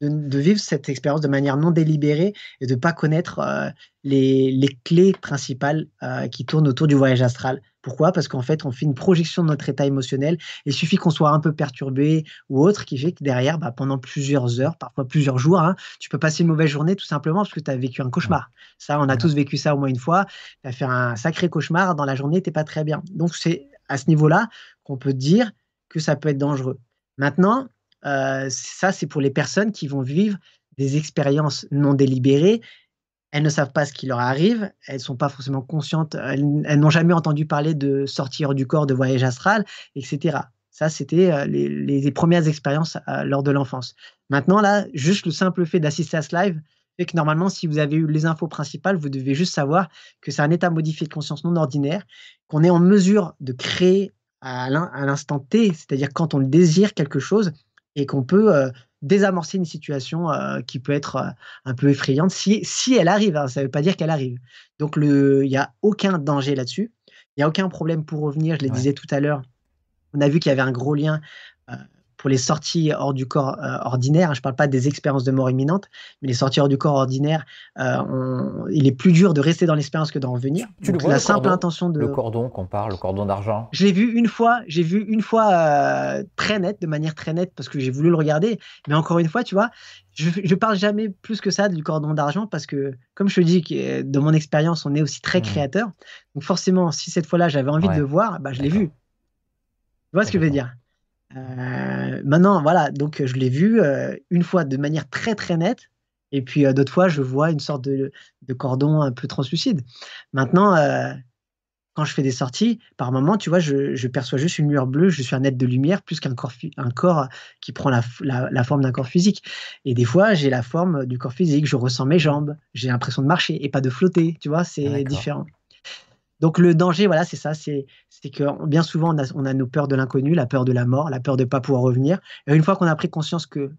de, vivre cette expérience de manière non délibérée et de ne pas connaître euh, les, clés principales euh, qui tournent autour du voyage astral. Pourquoi Parce qu'en fait, on fait une projection de notre état émotionnel. Il suffit qu'on soit un peu perturbé ou autre, qui fait que derrière, bah, pendant plusieurs heures, parfois plusieurs jours, hein, tu peux passer une mauvaise journée tout simplement parce que tu as vécu un cauchemar. Ça, on a tous vécu ça au moins une fois. Tu as fait un sacré cauchemar, dans la journée, tu pas très bien. Donc, c'est à ce niveau-là qu'on peut dire que ça peut être dangereux. Maintenant, euh, ça, c'est pour les personnes qui vont vivre des expériences non délibérées. Elles ne savent pas ce qui leur arrive, elles ne sont pas forcément conscientes, elles, n'ont jamais entendu parler de sortir du corps, de voyage astral, etc. Ça, c'était euh, les, premières expériences euh, lors de l'enfance. Maintenant, là, juste le simple fait d'assister à ce live fait que normalement, si vous avez eu les infos principales, vous devez juste savoir que c'est un état modifié de conscience non ordinaire, qu'on est en mesure de créer à l'instant T, c'est-à-dire quand on désire quelque chose, et qu'on peut euh, désamorcer une situation euh, qui peut être euh, un peu effrayante si, si elle arrive. Hein. ça ne veut pas dire qu'elle arrive. Donc, il n'y a aucun danger là-dessus. Il n'y a aucun problème pour revenir. Je le disais tout à l'heure. On a vu qu'il y avait un gros lien pour les sorties hors du corps euh, ordinaire, hein, je ne parle pas des expériences de mort imminente, mais les sorties hors du corps ordinaire, euh, il est plus dur de rester dans l'expérience que d'en revenir. Tu le vois, la le simple cordon, intention de le cordon qu'on parle, le cordon d'argent. Je l'ai vu une fois, j'ai vu une fois euh, très net, de manière très nette, parce que j'ai voulu le regarder. Mais encore une fois, tu vois, je, ne parle jamais plus que ça du cordon d'argent parce que, comme je te dis, de mon expérience, on est aussi très mmh. créateur. Donc forcément, si cette fois-là j'avais envie de le voir, bah, je l'ai vu. Tu vois ce que je veux dire euh, maintenant, voilà, donc euh, je l'ai vu euh, une fois de manière très très nette, et puis d'autres fois, je vois une sorte de, cordon un peu translucide. Maintenant, quand je fais des sorties, par moment, tu vois, je, perçois juste une lueur bleue, je suis un être de lumière plus qu'un corps, un corps qui prend la, la forme d'un corps physique. Et des fois, j'ai la forme du corps physique, je ressens mes jambes, j'ai l'impression de marcher et pas de flotter, tu vois, c'est différent. Donc le danger, voilà, c'est ça, c'est que bien souvent on a, nos peurs de l'inconnu, la peur de la mort, la peur de ne pas pouvoir revenir. Et une fois qu'on a pris conscience que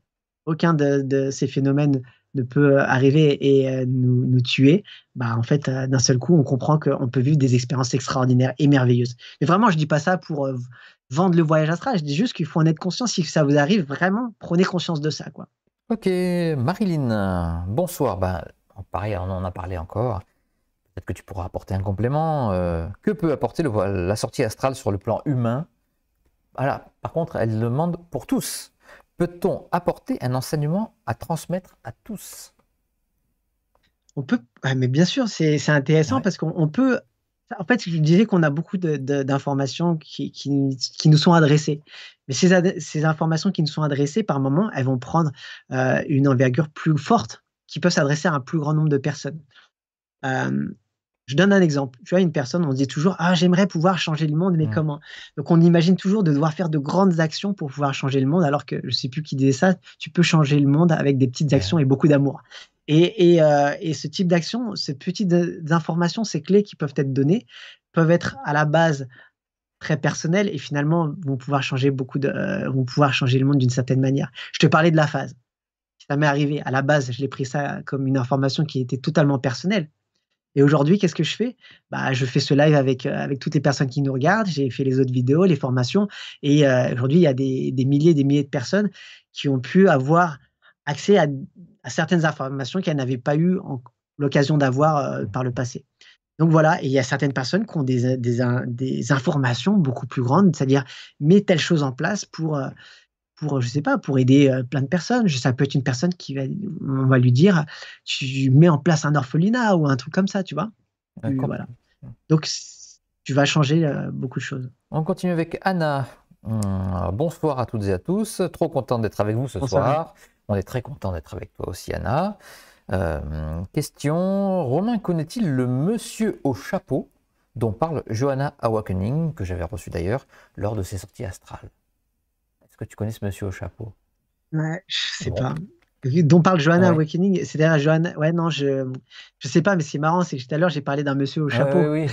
aucun de, ces phénomènes ne peut euh, arriver et euh, nous, tuer, bah en fait euh, d'un seul coup on comprend qu'on peut vivre des expériences extraordinaires et merveilleuses. Mais vraiment, je ne dis pas ça pour vendre le voyage astral, je dis juste qu'il faut en être conscient. Si ça vous arrive, vraiment prenez conscience de ça, quoi. Ok, Marilyn, bonsoir. En bah, pareil, on en a parlé encore. Peut-être que tu pourras apporter un complément. Euh, que peut apporter la sortie astrale sur le plan humain Voilà. Par contre, elle demande pour tous. Peut-on apporter un enseignement à transmettre à tous On peut. mais bien sûr, c'est intéressant parce qu'on peut. En fait, je disais qu'on a beaucoup d'informations qui, nous sont adressées. Mais ces, informations qui nous sont adressées, par moment, elles vont prendre euh, une envergure plus forte qui peut s'adresser à un plus grand nombre de personnes. Euh, je donne un exemple. Tu vois, une personne, on dit toujours Ah, j'aimerais pouvoir changer le monde, mais mm. comment Donc, on imagine toujours de devoir faire de grandes actions pour pouvoir changer le monde, alors que je ne sais plus qui disait ça tu peux changer le monde avec des petites actions et beaucoup d'amour. Et, et, euh, et, ce type d'action, ces petites euh, informations, ces clés qui peuvent être données, peuvent être à la base très personnelles et finalement vont pouvoir changer beaucoup de, vont pouvoir changer le monde d'une certaine manière. Je te parlais de la phase. Ça m'est arrivé. À la base, je l'ai pris ça comme une information qui était totalement personnelle. Et aujourd'hui, qu'est-ce que je fais bah, Je fais ce live avec, euh, avec toutes les personnes qui nous regardent. J'ai fait les autres vidéos, les formations. Et euh, aujourd'hui, il y a des, des milliers et des milliers de personnes qui ont pu avoir accès à, certaines informations qu'elles n'avaient pas eu l'occasion d'avoir euh, par le passé. Donc voilà, et il y a certaines personnes qui ont des, des, des informations beaucoup plus grandes, c'est-à-dire mets telle chose en place pour, pour, je sais pas, pour aider euh, plein de personnes. Ça peut être une personne qui va, on va lui dire, tu mets en place un orphelinat ou un truc comme ça, tu vois. Donc, tu vas changer euh, beaucoup de choses. On continue avec Anna. Euh, bonsoir à toutes et à tous. Trop content d'être avec vous ce soir. On est très content d'être avec toi aussi, Anna. question Romain connaît-il le monsieur au chapeau dont parle Johanna Awakening, que j'avais reçu d'ailleurs lors de ses sorties astrales tu connais ce monsieur au chapeau Ouais, je sais pas. Dont parle Johanna Awakening, c'est derrière Johanna. Ouais, non, je je sais pas, mais c'est marrant, c'est que tout à l'heure j'ai parlé d'un monsieur au chapeau. oui,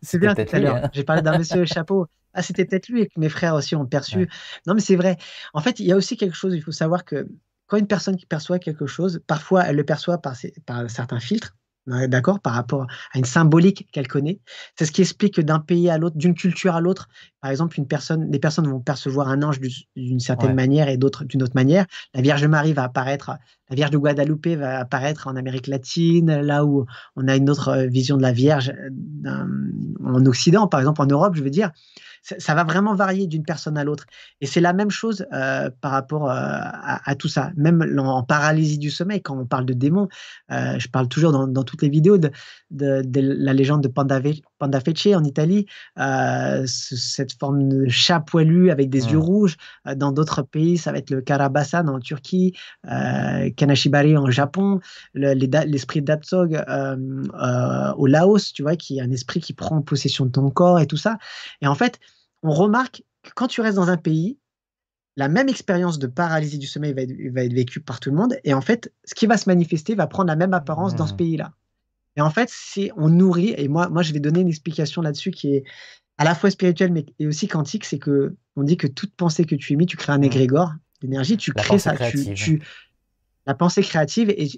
c'est bien tout à l'heure. Hein. J'ai parlé d'un monsieur au chapeau. Ah, c'était peut-être lui et que mes frères aussi ont perçu. Non, mais c'est vrai. En fait, il y a aussi quelque chose. Il faut savoir que quand une personne perçoit quelque chose, parfois elle le perçoit par, par certains filtres, d'accord, par rapport à une symbolique qu'elle connaît. C'est ce qui explique que d'un pays à l'autre, d'une culture à l'autre, par exemple, une personne, des personnes vont percevoir un ange d'une certaine manière et d'autres d'une autre manière. La Vierge Marie va apparaître, la Vierge de Guadalupe va apparaître en Amérique latine, là où on a une autre euh, vision de la Vierge euh, en Occident, par exemple en Europe, je veux dire ça va vraiment varier d'une personne à l'autre. Et c'est la même chose euh, par rapport euh, à, tout ça. Même en, paralysie du sommeil, quand on parle de démons, euh, je parle toujours dans, toutes les vidéos de, de, la légende de Pandave, en Italie, cette forme de chat poilu avec des yeux rouges. Dans d'autres pays, ça va être le Karabasan en Turquie, Kanashibari en Japon, l'esprit le, d'Atsog au Laos, tu vois, qui est un esprit qui prend possession de ton corps et tout ça. Et en fait, on remarque que quand tu restes dans un pays, la même expérience de paralysie du sommeil va être, vécue par tout le monde. Et en fait, ce qui va se manifester va prendre la même apparence dans ce mmh. pays-là. Et en fait, si on nourrit. Et moi, moi, je vais donner une explication là-dessus qui est à la fois spirituelle mais et aussi quantique. C'est que on dit que toute pensée que tu émis, tu crées un mmh. égrégore d'énergie. Tu crées ça. la pensée créative et,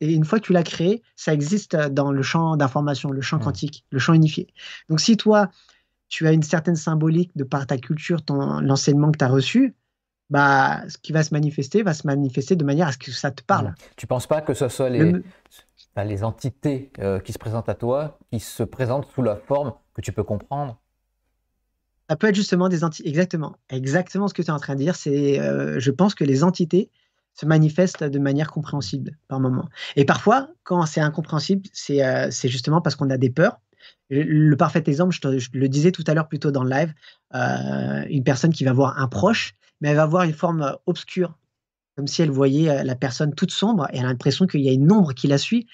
une fois que tu l'as créée, ça existe dans le champ d'information, le champ mmh. quantique, le champ unifié. Donc si toi tu as une certaine symbolique de par ta culture, ton, l'enseignement que tu as reçu, bah, ce qui va se manifester va se manifester de manière à ce que ça te parle. Mmh. Tu ne penses pas que ce soit les, bah, les entités euh, qui se présentent à toi, qui se présentent sous la forme que tu peux comprendre Ça peut être justement des entités. Exactement. Exactement ce que tu es en train de dire. C'est, euh, je pense que les entités se manifestent de manière compréhensible par moment. Et parfois, quand c'est incompréhensible, c'est, euh, c'est justement parce qu'on a des peurs le parfait exemple, je, le disais tout à l'heure plutôt dans le live, euh, une personne qui va voir un proche, mais elle va voir une forme obscure, comme si elle voyait euh, la personne toute sombre et elle a l'impression qu'il y a une ombre qui la suit.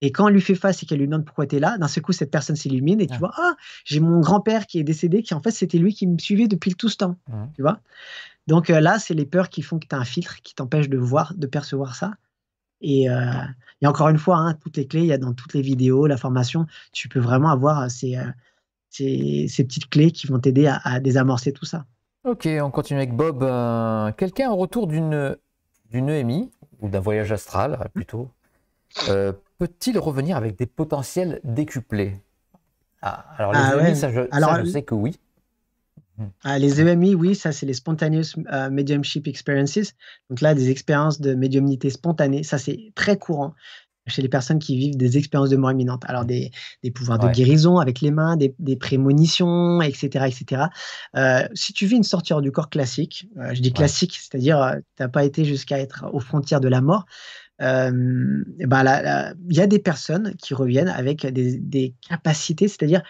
Et quand elle lui fait face et qu'elle lui demande pourquoi tu es là, d'un seul coup, cette personne s'illumine et tu vois, ah, j'ai mon grand-père qui est décédé, qui en fait, c'était lui qui me suivait depuis tout ce temps. Mmh. Tu vois Donc euh, là, c'est les peurs qui font que tu as un filtre qui t'empêche de voir, de percevoir ça. Euh, et, encore une fois, hein, toutes les clés, il y a dans toutes les vidéos, la formation, tu peux vraiment avoir euh, euh, ces, petites clés qui vont t'aider à, désamorcer tout ça. Ok, on continue avec Bob. Quelqu'un en retour d'une EMI e ou d'un voyage astral plutôt, peut-il revenir avec des potentiels décuplés ah, Alors les ah EMI, ça, je sais que oui. Mm. Euh, les EMI, oui, ça c'est les Spontaneous euh, Mediumship Experiences. Donc là, des expériences de médiumnité spontanée, ça c'est très courant chez les personnes qui vivent des expériences de mort imminente. Alors mm. des, pouvoirs de guérison avec les mains, des, prémonitions, etc. etc. Euh, si tu vis une sortie hors du corps classique, je dis classique, c'est-à-dire tu n'as pas été jusqu'à être aux frontières de la mort, bah, il y a des personnes qui reviennent avec des, des capacités, c'est-à-dire...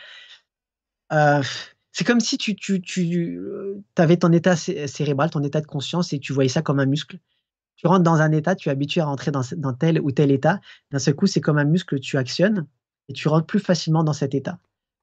C'est comme si tu, tu, euh, avais ton état cérébral, ton état de conscience, et tu voyais ça comme un muscle. Tu rentres dans un état, tu es habitué à rentrer dans, dans tel ou tel état. D'un seul coup, c'est comme un muscle tu actionnes et tu rentres plus facilement dans cet état.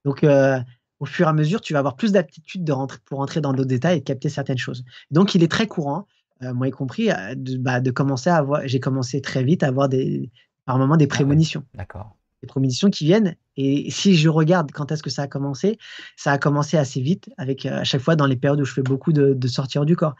Donc, euh, au fur et à mesure, tu vas avoir plus d'aptitude rentrer, pour rentrer dans d'autres états et capter certaines choses. Donc, il est très courant, euh, moi y compris, bah, de, commencer à avoir. J'ai commencé très vite à avoir des, par moments des ah prémonitions. D'accord les qui viennent. Et si je regarde quand est-ce que ça a commencé, ça a commencé assez vite, avec euh, à chaque fois dans les périodes où je fais beaucoup de, sortir du corps.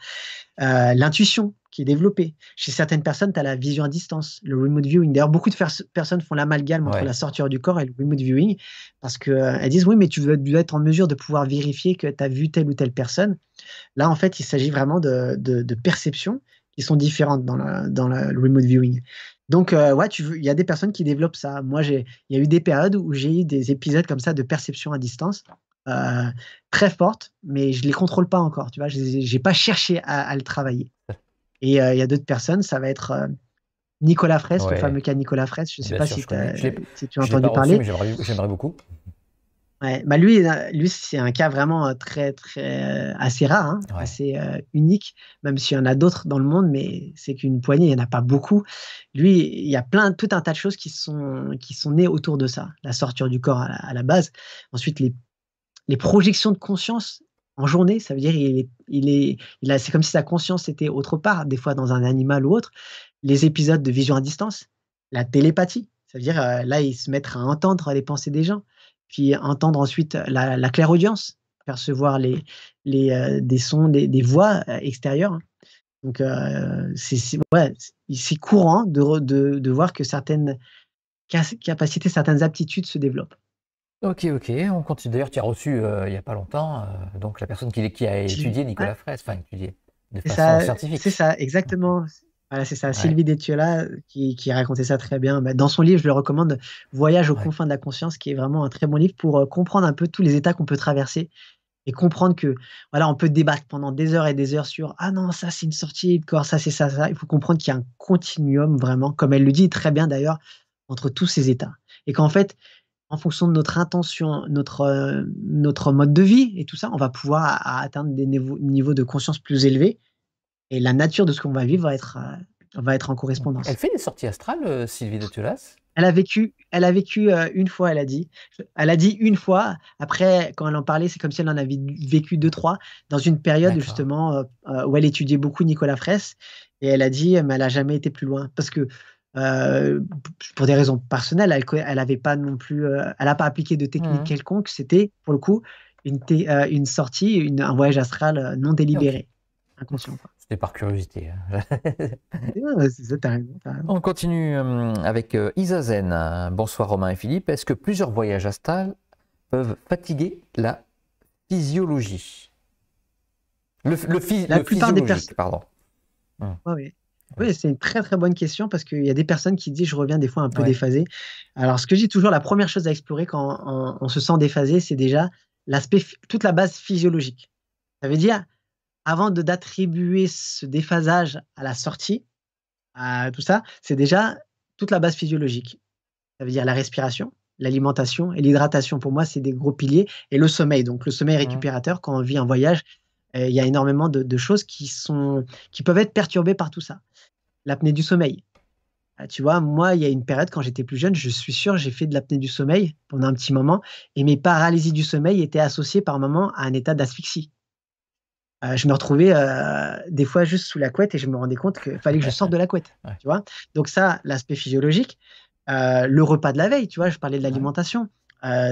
Euh, l'intuition qui est développée. Chez certaines personnes, tu as la vision à distance, le remote viewing. D'ailleurs, beaucoup de personnes font l'amalgame entre la sortie du corps et le remote viewing parce qu'elles euh, elles disent oui, mais tu dois être en mesure de pouvoir vérifier que tu as vu telle ou telle personne. Là, en fait, il s'agit vraiment de, de, perceptions qui sont différentes dans, la, dans le remote viewing. Donc, euh, ouais, il y a des personnes qui développent ça. Moi, il y a eu des périodes où j'ai eu des épisodes comme ça de perception à distance euh, très forte, mais je ne les contrôle pas encore. Tu vois, j'ai pas cherché à, le travailler. Et euh, il y a d'autres personnes, ça va être Nicolas Fraisse, le fameux cas Nicolas Fraisse. Je ne sais pas si, si, tu as entendu parler. J'aimerais beaucoup. Bah, euh, lui, c'est un cas vraiment euh, très, très euh, assez rare, hein, assez unique, même s'il y en a d'autres dans le monde, mais c'est qu'une poignée, il n'y en a pas beaucoup. Lui, il y a plein, tout un tas de choses qui sont, qui sont nées autour de ça. La sorture du corps à la, base, ensuite les, projections de conscience en journée, ça veut dire il est, il est, c'est comme si sa conscience était autre part, des fois dans un animal ou autre. Les épisodes de vision à distance, la télépathie, ça veut dire là, il se met à entendre les pensées des gens puis entendre ensuite la, la clairaudience, percevoir les, les, euh, des sons, des, des voix euh, extérieures. Donc, euh, c'est c'est ouais, courant de, de, de, voir que certaines capacités, certaines aptitudes se développent. Ok, ok, on continue. D'ailleurs, tu as reçu il n'y a pas longtemps donc la personne qui, qui a étudié Nicolas Fraisse, enfin étudié de façon scientifique. C'est ça, exactement c'est ça. Sylvie Détiola euh, qui, racontait ça très bien. Bah, dans son livre, je le recommande, Voyage aux confins de la conscience, qui est vraiment un très bon livre pour euh, comprendre un peu tous les états qu'on peut traverser et comprendre que voilà, on peut débattre pendant des heures et des heures sur ah non, ça c'est une sortie de corps, ça c'est ça, ça. Il faut comprendre qu'il y a un continuum vraiment, comme elle le dit très bien d'ailleurs, entre tous ces états. Et qu'en fait, en fonction de notre intention, notre, euh, notre mode de vie et tout ça, on va pouvoir atteindre des niveaux de conscience plus élevés et la nature de ce qu'on va vivre va être, euh, va être en correspondance. Elle fait des sorties astrales, euh, Sylvie de Tulas elle a vécu, elle a vécu euh, une fois, elle a dit. Elle a dit une fois. Après, quand elle en parlait, c'est comme si elle en avait vécu deux, trois, dans une période justement où elle étudiait beaucoup Nicolas Fraisse. Et elle a dit, mais elle n'a jamais été plus loin. Parce que pour des raisons personnelles, elle avait pas non plus, elle n'a pas appliqué de technique mmh. quelconque. C'était pour le coup une, une sortie, un voyage astral non délibéré, inconscient. C'était par curiosité. On continue euh, avec euh, Isazen. Bonsoir Romain et Philippe. Est-ce que plusieurs voyages à Stal peuvent fatiguer la physiologie le, le, La plupart des personnes. Pardon. oui. Hum. c'est une très très bonne question parce qu'il y a des personnes qui disent je reviens des fois un peu déphasé. Alors ce que j'ai toujours, la première chose à explorer quand on, on se sent déphasé, c'est déjà l'aspect, toute la base physiologique. Ça veut dire avant d'attribuer ce déphasage à la sortie, à tout ça, c'est déjà toute la base physiologique. Ça veut dire la respiration, l'alimentation et l'hydratation. Pour moi, c'est des gros piliers. Et le sommeil, donc le sommeil récupérateur, quand on vit en voyage, euh, il y a énormément de, choses qui, sont, qui peuvent être perturbées par tout ça. L'apnée du sommeil. Euh, tu vois, moi, il y a une période quand j'étais plus jeune, je suis sûr, j'ai fait de l'apnée du sommeil pendant un petit moment, et mes paralysies du sommeil étaient associées par moment à un état d'asphyxie. Euh, je me retrouvais euh, des fois juste sous la couette et je me rendais compte qu'il fallait que je sorte de la couette. Tu vois Donc ça, l'aspect physiologique, euh, le repas de la veille, tu vois, je parlais de l'alimentation.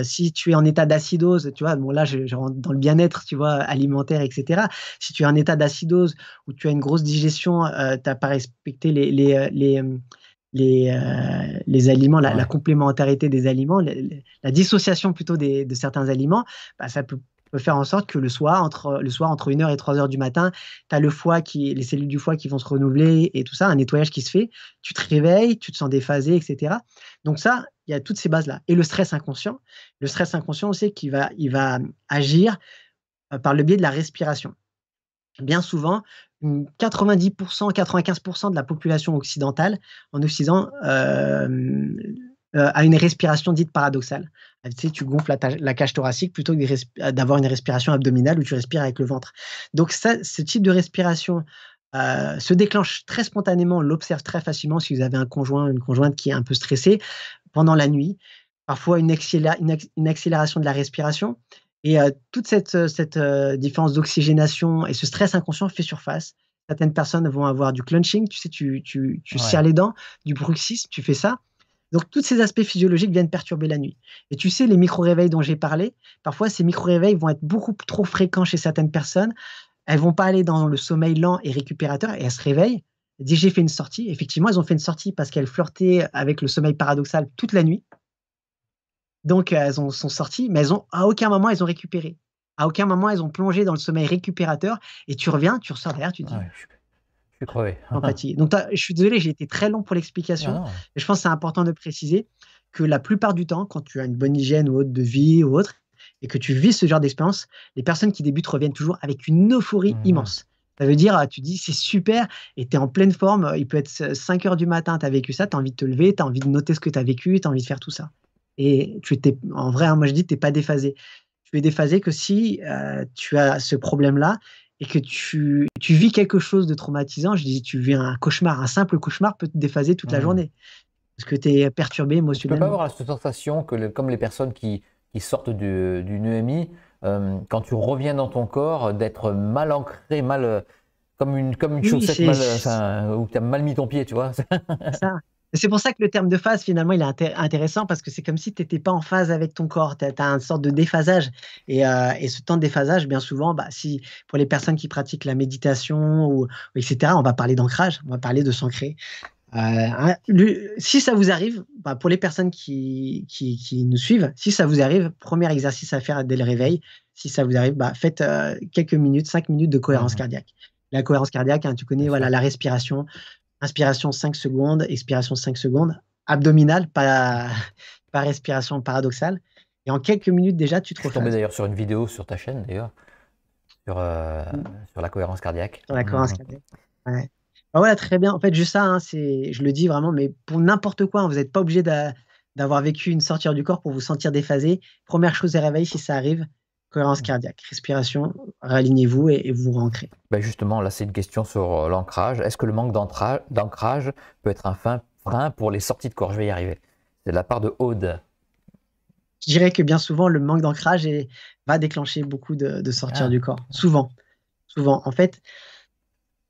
si tu es en état d'acidose, tu vois, là, je, rentre dans le bien-être, tu vois, alimentaire, etc. Si tu es en état d'acidose où tu as une grosse digestion, tu n'as pas respecté les, les, les, aliments, la, complémentarité des aliments, la, dissociation plutôt de certains aliments, bah, ça peut faire en sorte que le soir, entre, le soir, entre 1h et 3h du matin, tu as le foie qui, les cellules du foie qui vont se renouveler et tout ça, un nettoyage qui se fait. Tu te réveilles, tu te sens déphasé, etc. Donc, ça, il y a toutes ces bases-là. Et le stress inconscient, le stress inconscient sait qu'il va, il va agir euh, par le biais de la respiration. Bien souvent, 90%, 95% de la population occidentale en Occident euh, euh, à une respiration dite paradoxale. Euh, tu, sais, tu gonfles la, cage thoracique plutôt que euh, d'avoir une respiration abdominale où tu respires avec le ventre. Donc ce type de respiration se déclenche très spontanément, on l'observe très facilement si vous avez un conjoint, ou une conjointe qui est un peu stressée pendant la nuit. Parfois une, une, accélération de la respiration. Et toute cette, cette différence d'oxygénation et ce stress inconscient fait surface. Certaines personnes vont avoir du clenching, tu sais, tu, tu, serres les dents, du bruxisme, tu fais ça. Donc, tous ces aspects physiologiques viennent perturber la nuit. Et tu sais, les micro-réveils dont j'ai parlé, parfois, ces micro-réveils vont être beaucoup trop fréquents chez certaines personnes. Elles vont pas aller dans le sommeil lent et récupérateur et elles se réveillent. Elles disent, j'ai fait une sortie. Effectivement, elles ont fait une sortie parce qu'elles flirtaient avec le sommeil paradoxal toute la nuit. Donc, elles ont, sont sorties, mais à aucun moment, elles ont récupéré. À aucun moment, elles ont plongé dans le sommeil récupérateur. Et tu reviens, tu ressors derrière, tu dis, ah donc, je suis désolé, j'ai été très long pour l'explication. Ah je pense que c'est important de préciser que la plupart du temps, quand tu as une bonne hygiène ou autre de vie ou autre, et que tu vis ce genre d'expérience, les personnes qui débutent reviennent toujours avec une euphorie mmh. immense. Ça veut dire, tu dis, c'est super, et tu es en pleine forme, il peut être 5 heures du matin, tu as vécu ça, tu as envie de te lever, tu as envie de noter ce que tu as vécu, tu as envie de faire tout ça. Et tu étais, en vrai, hein, moi je dis, tu n'es pas déphasé. Tu es déphasé que si euh, tu as ce problème-là et que tu, vis quelque chose de traumatisant, je disais, tu vis un cauchemar, un simple cauchemar peut te déphaser toute la journée. Parce que tu es perturbé émotionnellement. Tu peux pas avoir cette sensation que, comme les personnes qui, sortent du, d'une EMI, euh, quand tu reviens dans ton corps, d'être mal ancré, mal. Euh, comme une, comme une chaussette mal, enfin, où tu as mal mis ton pied, tu vois. ça. C'est pour ça que le terme de phase, finalement, il est intéressant parce que c'est comme si tu n'étais pas en phase avec ton corps. Tu as, un une sorte de déphasage. Euh, et, ce temps de déphasage, bien souvent, bah, si, pour les personnes qui pratiquent la méditation, ou, etc., on va parler d'ancrage, on va parler de s'ancrer. Euh, hein, si ça vous arrive, bah, pour les personnes qui, nous suivent, si ça vous arrive, premier exercice à faire dès le réveil, si ça vous arrive, bah, faites euh, quelques minutes, cinq minutes de cohérence mmh cardiaque la cohérence cardiaque, hein, tu connais voilà, la respiration, inspiration 5 secondes, expiration 5 secondes, abdominale, pas, respiration paradoxale. Et en quelques minutes déjà, tu te retrouves. Je suis d'ailleurs sur une vidéo sur ta chaîne, d'ailleurs, sur, euh, mm. sur la cohérence cardiaque. Sur la cohérence mm. cardiaque. Ouais. voilà, bah très bien. En fait, juste ça, hein, je le dis vraiment, mais pour n'importe quoi, hein, vous n'êtes pas obligé d'avoir vécu une sortie du corps pour vous sentir déphasé. Première chose, à réveiller si ça arrive, cohérence mm. cardiaque, respiration, réalignez-vous et, vous vous rentrez. Ben, justement, là, c'est une question sur euh, l'ancrage. Est-ce que le manque d'ancrage peut être un fin frein pour les sorties de corps Je vais y arriver. C'est de la part de Aude. Je dirais que bien souvent, le manque d'ancrage va déclencher beaucoup de, de sortir ah. du corps. Souvent. Souvent. En fait,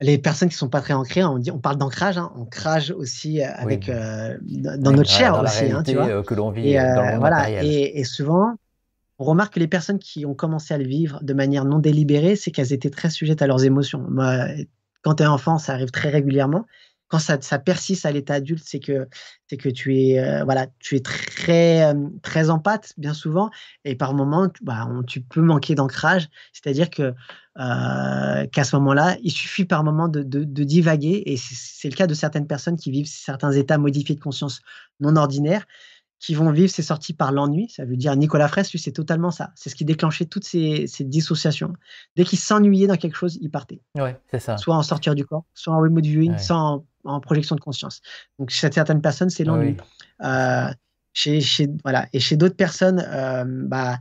les personnes qui sont pas très ancrées, hein, on, dit, on parle d'ancrage, hein. on ancrage aussi euh, avec euh, dans, notre chair dans aussi, la hein, réalité que l'on vit dans le voilà. Et, et, souvent, on remarque que les personnes qui ont commencé à le vivre de manière non délibérée, c'est qu'elles étaient très sujettes à leurs émotions. quand tu es enfant, ça arrive très régulièrement. Quand ça, persiste à l'état adulte, c'est que, c'est que tu es, euh, voilà, tu es très, euh, très en bien souvent, et par moments, tu, bah, tu peux manquer d'ancrage. C'est-à-dire que euh, qu'à ce moment-là, il suffit par moment de, de divaguer, et c'est le cas de certaines personnes qui vivent certains états modifiés de conscience non ordinaires qui vont vivre ces sorties par l'ennui. Ça veut dire Nicolas Fraisse, c'est totalement ça. C'est ce qui déclenchait toutes ces, dissociations. Dès qu'il s'ennuyait dans quelque chose, il partait. Ouais, c'est ça. Soit en sortir du corps, soit en remote viewing, soit en, projection de conscience. Donc, chez certaines personnes, c'est l'ennui. Euh, chez, voilà. Et chez d'autres personnes, euh, bah,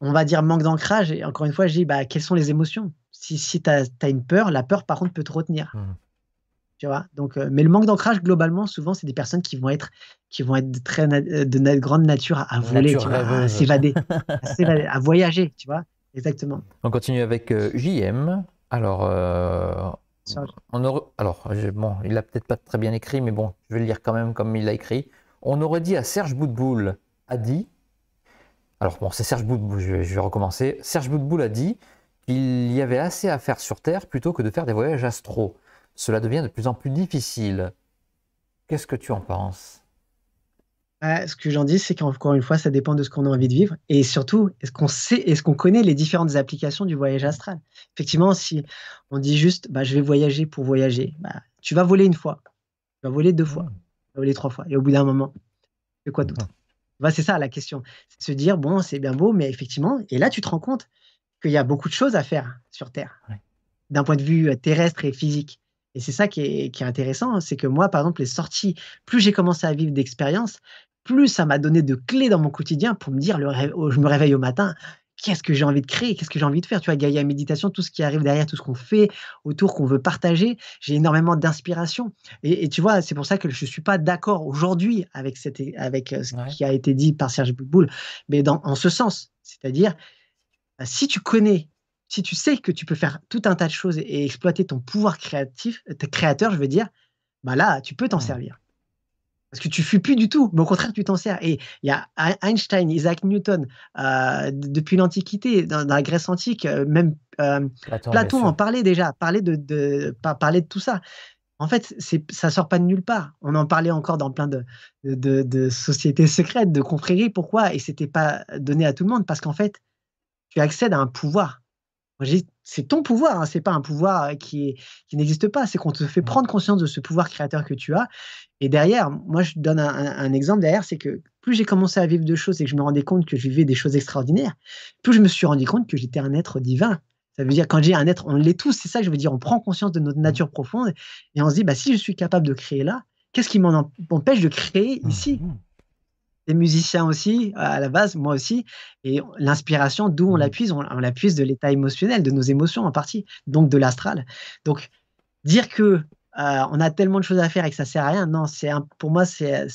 on va dire manque d'ancrage. Et encore une fois, je dis, bah, quelles sont les émotions Si, si tu as, une peur, la peur, par contre, peut te retenir. Mmh. Tu vois Donc, euh, mais le manque d'ancrage, globalement, souvent, c'est des personnes qui vont être qui vont être de, très euh, de grande nature à, voler, à s'évader, à, voyager, tu vois. Exactement. On continue avec euh, JM. Alors, euh, on alors bon, il l'a peut-être pas très bien écrit, mais bon, je vais le lire quand même comme il l'a écrit. On aurait dit à Serge Boudboul, a dit. Alors bon, c'est Serge Boudboul, Je vais, recommencer. Serge Boudboul a dit qu'il y avait assez à faire sur Terre plutôt que de faire des voyages astro. Cela devient de plus en plus difficile. Qu'est-ce que tu en penses bah, ce que j'en dis, c'est qu'encore une fois, ça dépend de ce qu'on a envie de vivre et surtout, est-ce qu'on sait, est-ce qu'on connaît les différentes applications du voyage astral Effectivement, si on dit juste, bah, je vais voyager pour voyager, bah, tu vas voler une fois, tu vas voler deux fois, mmh. tu vas voler trois fois, et au bout d'un moment, c'est quoi d'autre mmh. bah, C'est ça la question, c'est se dire, bon, c'est bien beau, mais effectivement, et là, tu te rends compte qu'il y a beaucoup de choses à faire sur Terre, d'un point de vue euh, terrestre et physique. Et c'est ça qui est, qui est intéressant, c'est que moi, par exemple, les sorties, plus j'ai commencé à vivre d'expériences, plus ça m'a donné de clés dans mon quotidien pour me dire, le oh, je me réveille au matin, qu'est-ce que j'ai envie de créer, qu'est-ce que j'ai envie de faire. Tu vois, Gaïa Méditation, tout ce qui arrive derrière, tout ce qu'on fait autour, qu'on veut partager, j'ai énormément d'inspiration. Et, tu vois, c'est pour ça que je ne suis pas d'accord aujourd'hui avec, euh, ce qui a été dit par Serge Boutboul, mais dans, en ce sens. C'est-à-dire, bah, si tu connais, si tu sais que tu peux faire tout un tas de choses et, exploiter ton pouvoir créatif, euh, créateur, je veux dire, bah là, tu peux t'en servir. Parce que tu fuis plus du tout, mais au contraire, tu t'en sers. Et il y a Einstein, Isaac Newton, euh, depuis l'Antiquité, dans, la Grèce antique, euh, même euh, Platon, en parlait déjà, parlait de, de tout ça. En fait, ça ne sort pas de nulle part. On en parlait encore dans plein de, sociétés secrètes, de confréries. Pourquoi Et ce n'était pas donné à tout le monde parce qu'en fait, tu accèdes à un pouvoir. C'est ton pouvoir, hein, c'est pas un pouvoir euh, qui, n'existe pas, c'est qu'on te fait mmh. prendre conscience de ce pouvoir créateur que tu as. Et derrière, moi je donne un, exemple derrière, c'est que plus j'ai commencé à vivre de choses et que je me rendais compte que je vivais des choses extraordinaires, plus je me suis rendu compte que j'étais un être divin. Ça veut dire quand j'ai un être, on l'est tous, c'est ça que je veux dire, on prend conscience de notre mmh. nature profonde et on se dit, bah, si je suis capable de créer là, qu'est-ce qui m'empêche de créer mmh. ici musiciens aussi, à la base, moi aussi. Et l'inspiration, d'où on mmh. l'appuie, on, l'appuie de l'état émotionnel, de nos émotions en partie, donc de l'astral. Donc, dire que euh, on a tellement de choses à faire et que ça sert à rien. Non, c'est pour moi, c'est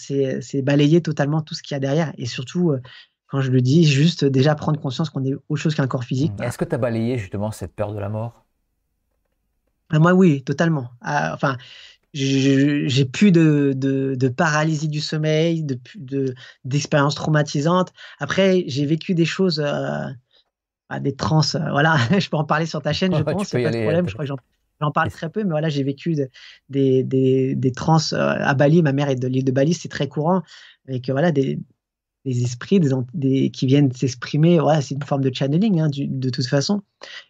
balayer totalement tout ce qu'il y a derrière. Et surtout, euh, quand je le dis, juste déjà prendre conscience qu'on est autre chose qu'un corps physique. Mmh. Est-ce que tu as balayé justement cette peur de la mort ah, Moi, oui, totalement. Ah, enfin, j'ai plus de, de, paralysie du sommeil, d'expériences de, traumatisantes. Après, j'ai vécu des choses, euh, bah, des trans, euh, voilà, je peux en parler sur ta chaîne, je pense, c'est pas de euh, problème, je crois que j'en parle très peu, mais voilà, j'ai vécu des, des, des trans à Bali, ma mère est de l'île de Bali, c'est très courant, et que voilà, des, des esprits des, des, qui viennent s'exprimer. Voilà, c'est une forme de channeling, hein, de toute façon.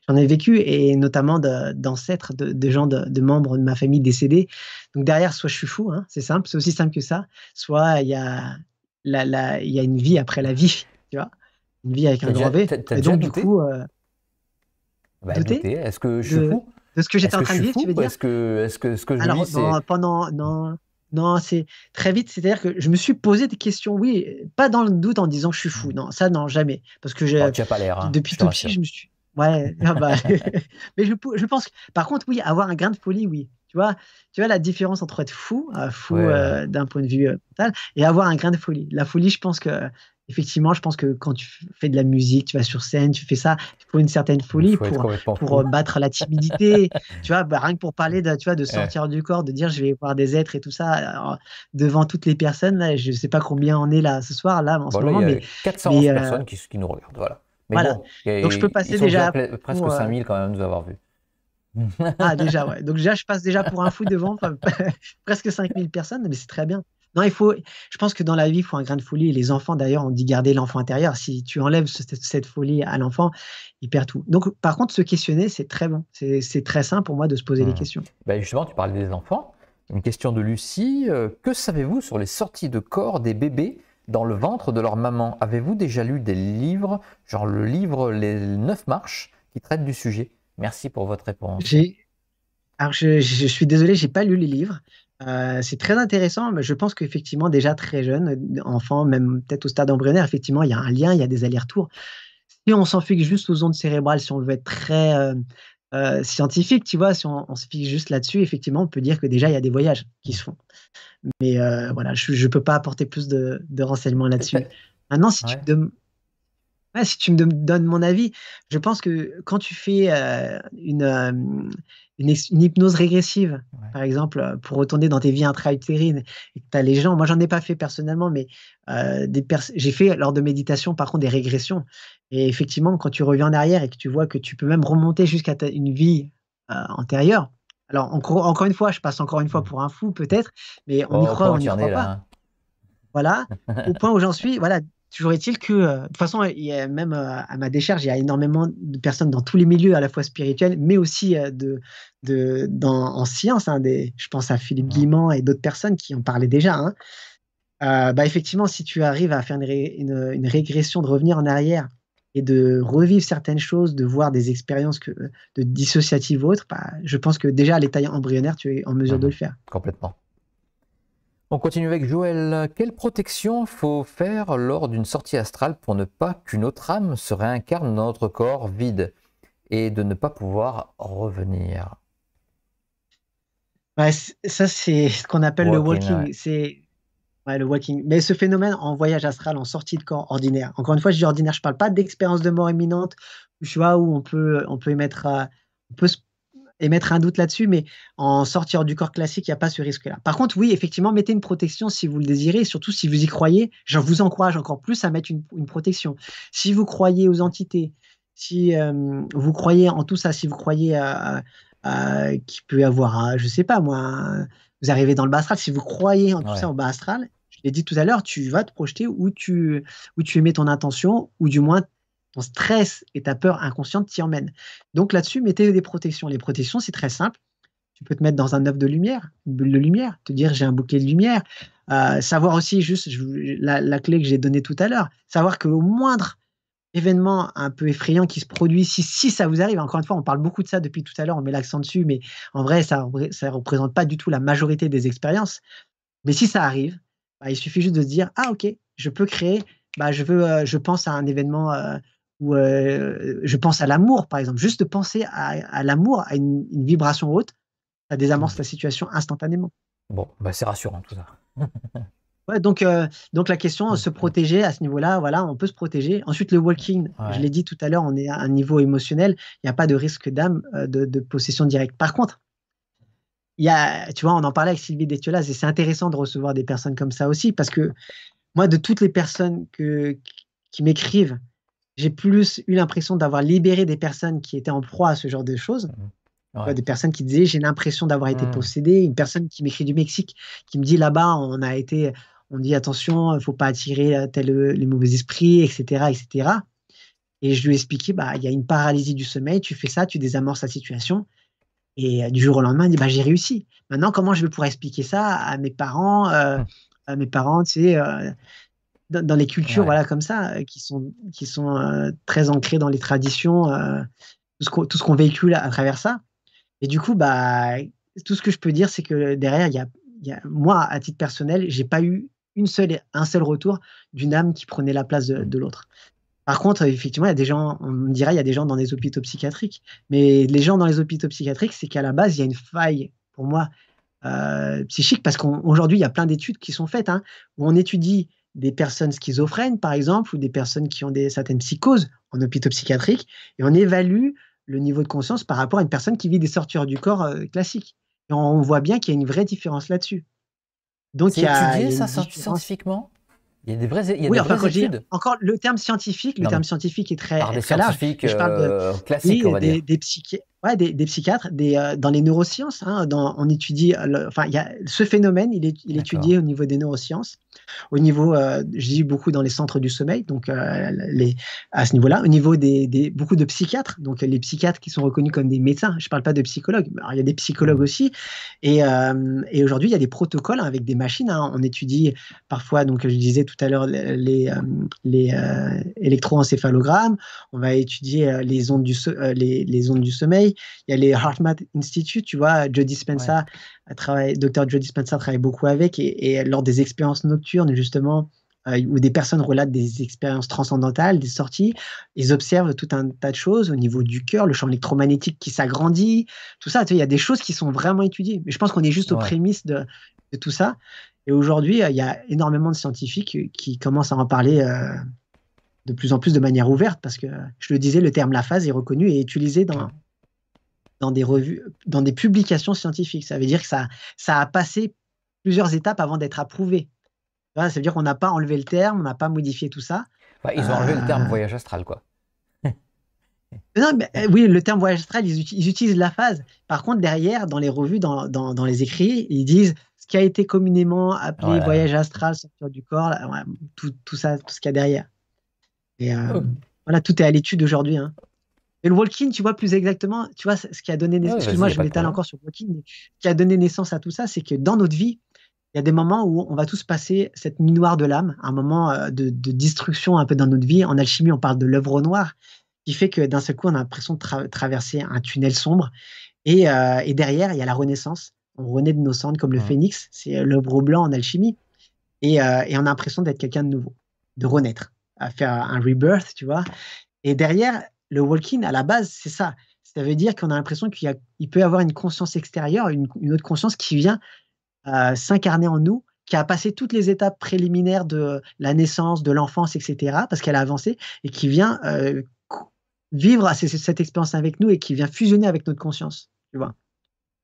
J'en ai vécu, et notamment d'ancêtres, de, gens, de, membres de ma famille décédés. Donc derrière, soit je suis fou, hein, c'est simple, c'est aussi simple que ça, soit il y a, a une vie après la vie, tu vois, une vie avec un grand V. Et donc, du coup. Euh, bah, est-ce que je suis fou est ce que j'étais en train de tu veux dire Est-ce que, est -ce que ce que je Alors, pendant, non, non, c'est très vite. C'est-à-dire que je me suis posé des questions, oui, pas dans le doute en disant je suis fou. Mmh. Non, ça, non, jamais. Parce que je... tu pas l'air. Hein, depuis tout petit, je me suis. Ouais, ah bah, mais je, pense que, par contre, oui, avoir un grain de folie, oui. Tu vois, tu la différence entre être fou, euh, fou euh, d'un point de vue euh, mental, et avoir un grain de folie. La folie, je pense que effectivement, je pense que quand tu fais de la musique, tu vas sur scène, tu fais ça Il faut une certaine folie, pour, battre la timidité. tu vois, bah, rien que pour parler de, tu vois, de sortir du corps, de dire je vais voir des êtres et tout ça devant toutes les personnes. je ne sais pas combien on est là ce soir, là, en ce moment. mais, 400 personnes qui, nous regardent. Voilà. Donc je peux passer déjà. presque 5000 euh, quand même nous avoir vus. ah, déjà, ouais. Donc déjà, je passe déjà pour un fou devant presque 5000 personnes, mais c'est très bien. Non, il faut, je pense que dans la vie, il faut un grain de folie. les enfants, d'ailleurs, ont dit garder l'enfant intérieur. Si tu enlèves cette folie à l'enfant, il perd tout. Donc, par contre, se questionner, c'est très bon. C'est très sain pour moi de se poser des les mmh. questions. Ben justement, tu parlais des enfants. Une question de Lucie. Euh, que savez-vous sur les sorties de corps des bébés dans le ventre de leur maman Avez-vous déjà lu des livres, genre le livre Les Neuf Marches, qui traite du sujet Merci pour votre réponse. Alors, je, je suis désolé, j'ai pas lu les livres. Euh, c'est très intéressant, mais je pense qu'effectivement, déjà très jeune, enfant, même peut-être au stade embryonnaire, effectivement, il y a un lien, il y a des allers-retours. Si on s'en fixe juste aux ondes cérébrales, si on veut être très euh, euh, scientifique, tu vois, si on, se fixe juste là-dessus, effectivement, on peut dire que déjà, il y a des voyages qui se font. Mais voilà, je ne peux pas apporter plus de, renseignements là-dessus. Maintenant, si tu me demandes si tu me donnes mon avis, je pense que quand tu fais euh, euh, une, hypnose régressive, par exemple, euh, pour retourner dans tes vies intra-utérines, et que tu as les gens, moi j'en ai pas fait personnellement, mais j'ai fait lors de méditation par contre des régressions. Et effectivement, quand tu reviens en arrière et que tu vois que tu peux même remonter jusqu'à une vie antérieure, alors encore, une fois, je passe encore une fois mmh. pour un fou peut-être, mais on y oh, croit, on n'y croit pas hein. voilà, au point où j'en suis, voilà, Toujours est-il que, euh, de toute façon, il a même euh, à ma décharge, il y a énormément de personnes dans tous les milieux, à la fois spirituels, mais aussi euh, de, de, en science. Hein, des, je pense à Philippe Guimand et d'autres personnes qui en parlaient déjà. Hein. bah, effectivement, si tu arrives à faire une, régression, de revenir en arrière et de revivre certaines choses, de voir des expériences que, de dissociatives ou autres, bah, je pense que déjà à l'état embryonnaire, tu es en mesure de mmh le faire. Complètement. On continue avec Joël. Quelle protection faut faire lors d'une sortie astrale pour ne pas qu'une autre âme se réincarne dans notre corps vide et de ne pas pouvoir revenir bah, Ça, c'est ce qu'on appelle le walking. C'est le walking. Mais ce phénomène en voyage astral, en sortie de corps ordinaire. Encore une fois, je dis ordinaire, je ne parle pas d'expérience de mort imminente, tu vois, où on peut, on peut émettre, euh, on peut se mettre un doute là-dessus, mais en sortir du corps classique, il n'y a pas ce risque-là. Par contre, oui, effectivement, mettez une protection si vous le désirez, surtout si vous y croyez. Je vous encourage encore plus à mettre une, protection. Si vous croyez aux entités, si euh, vous croyez en tout ça, si vous croyez qu'il peut y avoir, je ne sais pas moi, vous arrivez dans le bas astral, si vous croyez en tout ça au bas astral, je l'ai dit tout à l'heure, tu vas te projeter où tu, où tu émets ton intention, ou du moins ton stress et ta peur inconsciente t'y emmènent. Donc là-dessus, mettez des protections. Les protections, c'est très simple. Tu peux te mettre dans un œuf de lumière, une bulle de lumière, te dire j'ai un bouquet de lumière. Euh, savoir aussi, juste la, clé que j'ai donnée tout à l'heure, savoir que le moindre événement un peu effrayant qui se produit, si, si ça vous arrive, encore une fois, on parle beaucoup de ça depuis tout à l'heure, on met l'accent dessus, mais en vrai, ça ne représente pas du tout la majorité des expériences. Mais si ça arrive, bah, il suffit juste de se dire, ah ok, je peux créer, bah, je, veux, euh, je pense à un événement euh, euh, je pense à l'amour, par exemple. Juste de penser à, l'amour, à une, vibration haute, ça désamorce mm. la situation instantanément. Bon, bah c'est rassurant tout ça. donc, euh, donc la question, se protéger à ce niveau-là, voilà, on peut se protéger. Ensuite, le walking, je l'ai dit tout à l'heure, on est à un niveau émotionnel, il n'y a pas de risque d'âme euh, de, possession directe. Par contre, il y a, tu vois, on en parlait avec Sylvie Détiolas et c'est intéressant de recevoir des personnes comme ça aussi parce que moi, de toutes les personnes qui m'écrivent, j'ai plus eu l'impression d'avoir libéré des personnes qui étaient en proie à ce genre de choses. Mmh. Des personnes qui disaient j'ai l'impression d'avoir été mmh. possédé. Une personne qui m'écrit du Mexique qui me dit là-bas on a été, on dit attention, il euh, faut pas attirer euh, tel, euh, les mauvais esprits, etc., etc. Et je lui ai expliqué bah il y a une paralysie du sommeil, tu fais ça, tu désamorces la situation. Et du jour au lendemain, il dit bah j'ai réussi. Maintenant comment je vais pouvoir expliquer ça à mes parents, mmh. à mes parents, tu dans, les cultures voilà, comme ça, euh, qui sont, qui sont euh, très ancrées dans les traditions, euh, tout ce qu'on véhicule à, travers ça. Et du coup, bah, tout ce que je peux dire, c'est que derrière, il y a, moi, à titre personnel, j'ai pas eu une seule, un seul retour d'une âme qui prenait la place mmh. de, l'autre. Par contre, effectivement, il y a des gens, on me dirait, il y a des gens dans les hôpitaux psychiatriques. Mais les gens dans les hôpitaux psychiatriques, c'est qu'à la base, il y a une faille, pour moi, psychique, parce qu'aujourd'hui, il y a plein d'études qui sont faites, hein, où on étudie des personnes schizophrènes, par exemple, ou des personnes qui ont des, certaines psychoses en hôpitaux psychiatriques, et on évalue le niveau de conscience par rapport à une personne qui vit des sortures du corps euh, classiques. Et on voit bien qu'il y a une vraie différence là-dessus. Donc, il y a, étudié, ça scientifiquement il y a des vraies, oui, Encore le terme scientifique, le terme scientifique est très, par des Je parle de, classiques, des, psychiatres, des, euh, dans les neurosciences, hein, on étudie, euh, enfin, il y a, ce phénomène, il est étudié au niveau des neurosciences. Au niveau, euh, je dis beaucoup dans les centres du sommeil, donc euh, à ce niveau-là. Au niveau des, beaucoup de psychiatres, donc les psychiatres qui sont reconnus comme des médecins. Je ne parle pas de psychologues. il y a des psychologues mmh. aussi. Euh, et, aujourd'hui, il y a des protocoles avec des machines. Hein. On étudie parfois, donc je disais tout à l'heure, les, électroencéphalogrammes. On va étudier les ondes, du, sommeil. Il y a les HeartMath Institute, tu vois, Joe Dispenza travaille, docteur Joe Dispenza travaille beaucoup avec, et, lors des expériences nocturnes, justement, euh, où des personnes relatent des expériences transcendantales, des sorties, ils observent tout un tas de choses au niveau du cœur, le champ électromagnétique qui s'agrandit, tout ça. Il y a des choses qui sont vraiment étudiées. Mais je pense qu'on est juste aux prémices de, tout ça. Et aujourd'hui, euh, il y a énormément de scientifiques euh, qui commencent à en parler de plus en plus de manière ouverte, parce que, je le disais, le terme la phase est reconnu et utilisé dans, dans des revues, dans des publications scientifiques. Ça veut dire que ça, ça a passé plusieurs étapes avant d'être approuvé. ça veut dire qu'on n'a pas enlevé le terme, on n'a pas modifié tout ça. ils ont enlevé le terme euh. voyage astral, quoi. non, mais, euh, oui, le terme voyage astral, ils, utilisent la phase. Par contre, derrière, dans les revues, dans, dans, les écrits, ils disent ce qui a été communément appelé voyage astral, sortir du corps, tout, tout, ça, tout ce qu'il y a derrière. Et, euh, oh. Voilà, tout est à l'étude aujourd'hui. Hein. Et le Walking, tu vois plus exactement, tu vois, ce qui a donné naissance, moi je m'étale encore sur le Walking, ce qui a donné naissance à tout ça, c'est que dans notre vie, il y a des moments où on va tous passer cette nuit noire de l'âme, un moment euh, de, destruction un peu dans notre vie. En alchimie, on parle de l'œuvre noire, qui fait que d'un seul coup, on a l'impression de traverser un tunnel sombre. Euh, et, derrière, il y a la renaissance. On renaît de nos cendres comme le phénix, c'est l'œuvre blanc en alchimie. Et, euh, et on a l'impression d'être quelqu'un de nouveau, de renaître, à faire un rebirth, tu vois. Et derrière, le walking, à la base, c'est ça. Ça veut dire qu'on a l'impression qu'il peut y avoir une conscience extérieure, une, autre conscience qui vient euh, s'incarner en nous, qui a passé toutes les étapes préliminaires de la naissance, de l'enfance, etc., parce qu'elle a avancé, et qui vient euh, vivre cette expérience avec nous et qui vient fusionner avec notre conscience. Tu vois.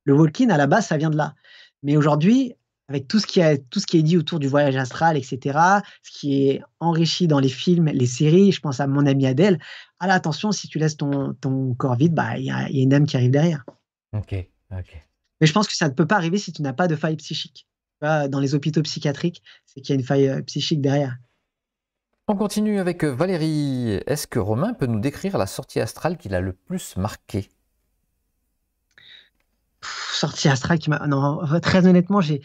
Le walking, à la base, ça vient de là. Mais aujourd'hui, avec tout ce, qui a, tout ce qui est dit autour du voyage astral, etc., ce qui est enrichi dans les films, les séries, je pense à mon ami Adèle, ah à attention, si tu laisses ton, ton corps vide, bah, il bah, y, a, y a une âme qui arrive derrière. Ok, ok. Mais je pense que ça ne peut pas arriver si tu n'as pas de faille psychique. Dans les hôpitaux psychiatriques, c'est qu'il y a une faille euh, psychique derrière. On continue avec euh, Valérie. Est-ce que Romain peut nous décrire la sortie astrale qui l'a le plus marquée Sortie astrale qui m'a. Non, très honnêtement, j'ai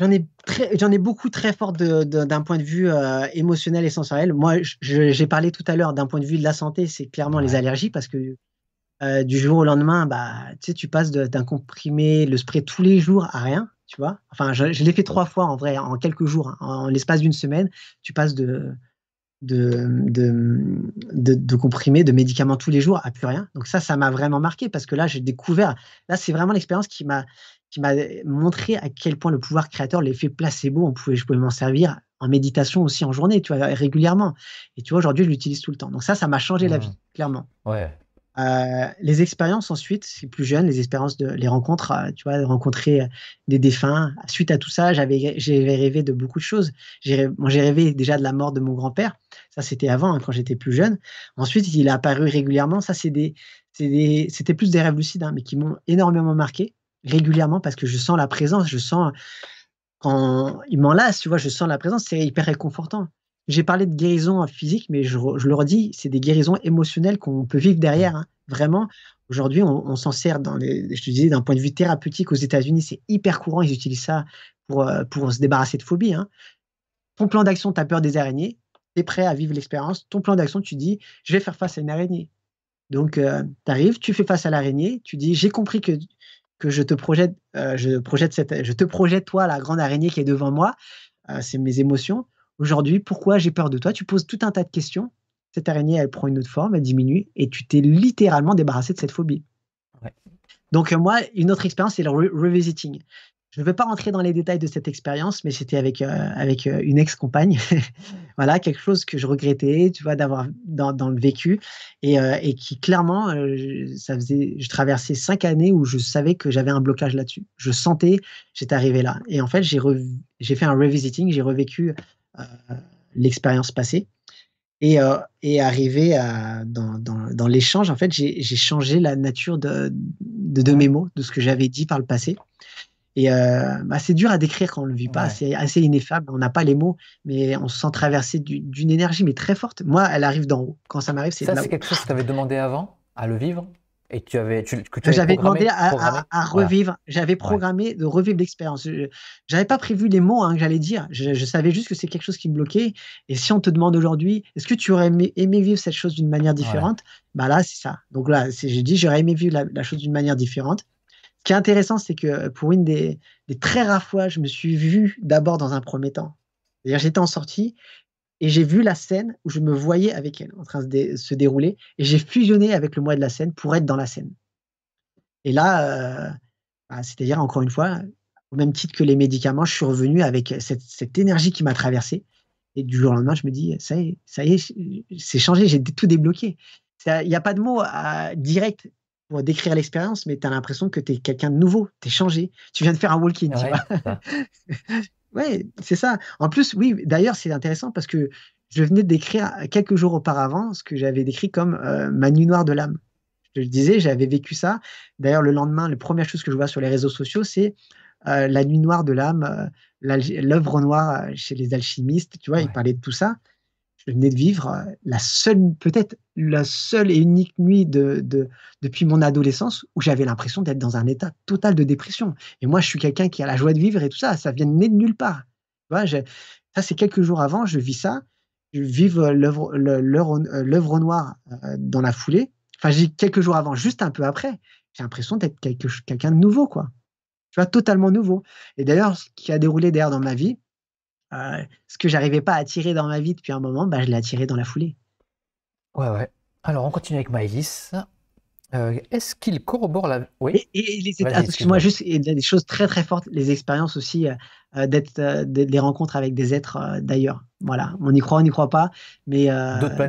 J'en ai, ai beaucoup très fort de, d'un point de vue euh, émotionnel et sensoriel. Moi, j'ai parlé tout à l'heure d'un point de vue de la santé, c'est clairement les allergies parce que euh, du jour au lendemain, bah, tu passes d'un comprimé, le spray tous les jours à rien, tu vois. Enfin, je, l'ai fait trois fois en vrai, en quelques jours, hein, en, l'espace d'une semaine, tu passes de de, de, de, de, de médicaments tous les jours à plus rien. Donc ça, ça m'a vraiment marqué parce que là, j'ai découvert, là, c'est vraiment l'expérience qui m'a qui m'a montré à quel point le pouvoir créateur, l'effet placebo, on pouvait, je pouvais m'en servir en méditation aussi en journée, tu vois, régulièrement. Et tu vois, aujourd'hui, je l'utilise tout le temps. Donc ça, ça m'a changé la mmh. vie, clairement. Euh, les expériences ensuite, c'est plus jeune, les expériences de les rencontres, euh, tu vois, rencontrer euh, des défunts. Suite à tout ça, j'avais rêvé de beaucoup de choses. J'ai rêvé déjà de la mort de mon grand-père. Ça, c'était avant, hein, quand j'étais plus jeune. Ensuite, il a apparu régulièrement. Ça, c'est des c'était plus des rêves lucides, hein, mais qui m'ont énormément marqué régulièrement parce que je sens la présence, je sens quand il m'enlace, tu vois, je sens la présence, c'est hyper réconfortant. J'ai parlé de guérison physique, mais je, le redis, c'est des guérisons émotionnelles qu'on peut vivre derrière. Hein. Vraiment, aujourd'hui, on, s'en sert, dans les, je te disais, d'un point de vue thérapeutique aux États-Unis, c'est hyper courant, ils utilisent ça pour, euh, pour se débarrasser de phobie. Hein. Ton plan d'action, tu as peur des araignées, tu es prêt à vivre l'expérience. Ton plan d'action, tu dis, je vais faire face à une araignée. Donc, euh, tu arrives, tu fais face à l'araignée, tu dis, j'ai compris que je te projette, euh, je, projette je te projette toi la grande araignée qui est devant moi. Euh, c'est mes émotions. Aujourd'hui, pourquoi j'ai peur de toi Tu poses tout un tas de questions. Cette araignée, elle prend une autre forme, elle diminue, et tu t'es littéralement débarrassé de cette phobie. Donc euh, moi, une autre expérience, c'est le revisiting. Je ne veux pas rentrer dans les détails de cette expérience, mais c'était avec, euh, avec euh, une ex-compagne. voilà, quelque chose que je regrettais, tu vois, d'avoir dans, dans, le vécu. Et, euh, et qui, clairement, ça faisait, je traversais cinq années où je savais que j'avais un blocage là-dessus. Je sentais, j'étais arrivé là. Et en fait, j'ai, j'ai fait un revisiting, j'ai revécu l'expérience passée. Et, et arrivé à, dans, dans, dans l'échange, en fait, j'ai, changé la nature de, de, de mes mots, de ce que j'avais dit par le passé. Et euh, bah, c'est dur à décrire quand on le vit pas, c'est assez ineffable, on n'a pas les mots, mais on se sent traversé d'une énergie mais très forte. Moi, elle arrive d'en haut. Quand ça m'arrive, c'est Ça, c'est quelque chose que tu avais demandé avant, à le vivre et tu avais, tu, j'avais demandé à, revivre. J'avais programmé de revivre l'expérience. J'avais pas prévu les mots hein, que j'allais dire. Je, savais juste que c'est quelque chose qui me bloquait. Et si on te demande aujourd'hui, est-ce que tu aurais aimé, vivre cette chose d'une manière différente Bah là, c'est ça. Donc là, j'ai dit, j'aurais aimé vivre la chose d'une manière différente. Ce qui est intéressant, c'est que pour une des, très rares fois, je me suis vu d'abord dans un premier temps. C'est-à-dire, j'étais en sortie et j'ai vu la scène où je me voyais avec elle en train de se, dérouler et j'ai fusionné avec le moi de la scène pour être dans la scène. Et là, euh, bah, c'est-à-dire, encore une fois, au même titre que les médicaments, je suis revenu avec cette, énergie qui m'a traversé. Et du jour au lendemain, je me dis, ça y est, ça y est, c'est changé, j'ai tout débloqué. Il n'y a pas de mots à, euh, direct pour décrire l'expérience, mais tu as l'impression que tu es quelqu'un de nouveau, tu es changé, tu viens de faire un walking, in Ouais, ouais c'est ça. En plus, oui, d'ailleurs, c'est intéressant parce que je venais de décrire quelques jours auparavant ce que j'avais décrit comme euh, ma nuit noire de l'âme. Je disais, j'avais vécu ça. D'ailleurs, le lendemain, la première chose que je vois sur les réseaux sociaux, c'est euh, la nuit noire de l'âme, euh, l'œuvre noire chez les alchimistes. Tu vois, ils parlaient de tout ça je venais de vivre la seule, peut-être la seule et unique nuit de, depuis mon adolescence où j'avais l'impression d'être dans un état total de dépression. Et moi, je suis quelqu'un qui a la joie de vivre et tout ça, ça vient de nulle part. vois, ça, c'est quelques jours avant, je vis ça, je vis euh, l'œuvre noire euh, dans la foulée. Enfin, j'ai quelques jours avant, juste un peu après, j'ai l'impression d'être quelqu'un de nouveau, quoi. Tu vois, totalement nouveau. Et d'ailleurs, ce qui a déroulé derrière dans ma vie, euh, ce que j'arrivais pas à tirer dans ma vie depuis un moment, bah, je l'ai attiré dans la foulée. Ouais, ouais. Alors, on continue avec Maëlys. Euh, est-ce qu'il corrobore la. Oui. Et, ah, Excuse-moi, juste, il y a des choses très très fortes, les expériences aussi, euh, euh, des rencontres avec des êtres d'ailleurs. Voilà, on y croit, on n'y croit pas, mais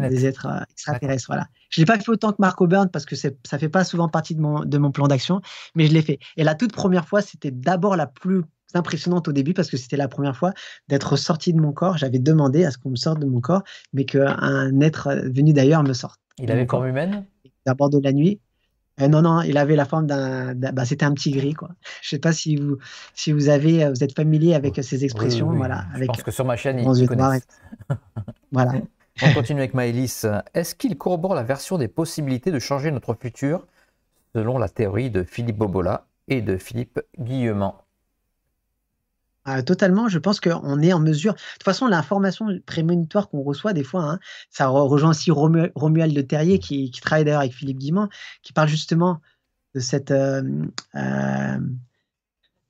des êtres extraterrestres. Voilà. Je ne l'ai pas fait autant que Marco Burn parce que ça ne fait pas souvent partie de mon, de mon plan d'action, mais je l'ai fait. Et la toute première fois, c'était d'abord la plus impressionnante au début parce que c'était la première fois d'être sorti de mon corps. J'avais demandé à ce qu'on me sorte de mon corps, mais qu'un être venu d'ailleurs me sorte. Il avait corps humain D'abord de la nuit, euh, non, non, il avait la forme d'un. Bah, c'était un petit gris, quoi. Je sais pas si vous, si vous avez, euh, vous êtes familier avec euh, ces expressions, Je pense que sur ma chaîne, ils connaissent. voilà. On continue avec Maëlys. Est-ce qu'il corrobore la version des possibilités de changer notre futur selon la théorie de Philippe Bobola et de Philippe Guillemant ah, totalement, je pense qu'on est en mesure. De toute façon, l'information prémonitoire qu'on reçoit des fois, hein, ça rejoint aussi Romuald de Terrier, qui, travaille d'ailleurs avec Philippe Guimand, qui parle justement de cette, euh, euh,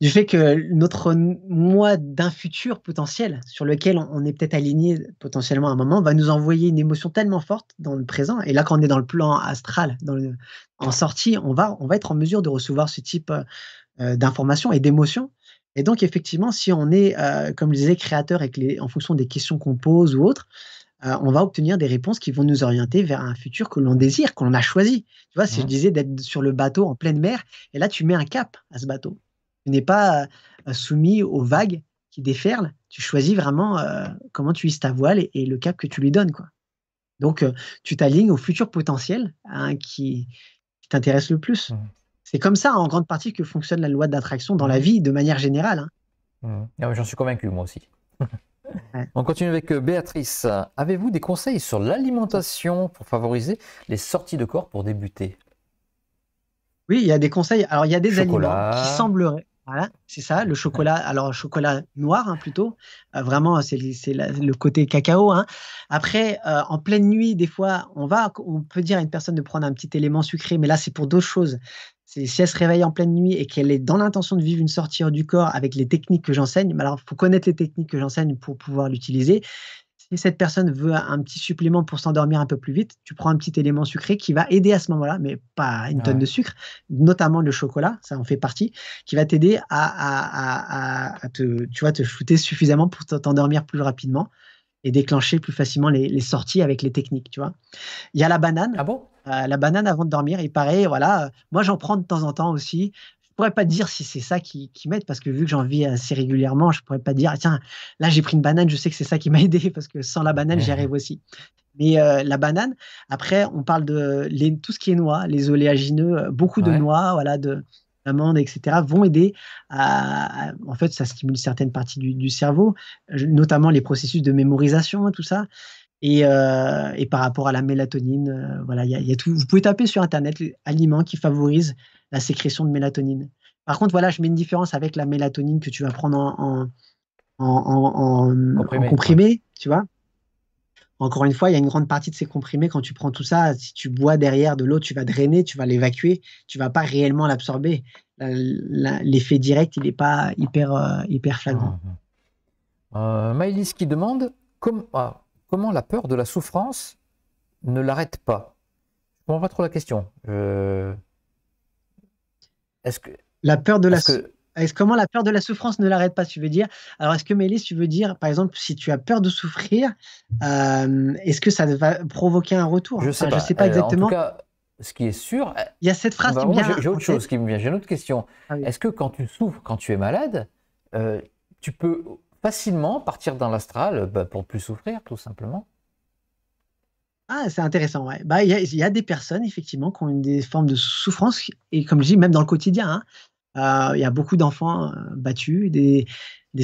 du fait que notre moi d'un futur potentiel, sur lequel on, est peut-être aligné potentiellement à un moment, va nous envoyer une émotion tellement forte dans le présent. Et là, quand on est dans le plan astral, dans en sortie, on va, on va être en mesure de recevoir ce type d'information euh, d'informations et d'émotions et donc, effectivement, si on est, euh, comme je disais, créateur en fonction des questions qu'on pose ou autres, euh, on va obtenir des réponses qui vont nous orienter vers un futur que l'on désire, que l'on a choisi. Tu vois, si je disais d'être sur le bateau en pleine mer, et là, tu mets un cap à ce bateau. Tu n'es pas euh, soumis aux vagues qui déferlent. Tu choisis vraiment comment tu hisses ta voile et, le cap que tu lui donnes. Quoi. Donc, tu t'alignes au futur potentiel hein, qui, t'intéresse le plus. Mmh. C'est comme ça, en grande partie, que fonctionne la loi d'attraction dans la vie, de manière générale. Hein. Mmh. Ah, j'en suis convaincu, moi aussi. On continue avec euh, Béatrice. Avez-vous des conseils sur l'alimentation pour favoriser les sorties de corps pour débuter Oui, il y a des conseils. Alors, il y a des aliments qui sembleraient. Voilà, c'est ça, le chocolat. Alors, chocolat noir hein, plutôt. Euh, vraiment, c'est le côté cacao. Hein. Après, euh, en pleine nuit, des fois, on va, on peut dire à une personne de prendre un petit élément sucré, mais là, c'est pour d'autres choses si elle se réveille en pleine nuit et qu'elle est dans l'intention de vivre une sortie du corps avec les techniques que j'enseigne, alors il faut connaître les techniques que j'enseigne pour pouvoir l'utiliser. Si cette personne veut un petit supplément pour s'endormir un peu plus vite, tu prends un petit élément sucré qui va aider à ce moment-là, mais pas une ah tonne de sucre, notamment le chocolat, ça en fait partie, qui va t'aider à, te, tu vois, te shooter suffisamment pour t'endormir plus rapidement et déclencher plus facilement les, les, sorties avec les techniques, tu vois. Il y a la banane. Ah bon euh, la banane avant de dormir. et paraît, voilà, moi j'en prends de temps en temps aussi. Je pourrais pas dire si c'est ça qui, m'aide parce que vu que j'en vis assez régulièrement, je pourrais pas dire ah, tiens là j'ai pris une banane, je sais que c'est ça qui m'a aidé parce que sans la banane j'y arrive aussi. Mais euh, la banane, après on parle de tout ce qui est noix, les oléagineux, euh, beaucoup de noix, voilà de etc., vont aider à, En fait, ça stimule certaines parties du cerveau, notamment les processus de mémorisation, tout ça. Euh, et, par rapport à la mélatonine, euh, voilà, il y, a tout. Vous pouvez taper sur internet aliments qui favorisent la sécrétion de mélatonine. Par contre, voilà, je mets une différence avec la mélatonine que tu vas prendre en, en, comprimé, tu vois. Encore une fois, il y a une grande partie de ces comprimés. Quand tu prends tout ça, si tu bois derrière de l'eau, tu vas drainer, tu vas l'évacuer, tu ne vas pas réellement l'absorber. L'effet direct, il n'est pas hyper, euh, hyper flagrant. Ah, ah, ah. Maëlys qui demande comment comment la peur de la souffrance ne l'arrête pas Je comprends pas trop la question. Euh, est-ce que la peur de la comment la peur de la souffrance ne l'arrête pas Tu veux dire Alors est-ce que Mélis, tu veux dire par exemple si tu as peur de souffrir, euh, est-ce que ça va provoquer un retour Je sais sais pas exactement. Euh, en tout cas, ce qui est sûr, il y a cette phrase bah, qui me vient. J'ai autre chose qui me vient. J'ai une autre question. Ah est-ce que quand tu souffres, quand tu es malade, tu peux facilement partir dans l'astral pour euh, bah, pour plus souffrir, tout simplement. Ah, c'est intéressant, ouais. Bah, il y, a des personnes, effectivement, qui ont des formes de souffrance, et comme je dis, même dans le quotidien, hein. euh, il y a beaucoup d'enfants euh, battus, des,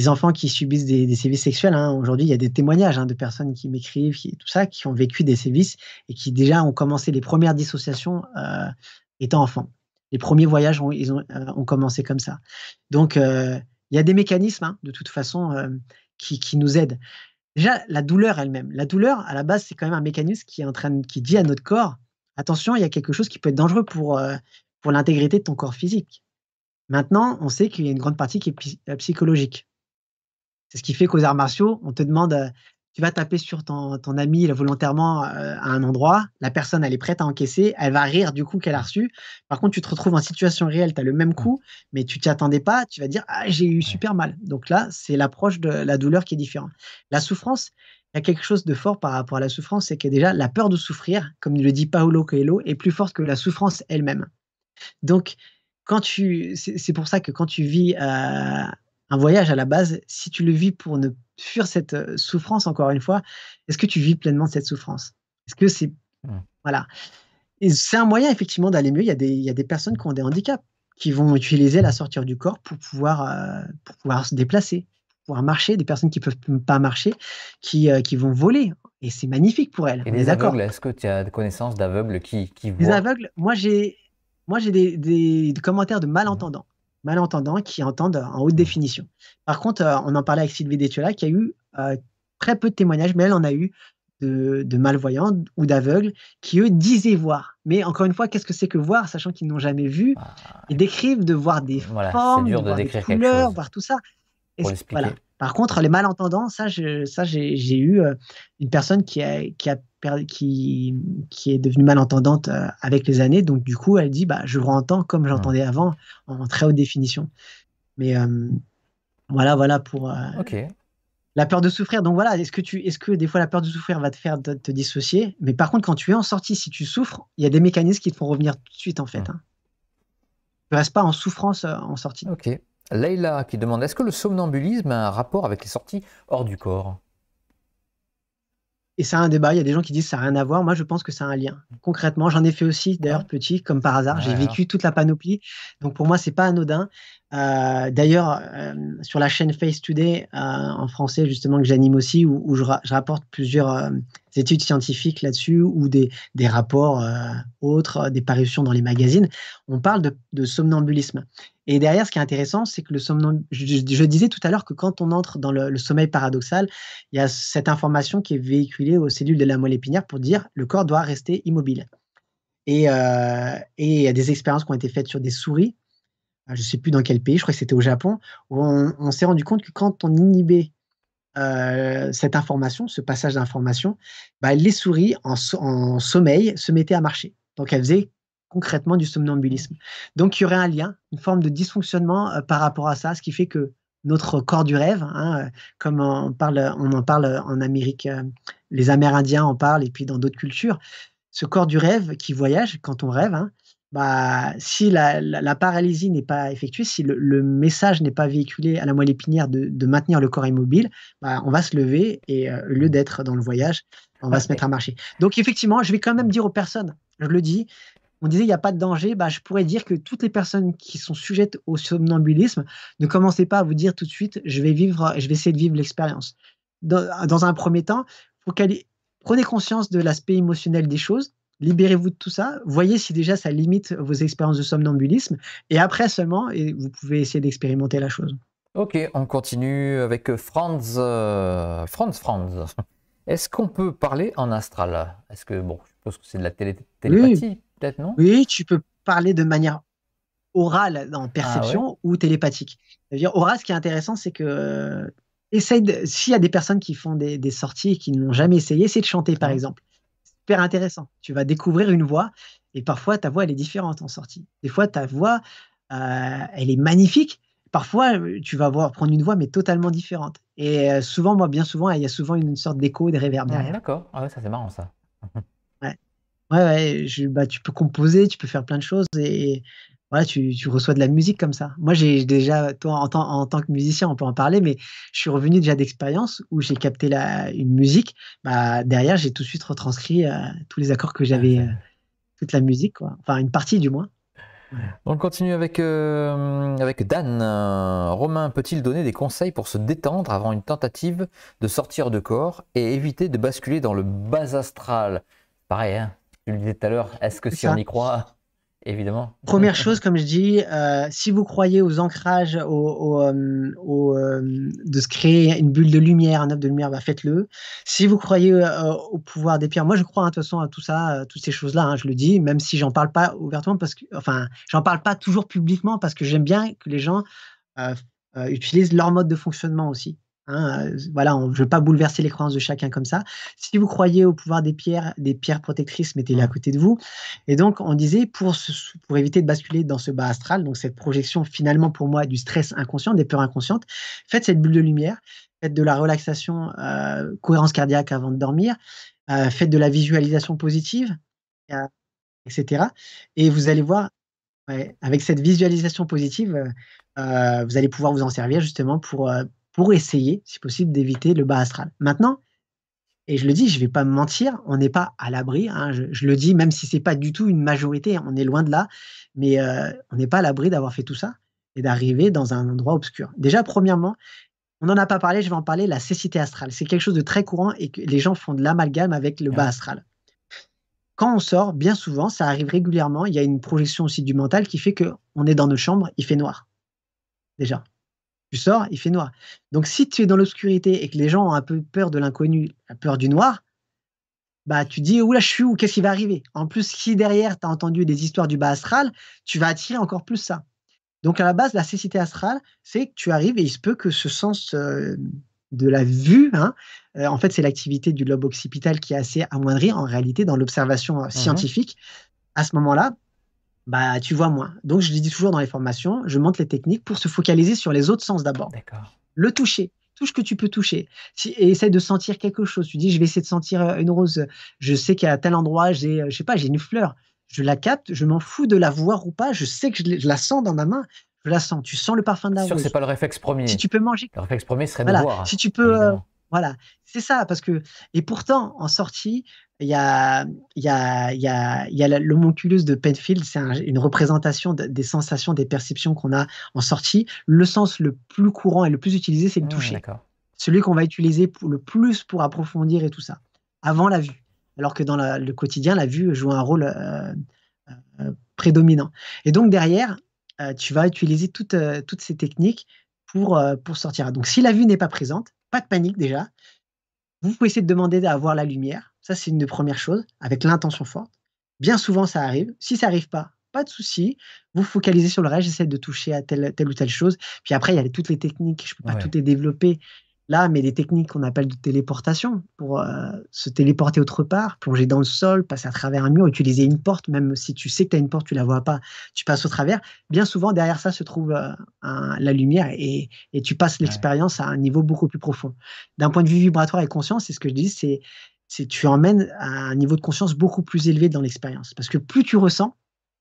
enfants qui subissent des, sévices sexuels. Hein. Aujourd'hui, il y a des témoignages hein, de personnes qui m'écrivent, qui, tout ça, qui ont vécu des sévices et qui déjà ont commencé les premières dissociations étant enfants. Les premiers voyages ils ont, ont commencé comme ça. Donc, il y a des mécanismes, hein, de toute façon, euh, qui, nous aident. Déjà, la douleur elle-même. La douleur, à la base, c'est quand même un mécanisme qui, est qui dit à notre corps, attention, il y a quelque chose qui peut être dangereux pour, euh, pour l'intégrité de ton corps physique. Maintenant, on sait qu'il y a une grande partie qui est euh, psychologique. C'est ce qui fait qu'aux arts martiaux, on te demande tu vas taper sur ton, ami volontairement euh, à un endroit, la personne, elle est prête à encaisser, elle va rire du coup qu'elle a reçu. Par contre, tu te retrouves en situation réelle, tu as le même mmh. coup, mais tu t'y attendais pas, tu vas dire Ah, j'ai eu super mal. Donc là, c'est l'approche de la douleur qui est différente. La souffrance, il y a quelque chose de fort par rapport à la souffrance, c'est que déjà, la peur de souffrir, comme le dit Paolo Coelho, est plus forte que la souffrance elle-même. Donc, quand tu, c'est pour ça que quand tu vis euh, un voyage à la base, si tu le vis pour ne fuir cette euh, souffrance, encore une fois, est-ce que tu vis pleinement cette souffrance Est-ce que c'est. Mmh. Voilà. Et c'est un moyen, effectivement, d'aller mieux. Il y, a des, il y, a des, personnes qui ont des handicaps qui vont utiliser la sortie du corps pour pouvoir, euh, pour pouvoir se déplacer, pour pouvoir marcher. Des personnes qui ne peuvent pas marcher, qui, euh, qui vont voler. Et c'est magnifique pour elles. Et les aveugles, est-ce que tu as connaissances d'aveugles qui, qui voient Les aveugles, moi j'ai. Moi, j'ai des, des, commentaires de malentendants malentendants qui entendent en haute mm. définition. Par contre, euh, on en parlait avec Sylvie Détiola qui a eu euh, très peu de témoignages, mais elle en a eu de, malvoyants ou d'aveugles qui, eux, disaient voir. Mais encore une fois, qu'est-ce que c'est que voir, sachant qu'ils n'ont jamais vu Ils ah, décrivent de voir des voilà, formes, de, voir des couleurs, voir tout ça. Pour l'expliquer. Voilà. Par contre, les malentendants, ça, j'ai eu euh, une personne qui est devenue malentendante euh, avec les années. Donc, du coup, elle dit bah, Je entends comme j'entendais avant, en très haute définition. Mais euh, voilà, voilà pour. La peur de souffrir. Donc voilà, est-ce que, tu, que des fois la peur de souffrir va te faire te, dissocier Mais par contre, quand tu es en sortie, si tu souffres, il y a des mécanismes qui te font revenir tout de suite, en fait. Hein. Tu ne restes pas en souffrance en sortie. Ok. Leïla qui demande est-ce que le somnambulisme a un rapport avec les sorties hors du corps et c'est un débat. Il y a des gens qui disent que ça n'a rien à voir. Moi, je pense que c'est un lien. Concrètement, j'en ai fait aussi, d'ailleurs, petit, comme par hasard. J'ai vécu toute la panoplie. Donc, pour moi, c'est pas anodin. Euh, d'ailleurs, euh, sur la chaîne Face Today, euh, en français justement que j'anime aussi, où, je, rapporte plusieurs études scientifiques là-dessus ou des, rapports autres, des parutions dans les magazines, on parle de, somnambulisme. Et derrière, ce qui est intéressant, c'est que le somnambulisme, je, disais tout à l'heure que quand on entre dans le, sommeil paradoxal, il y a cette information qui est véhiculée aux cellules de la moelle épinière pour dire le corps doit rester immobile. Et, et il y a des expériences qui ont été faites sur des souris ah, je ne sais plus dans quel pays, je crois que c'était au Japon, où on, s'est rendu compte que quand on inhibait euh, cette information, ce passage d'information, bah, les souris en, sommeil se mettaient à marcher. Donc elles faisaient concrètement du somnambulisme. Donc il y aurait un lien, une forme de dysfonctionnement euh, par rapport à ça, ce qui fait que notre corps du rêve, hein, euh, comme on, parle, on en parle en Amérique, les Amérindiens en parlent, et puis dans d'autres cultures, ce corps du rêve qui voyage quand on rêve, hein, bah, si la, paralysie n'est pas effectuée, si le, message n'est pas véhiculé à la moelle épinière de, maintenir le corps immobile, bah, on va se lever et euh, au lieu d'être dans le voyage, on va se mettre à marcher. Donc effectivement, je vais quand même dire aux personnes, je le dis, on disait il n'y a pas de danger, bah, je pourrais dire que toutes les personnes qui sont sujettes au somnambulisme, ne commencez pas à vous dire tout de suite, je vais vivre, je vais essayer de vivre l'expérience. Dans, un premier temps, prenez conscience de l'aspect émotionnel des choses libérez-vous de tout ça, voyez si déjà ça limite vos expériences de somnambulisme, et après seulement, et vous pouvez essayer d'expérimenter la chose. Ok, on continue avec euh, Franz. Euh, Franz, Franz. Est-ce qu'on peut parler en astral Est-ce que, bon, je suppose que c'est de la télépathie, oui. peut-être, non Oui, tu peux parler de manière orale en ah perception ou télépathique. C'est-à-dire, oral, ce qui est intéressant, c'est que euh, s'il y a des personnes qui font des, des sorties et qui n'ont jamais essayé, c'est de chanter, par exemple intéressant. Tu vas découvrir une voix et parfois ta voix elle est différente en sortie. Des fois ta voix euh, elle est magnifique. Parfois euh, tu vas voir prendre une voix mais totalement différente. Et euh, souvent moi bien souvent il y a souvent une sorte d'écho, des réverbères ah, D'accord, ah ça c'est marrant ça. ouais. Ouais, je, bah, tu peux composer, tu peux faire plein de choses. et voilà, tu, reçois de la musique comme ça. Moi, j'ai déjà, toi, en, en, tant que musicien, on peut en parler, mais je suis revenu déjà d'expérience où j'ai capté la, une musique. Bah, derrière, j'ai tout de suite retranscrit euh, tous les accords que ah, j'avais, euh, toute la musique, quoi. Enfin, une partie du moins. On continue avec, euh, avec Dan. Romain, peut-il donner des conseils pour se détendre avant une tentative de sortir de corps et éviter de basculer dans le bas astral Pareil, hein, je le disais tout à l'heure, est-ce que si on y croit Évidemment. Première chose, comme je dis, euh, si vous croyez aux ancrages, au, euh, euh, de se créer une bulle de lumière, un œuf de lumière, bah faites-le. Si vous croyez au pouvoir des pierres, moi je crois hein, de toute façon à tout ça, toutes ces choses-là, hein, je le dis, même si j'en parle pas ouvertement, parce que, enfin, j'en parle pas toujours publiquement parce que j'aime bien que les gens utilisent leur mode de fonctionnement aussi. Hein, euh, voilà, on, je ne veux pas bouleverser les croyances de chacun comme ça. Si vous croyez au pouvoir des pierres, des pierres protectrices, mettez-les à mm. côté de vous. Et donc, on disait, pour, éviter de basculer dans ce bas astral, donc cette projection finalement pour moi du stress inconscient, des peurs inconscientes, faites cette bulle de lumière, faites de la relaxation, euh, cohérence cardiaque avant de dormir, euh, faites de la visualisation positive, etc. Et vous allez voir, avec cette visualisation positive, vous allez pouvoir vous en servir justement pour pour essayer, si possible, d'éviter le bas astral. Maintenant, et je le dis, je ne vais pas me mentir, on n'est pas à l'abri. Hein, je, le dis, même si ce n'est pas du tout une majorité, on est loin de là, mais euh, on n'est pas à l'abri d'avoir fait tout ça et d'arriver dans un endroit obscur. Déjà, premièrement, on n'en a pas parlé, je vais en parler, la cécité astrale. C'est quelque chose de très courant et que les gens font de l'amalgame avec le bas astral. Quand on sort, bien souvent, ça arrive régulièrement, il y a une projection aussi du mental qui fait qu'on est dans nos chambres, il fait noir. Déjà. Tu sors, il fait noir. Donc si tu es dans l'obscurité et que les gens ont un peu peur de l'inconnu, la peur du noir, bah tu dis où là je suis où qu'est-ce qui va arriver. En plus, si derrière tu as entendu des histoires du bas astral, tu vas attirer encore plus ça. Donc à la base, la cécité astrale, c'est que tu arrives et il se peut que ce sens euh, de la vue, hein, euh, en fait c'est l'activité du lobe occipital qui est assez amoindrie en réalité dans l'observation euh, mmh scientifique. À ce moment-là, bah, tu vois moins. Donc, je dis toujours dans les formations, je montre les techniques pour se focaliser sur les autres sens d'abord. D'accord. Le toucher. Touche que tu peux toucher. Essaye de sentir quelque chose. Tu dis, je vais essayer de sentir euh, une rose. Je sais qu'à tel endroit, j'ai, euh, je sais pas, j'ai une fleur. Je la capte, je m'en fous de la voir ou pas. Je sais que je, la sens dans ma main je la sens. Tu sens le parfum de la sûr rose. C'est pas le réflexe premier. Si tu peux manger. Le réflexe premier serait de Si tu peux, euh, voilà, c'est ça. Parce que et pourtant en sortie, il y a, il y de Penfield, c'est une représentation des sensations, des perceptions qu'on a en sortie. Le sens le plus courant et le plus utilisé, c'est le ah, toucher. Celui qu'on va utiliser pour, le plus pour approfondir et tout ça, avant la vue. Alors que dans le quotidien, la vue joue un rôle euh, euh, prédominant. Et donc derrière, euh, tu vas utiliser toutes, toutes ces techniques pour, pour sortir. Donc si la vue n'est pas présente, pas de panique déjà. Vous pouvez essayer de demander d'avoir la lumière ça, c'est une des premières choses, avec l'intention forte. Bien souvent, ça arrive. Si ça n'arrive pas, pas de souci. Vous focalisez sur le reste, j'essaie de toucher à telle, ou telle chose. Puis après, il y a toutes les techniques. Je ne peux pas toutes les développer là, mais des techniques qu'on appelle de téléportation pour euh, se téléporter autre part, plonger dans le sol, passer à travers un mur, utiliser une porte, même si tu sais que tu as une porte, tu la vois pas, tu passes au travers. Bien souvent, derrière ça se trouve euh, la lumière et, et tu passes l'expérience à un niveau beaucoup plus profond. D'un point de vue vibratoire et conscience, c'est ce que je dis, c'est c'est tu emmènes à un niveau de conscience beaucoup plus élevé dans l'expérience. Parce que plus tu ressens,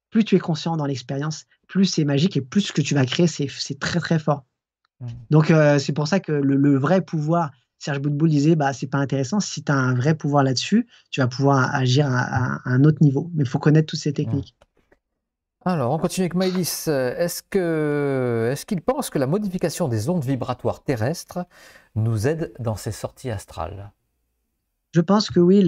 plus tu es conscient dans l'expérience, plus c'est magique et plus ce que tu vas créer, c'est très très fort. Mmh. Donc euh, c'est pour ça que le, vrai pouvoir, Serge Boudboul disait, bah, c'est pas intéressant, si tu as un vrai pouvoir là-dessus, tu vas pouvoir agir à, un autre niveau. Mais il faut connaître toutes ces mmh. techniques. Alors, on continue avec Maïlis. Est-ce qu'il pense que la modification des ondes vibratoires terrestres nous aide dans ces sorties astrales je pense que oui,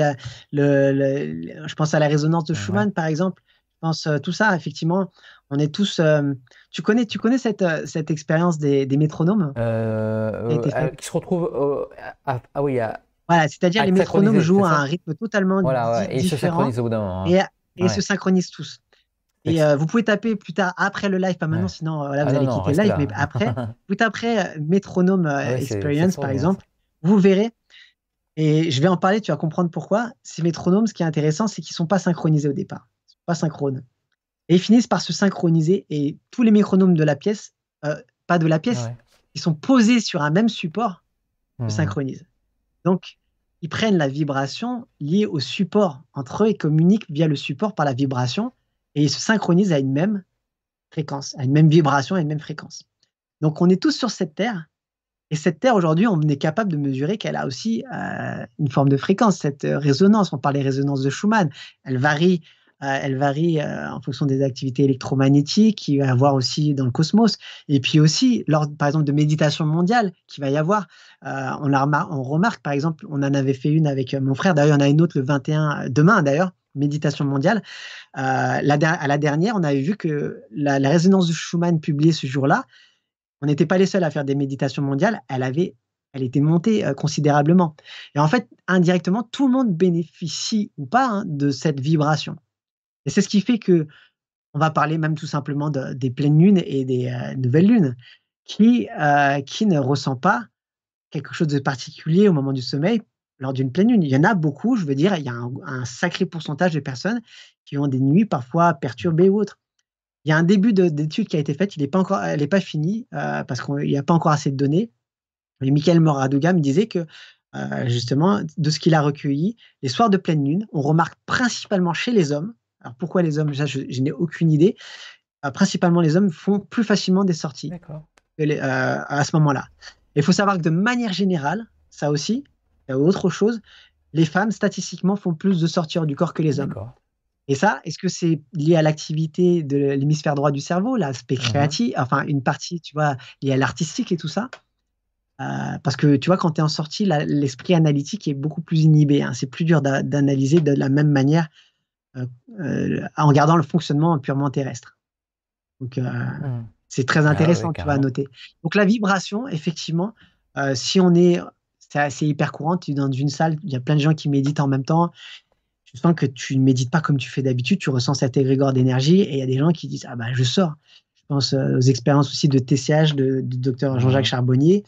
le, je pense à la résonance de Schumann, par exemple. Je pense à euh, tout ça, effectivement, on est tous. Euh, tu connais, tu connais cette, euh, cette expérience des, métronomes Qui se retrouvent ah oui, à, voilà, c'est-à-dire les métronomes jouent à un rythme totalement voilà, et différent se au bout moment, hein. et, se synchronisent tous. Et vous pouvez taper plus tard après le live, pas maintenant, sinon vous ah allez quitter le live, mais après, tout après métronome ah experience par exemple, vous verrez et je vais en parler, tu vas comprendre pourquoi. Ces métronomes, ce qui est intéressant, c'est qu'ils ne sont pas synchronisés au départ. Ils sont pas synchrones. Et ils finissent par se synchroniser et tous les métronomes de la pièce, euh, pas de la pièce, ils sont posés sur un même support, se mmh. synchronisent. Donc, ils prennent la vibration liée au support entre eux et communiquent via le support par la vibration et ils se synchronisent à une même fréquence, à une même vibration, à une même fréquence. Donc, on est tous sur cette terre et cette Terre, aujourd'hui, on est capable de mesurer qu'elle a aussi euh, une forme de fréquence, cette euh, résonance. On parle des résonances de Schumann. Elle varie, euh, elle varie en fonction des activités électromagnétiques qu'il va y avoir aussi dans le cosmos. Et puis aussi, lors, par exemple, de méditation mondiale qu'il va y avoir, on, on remarque, par exemple, on en avait fait une avec mon frère. D'ailleurs, on en a une autre le 21, demain d'ailleurs, méditation mondiale. à la dernière, on avait vu que la, la résonance de Schumann publiée ce jour-là, on n'était pas les seuls à faire des méditations mondiales, elle avait elle était montée euh, considérablement. Et en fait, indirectement, tout le monde bénéficie ou pas hein, de cette vibration. Et c'est ce qui fait que on va parler même tout simplement des pleines lunes et des euh, nouvelles lunes, qui, euh, qui ne ressent pas quelque chose de particulier au moment du sommeil lors d'une pleine lune. Il y en a beaucoup, je veux dire, il y a un, un sacré pourcentage de personnes qui ont des nuits parfois perturbées ou autres. Il y a un début d'étude qui a été faite, pas encore, elle n'est pas finie euh, parce qu'il n'y a pas encore assez de données. Mais Michael Moradouga me disait que euh, justement, de ce qu'il a recueilli, les soirs de pleine lune, on remarque principalement chez les hommes, alors pourquoi les hommes, je, n'ai aucune idée, euh, principalement les hommes font plus facilement des sorties à ce moment-là. Il faut savoir que de manière générale, ça aussi, il y a autre chose, les femmes statistiquement font plus de sorties hors du corps que les hommes. Et ça, est-ce que c'est lié à l'activité de l'hémisphère droit du cerveau, l'aspect mmh créatif, enfin une partie, tu vois, liée à l'artistique et tout ça euh, parce que tu vois, quand tu es en sortie, l'esprit analytique est beaucoup plus inhibé. Hein. C'est plus dur d'analyser de la même manière euh, euh, en gardant le fonctionnement purement terrestre. Donc, mmh. c'est très ah intéressant, tu noter. Donc, la vibration, effectivement, si on est, c'est hyper courant, tu es dans une salle, il y a plein de gens qui méditent en même temps, tu sens que tu ne médites pas comme tu fais d'habitude, tu ressens cet égrégore d'énergie et il y a des gens qui disent Ah ben, je sors. Je pense euh, aux expériences aussi de TCH, de, docteur mmh. Jean-Jacques Charbonnier,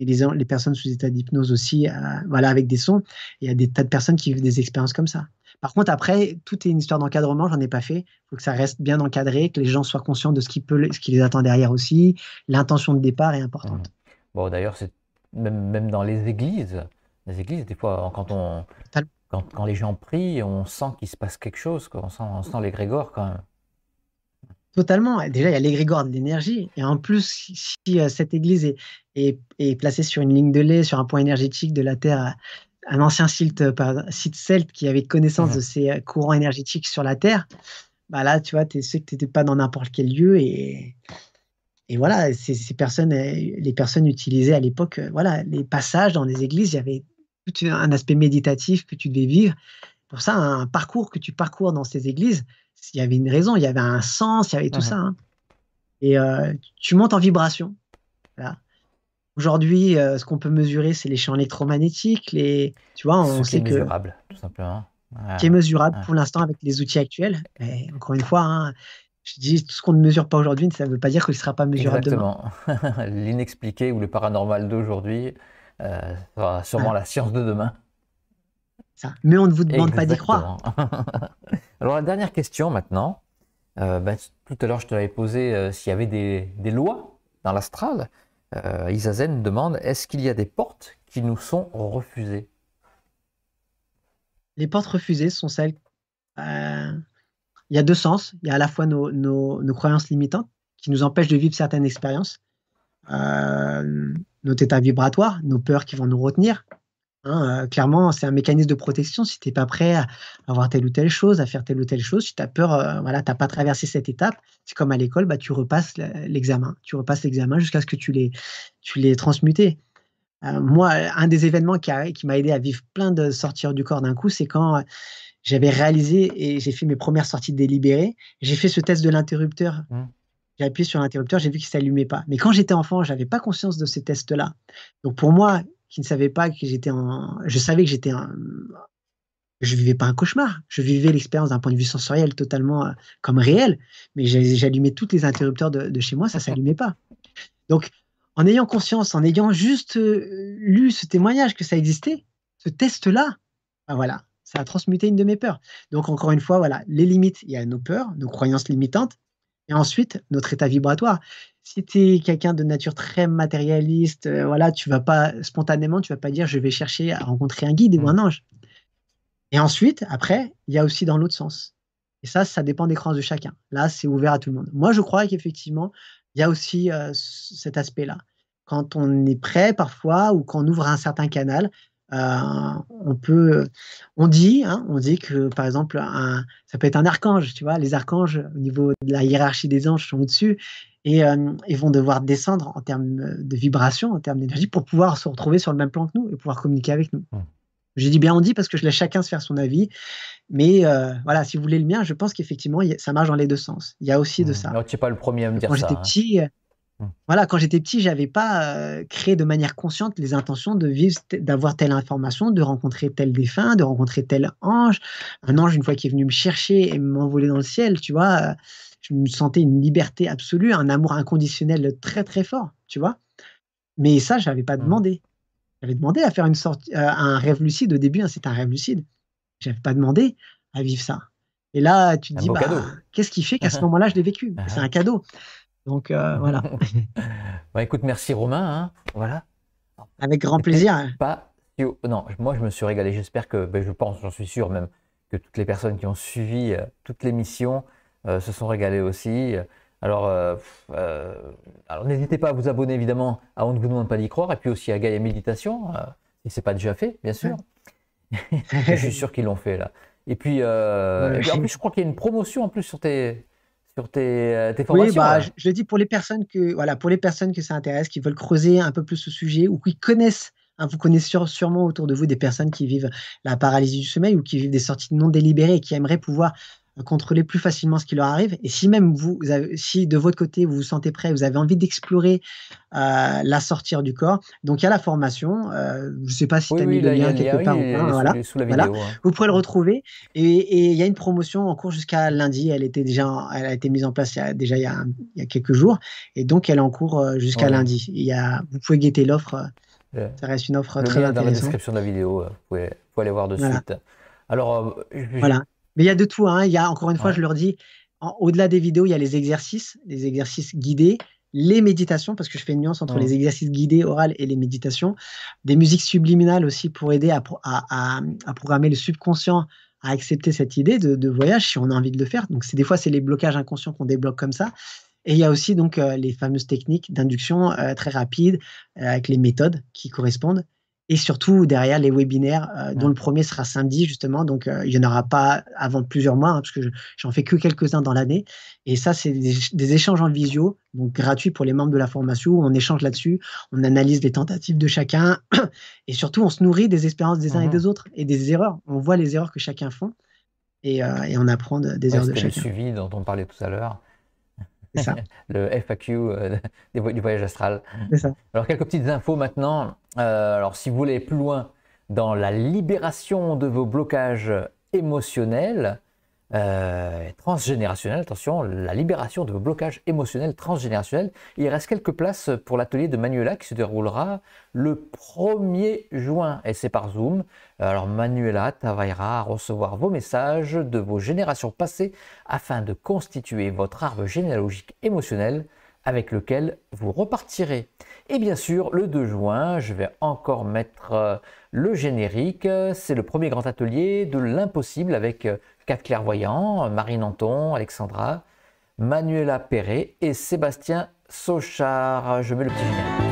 et les, les, personnes sous état d'hypnose aussi, euh, voilà, avec des sons. Il y a des tas de personnes qui vivent des expériences comme ça. Par contre, après, tout est une histoire d'encadrement, j'en ai pas fait. Il faut que ça reste bien encadré, que les gens soient conscients de ce qui, peut, ce qui les attend derrière aussi. L'intention de départ est importante. Mmh. Bon, d'ailleurs, c'est même, même, dans les églises, les églises, des fois, quand on, quand, les gens prient, on sent qu'il se passe quelque chose, On, sent, l'égrégore. quand même. Totalement. Déjà, il y a l'égrégore de l'énergie. Et en plus, si euh, cette église est, placée sur une ligne de lait, sur un point énergétique de la Terre, euh, un ancien site, euh, site celte qui avait connaissance de mhm. ces euh, courants énergétiques sur la Terre, bah là, tu vois, tu sais que tu n'étais pas dans n'importe quel lieu. Et, voilà, ces, personnes, les personnes utilisaient à l'époque, voilà, les passages dans les églises, il y avait un aspect méditatif que tu devais vivre. Pour ça, un parcours que tu parcours dans ces églises, il y avait une raison, il y avait un sens, il y avait tout ça. Hein. Et euh, tu montes en vibration. Aujourd'hui, euh, ce qu'on peut mesurer, c'est les champs électromagnétiques, les, tu vois, on sait qui est que mesurable, tout simplement. Qui est mesurable pour l'instant avec les outils actuels. encore une fois, hein, je dis tout ce qu'on ne mesure pas aujourd'hui, ça ne veut pas dire qu'il ne sera pas mesurable Exactement. L'inexpliqué ou le paranormal d'aujourd'hui euh, sûrement la science de demain. Ça. Mais on ne vous demande pas d'y croire. Alors la dernière question maintenant. Euh, ben, tout à l'heure, je te l'avais posé euh, s'il y avait des, lois dans l'astral. Isazen demande est-ce qu'il y a des portes qui nous sont refusées Les portes refusées sont celles. Il y a deux sens. Il y a à la fois nos, nos croyances limitantes qui nous empêchent de vivre certaines expériences notre état vibratoire, nos peurs qui vont nous retenir. Hein, euh, clairement, c'est un mécanisme de protection. Si tu n'es pas prêt à avoir telle ou telle chose, à faire telle ou telle chose, si tu as peur, euh, voilà, tu n'as pas traversé cette étape, c'est comme à l'école, bah, tu repasses l'examen. Tu repasses l'examen jusqu'à ce que tu l'aies tu les transmuté. Euh, moi, un des événements qui m'a aidé à vivre plein de sortir du corps d'un coup, c'est quand j'avais réalisé et j'ai fait mes premières sorties délibérées. J'ai fait ce test de l'interrupteur. Mmh j'ai appuyé sur l'interrupteur, j'ai vu qu'il ne s'allumait pas. Mais quand j'étais enfant, je n'avais pas conscience de ces tests-là. Donc pour moi, qui ne savais pas que j'étais en. Je savais que j'étais un. Je vivais pas un cauchemar, je vivais l'expérience d'un point de vue sensoriel totalement euh, comme réel, mais j'allumais tous les interrupteurs de, chez moi, ça s'allumait pas. Donc, en ayant conscience, en ayant juste euh, lu ce témoignage que ça existait, ce test-là, ben voilà, ça a transmuté une de mes peurs. Donc, encore une fois, voilà, les limites, il y a nos peurs, nos croyances limitantes, et ensuite, notre état vibratoire. Si tu es quelqu'un de nature très matérialiste, euh, voilà, tu vas pas spontanément, tu vas pas dire je vais chercher à rencontrer un guide ou mm. un ange. Et ensuite, après, il y a aussi dans l'autre sens. Et ça, ça dépend des croyances de chacun. Là, c'est ouvert à tout le monde. Moi, je crois qu'effectivement, il y a aussi euh, cet aspect-là. Quand on est prêt parfois ou qu'on ouvre un certain canal, euh, on peut, euh, on dit, hein, on dit que par exemple, un, ça peut être un archange, tu vois, les archanges au niveau de la hiérarchie des anges sont au-dessus et euh, ils vont devoir descendre en termes de vibration, en termes d'énergie, pour pouvoir se retrouver sur le même plan que nous et pouvoir communiquer avec nous. Mmh. J'ai dit bien on dit parce que je laisse chacun se faire son avis. Mais voilà, si vous voulez le mien, je pense qu'effectivement, ça marche dans les deux sens. Il y a aussi de mmh. ça. alors tu n'es pas le premier à me dire ça. j'étais hein. petit, Hum. Voilà, quand j'étais petit, j'avais pas euh, créé de manière consciente les intentions de vivre, d'avoir telle information, de rencontrer tel défunt, de rencontrer tel ange. Un ange, une fois qu'il est venu me chercher et m'envoler dans le ciel, tu vois, euh, je me sentais une liberté absolue, un amour inconditionnel très très fort, tu vois. Mais ça, je n'avais pas hum. demandé. J'avais demandé à faire une sorte, euh, un rêve lucide au début, hein, c'est un rêve lucide. Je n'avais pas demandé à vivre ça. Et là, tu te dis, bah, qu'est-ce qui fait qu'à ce moment-là, je l'ai vécu ah C'est ah. un cadeau. Donc euh, voilà. Bah, écoute, merci Romain. Hein. Voilà. Avec grand plaisir. Hein. Pas... Non, moi je me suis régalé. J'espère que, ben, je pense, j'en suis sûr même, que toutes les personnes qui ont suivi euh, toute l'émission euh, se sont régalées aussi. Alors, alors n'hésitez pas à vous abonner évidemment à On ne vous demande pas d'y croire et puis aussi à Gaïa Méditation, et si ce n'est pas déjà fait, bien sûr. je suis sûr qu'ils l'ont fait là. Et puis, et puis, en plus, je crois qu'il y a une promotion en plus sur tes, sur tes, euh, formations. Bah, oui, je, le dis pour les personnes que voilà, pour les personnes que ça intéresse, qui veulent creuser un peu plus ce sujet ou qui connaissent. Hein, vous connaissez sûrement autour de vous des personnes qui vivent la paralysie du sommeil ou qui vivent des sorties non délibérées et qui aimeraient pouvoir euh, contrôler plus facilement ce qui leur arrive. Et si même vous, si de votre côté vous vous sentez prêt, vous avez envie d'explorer euh, la sortir du corps, donc il y a la formation. Euh, je ne sais pas si tu as mis le lien quelque part Voilà. Vous pourrez le retrouver. Et il y a une promotion en cours jusqu'à lundi. Elle était déjà, elle a été mise en place il y a, déjà il y a, quelques jours. Et donc elle est en cours jusqu'à lundi. Il y a, vous pouvez guetter l'offre. Ça reste une offre le très lien Dans la description de la vidéo, vous pouvez, aller voir de suite. Alors, voilà. Mais il y a de tout. Hein. Il y a, encore une fois, je leur dis, au-delà des vidéos, il y a les exercices, les exercices guidés, les méditations, parce que je fais une nuance entre les exercices guidés, orales et les méditations. Des musiques subliminales aussi pour aider à, programmer le subconscient à accepter cette idée de, voyage si on a envie de le faire. Donc, des fois, c'est les blocages inconscients qu'on débloque comme ça. Et il y a aussi donc euh, les fameuses techniques d'induction euh, très rapides euh, avec les méthodes qui correspondent et surtout derrière les webinaires, euh, dont le premier sera samedi justement. Donc euh, il n'y en aura pas avant plusieurs mois, hein, parce que j'en fais que quelques-uns dans l'année. Et ça, c'est des, échanges en visio, donc gratuits pour les membres de la formation. où On échange là-dessus, on analyse les tentatives de chacun, et surtout on se nourrit des expériences des uns et mmh des autres et des erreurs. On voit les erreurs que chacun font. Et, euh, on apprend des erreurs de chacun. Le suivi dont on parlait tout à l'heure. le FAQ euh, du voyage astral. Alors, quelques petites infos maintenant. Euh, alors, si vous voulez plus loin dans la libération de vos blocages émotionnels, euh, transgénérationnel. Attention, la libération de vos blocages émotionnels transgénérationnels. Il reste quelques places pour l'atelier de Manuela qui se déroulera le 1er juin et c'est par Zoom. Alors Manuela travaillera à recevoir vos messages de vos générations passées afin de constituer votre arbre généalogique émotionnel avec lequel vous repartirez et bien sûr, le 2 juin, je vais encore mettre euh, le générique. C'est le premier grand atelier de l'impossible avec euh, quatre clairvoyants, Marine Anton, Alexandra, Manuela Perret et Sébastien Sochard. Je mets le petit générique.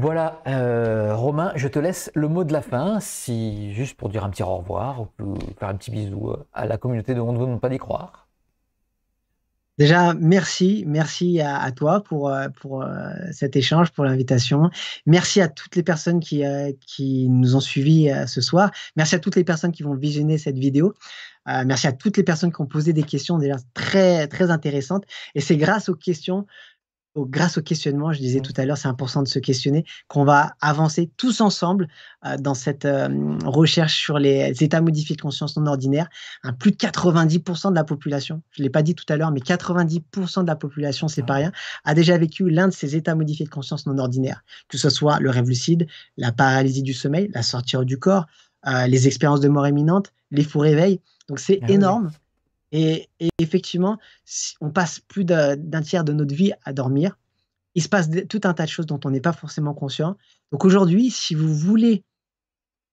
Voilà, euh, Romain, je te laisse le mot de la fin, si juste pour dire un petit au revoir, ou faire un petit bisou euh, à la communauté de On ne pas y croire. Déjà, merci, merci à, toi pour, euh, pour cet échange, pour l'invitation. Merci à toutes les personnes qui, qui nous ont suivis ce soir. Merci à toutes les personnes qui vont visionner cette vidéo. merci à toutes les personnes qui ont posé des questions déjà très, très intéressantes. Et c'est grâce aux questions grâce au questionnement, je disais mmh. tout à l'heure, c'est important de se questionner, qu'on va avancer tous ensemble euh, dans cette euh, recherche sur les états modifiés de conscience non ordinaire. plus de 90% de la population, je ne l'ai pas dit tout à l'heure, mais 90% de la population, c'est ah. pas rien, a déjà vécu l'un de ces états modifiés de conscience non ordinaire, que ce soit le rêve lucide, la paralysie du sommeil, la sortie du corps, euh, les expériences de mort imminente, les faux réveils. Donc c'est ah énorme. Et, effectivement, on passe plus d'un tiers de notre vie à dormir. Il se passe tout un tas de choses dont on n'est pas forcément conscient. Donc aujourd'hui, si vous voulez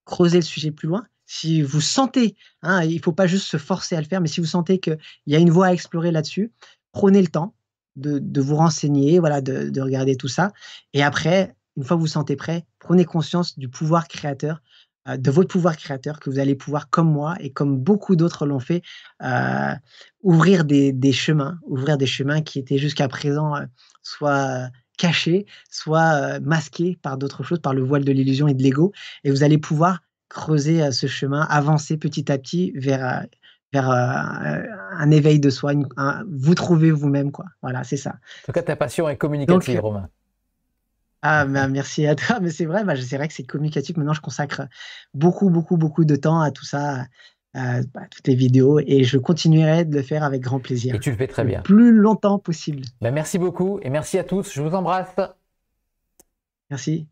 creuser le sujet plus loin, si vous sentez, hein, il ne faut pas juste se forcer à le faire, mais si vous sentez qu'il y a une voie à explorer là-dessus, prenez le temps de, vous renseigner, voilà, de, de, regarder tout ça. Et après, une fois que vous vous sentez prêt, prenez conscience du pouvoir créateur euh, de votre pouvoir créateur, que vous allez pouvoir, comme moi et comme beaucoup d'autres l'ont fait, euh, ouvrir des, chemins, ouvrir des chemins qui étaient jusqu'à présent euh, soit cachés, soit masqués par d'autres choses, par le voile de l'illusion et de l'ego. Et vous allez pouvoir creuser ce chemin, avancer petit à petit vers, vers un éveil de soi, vous trouver vous-même. quoi. Voilà, c'est ça. En tout cas, ta passion est communicative, Romain. Ah, bah, merci à toi. Mais c'est vrai, bah, c'est vrai que c'est communicatif. Maintenant, je consacre beaucoup, beaucoup, beaucoup de temps à tout ça, bah, à, toutes les vidéos, et je continuerai de le faire avec grand plaisir. Et tu le fais très le bien. Plus longtemps possible. merci beaucoup et merci à tous. Je vous embrasse. Merci.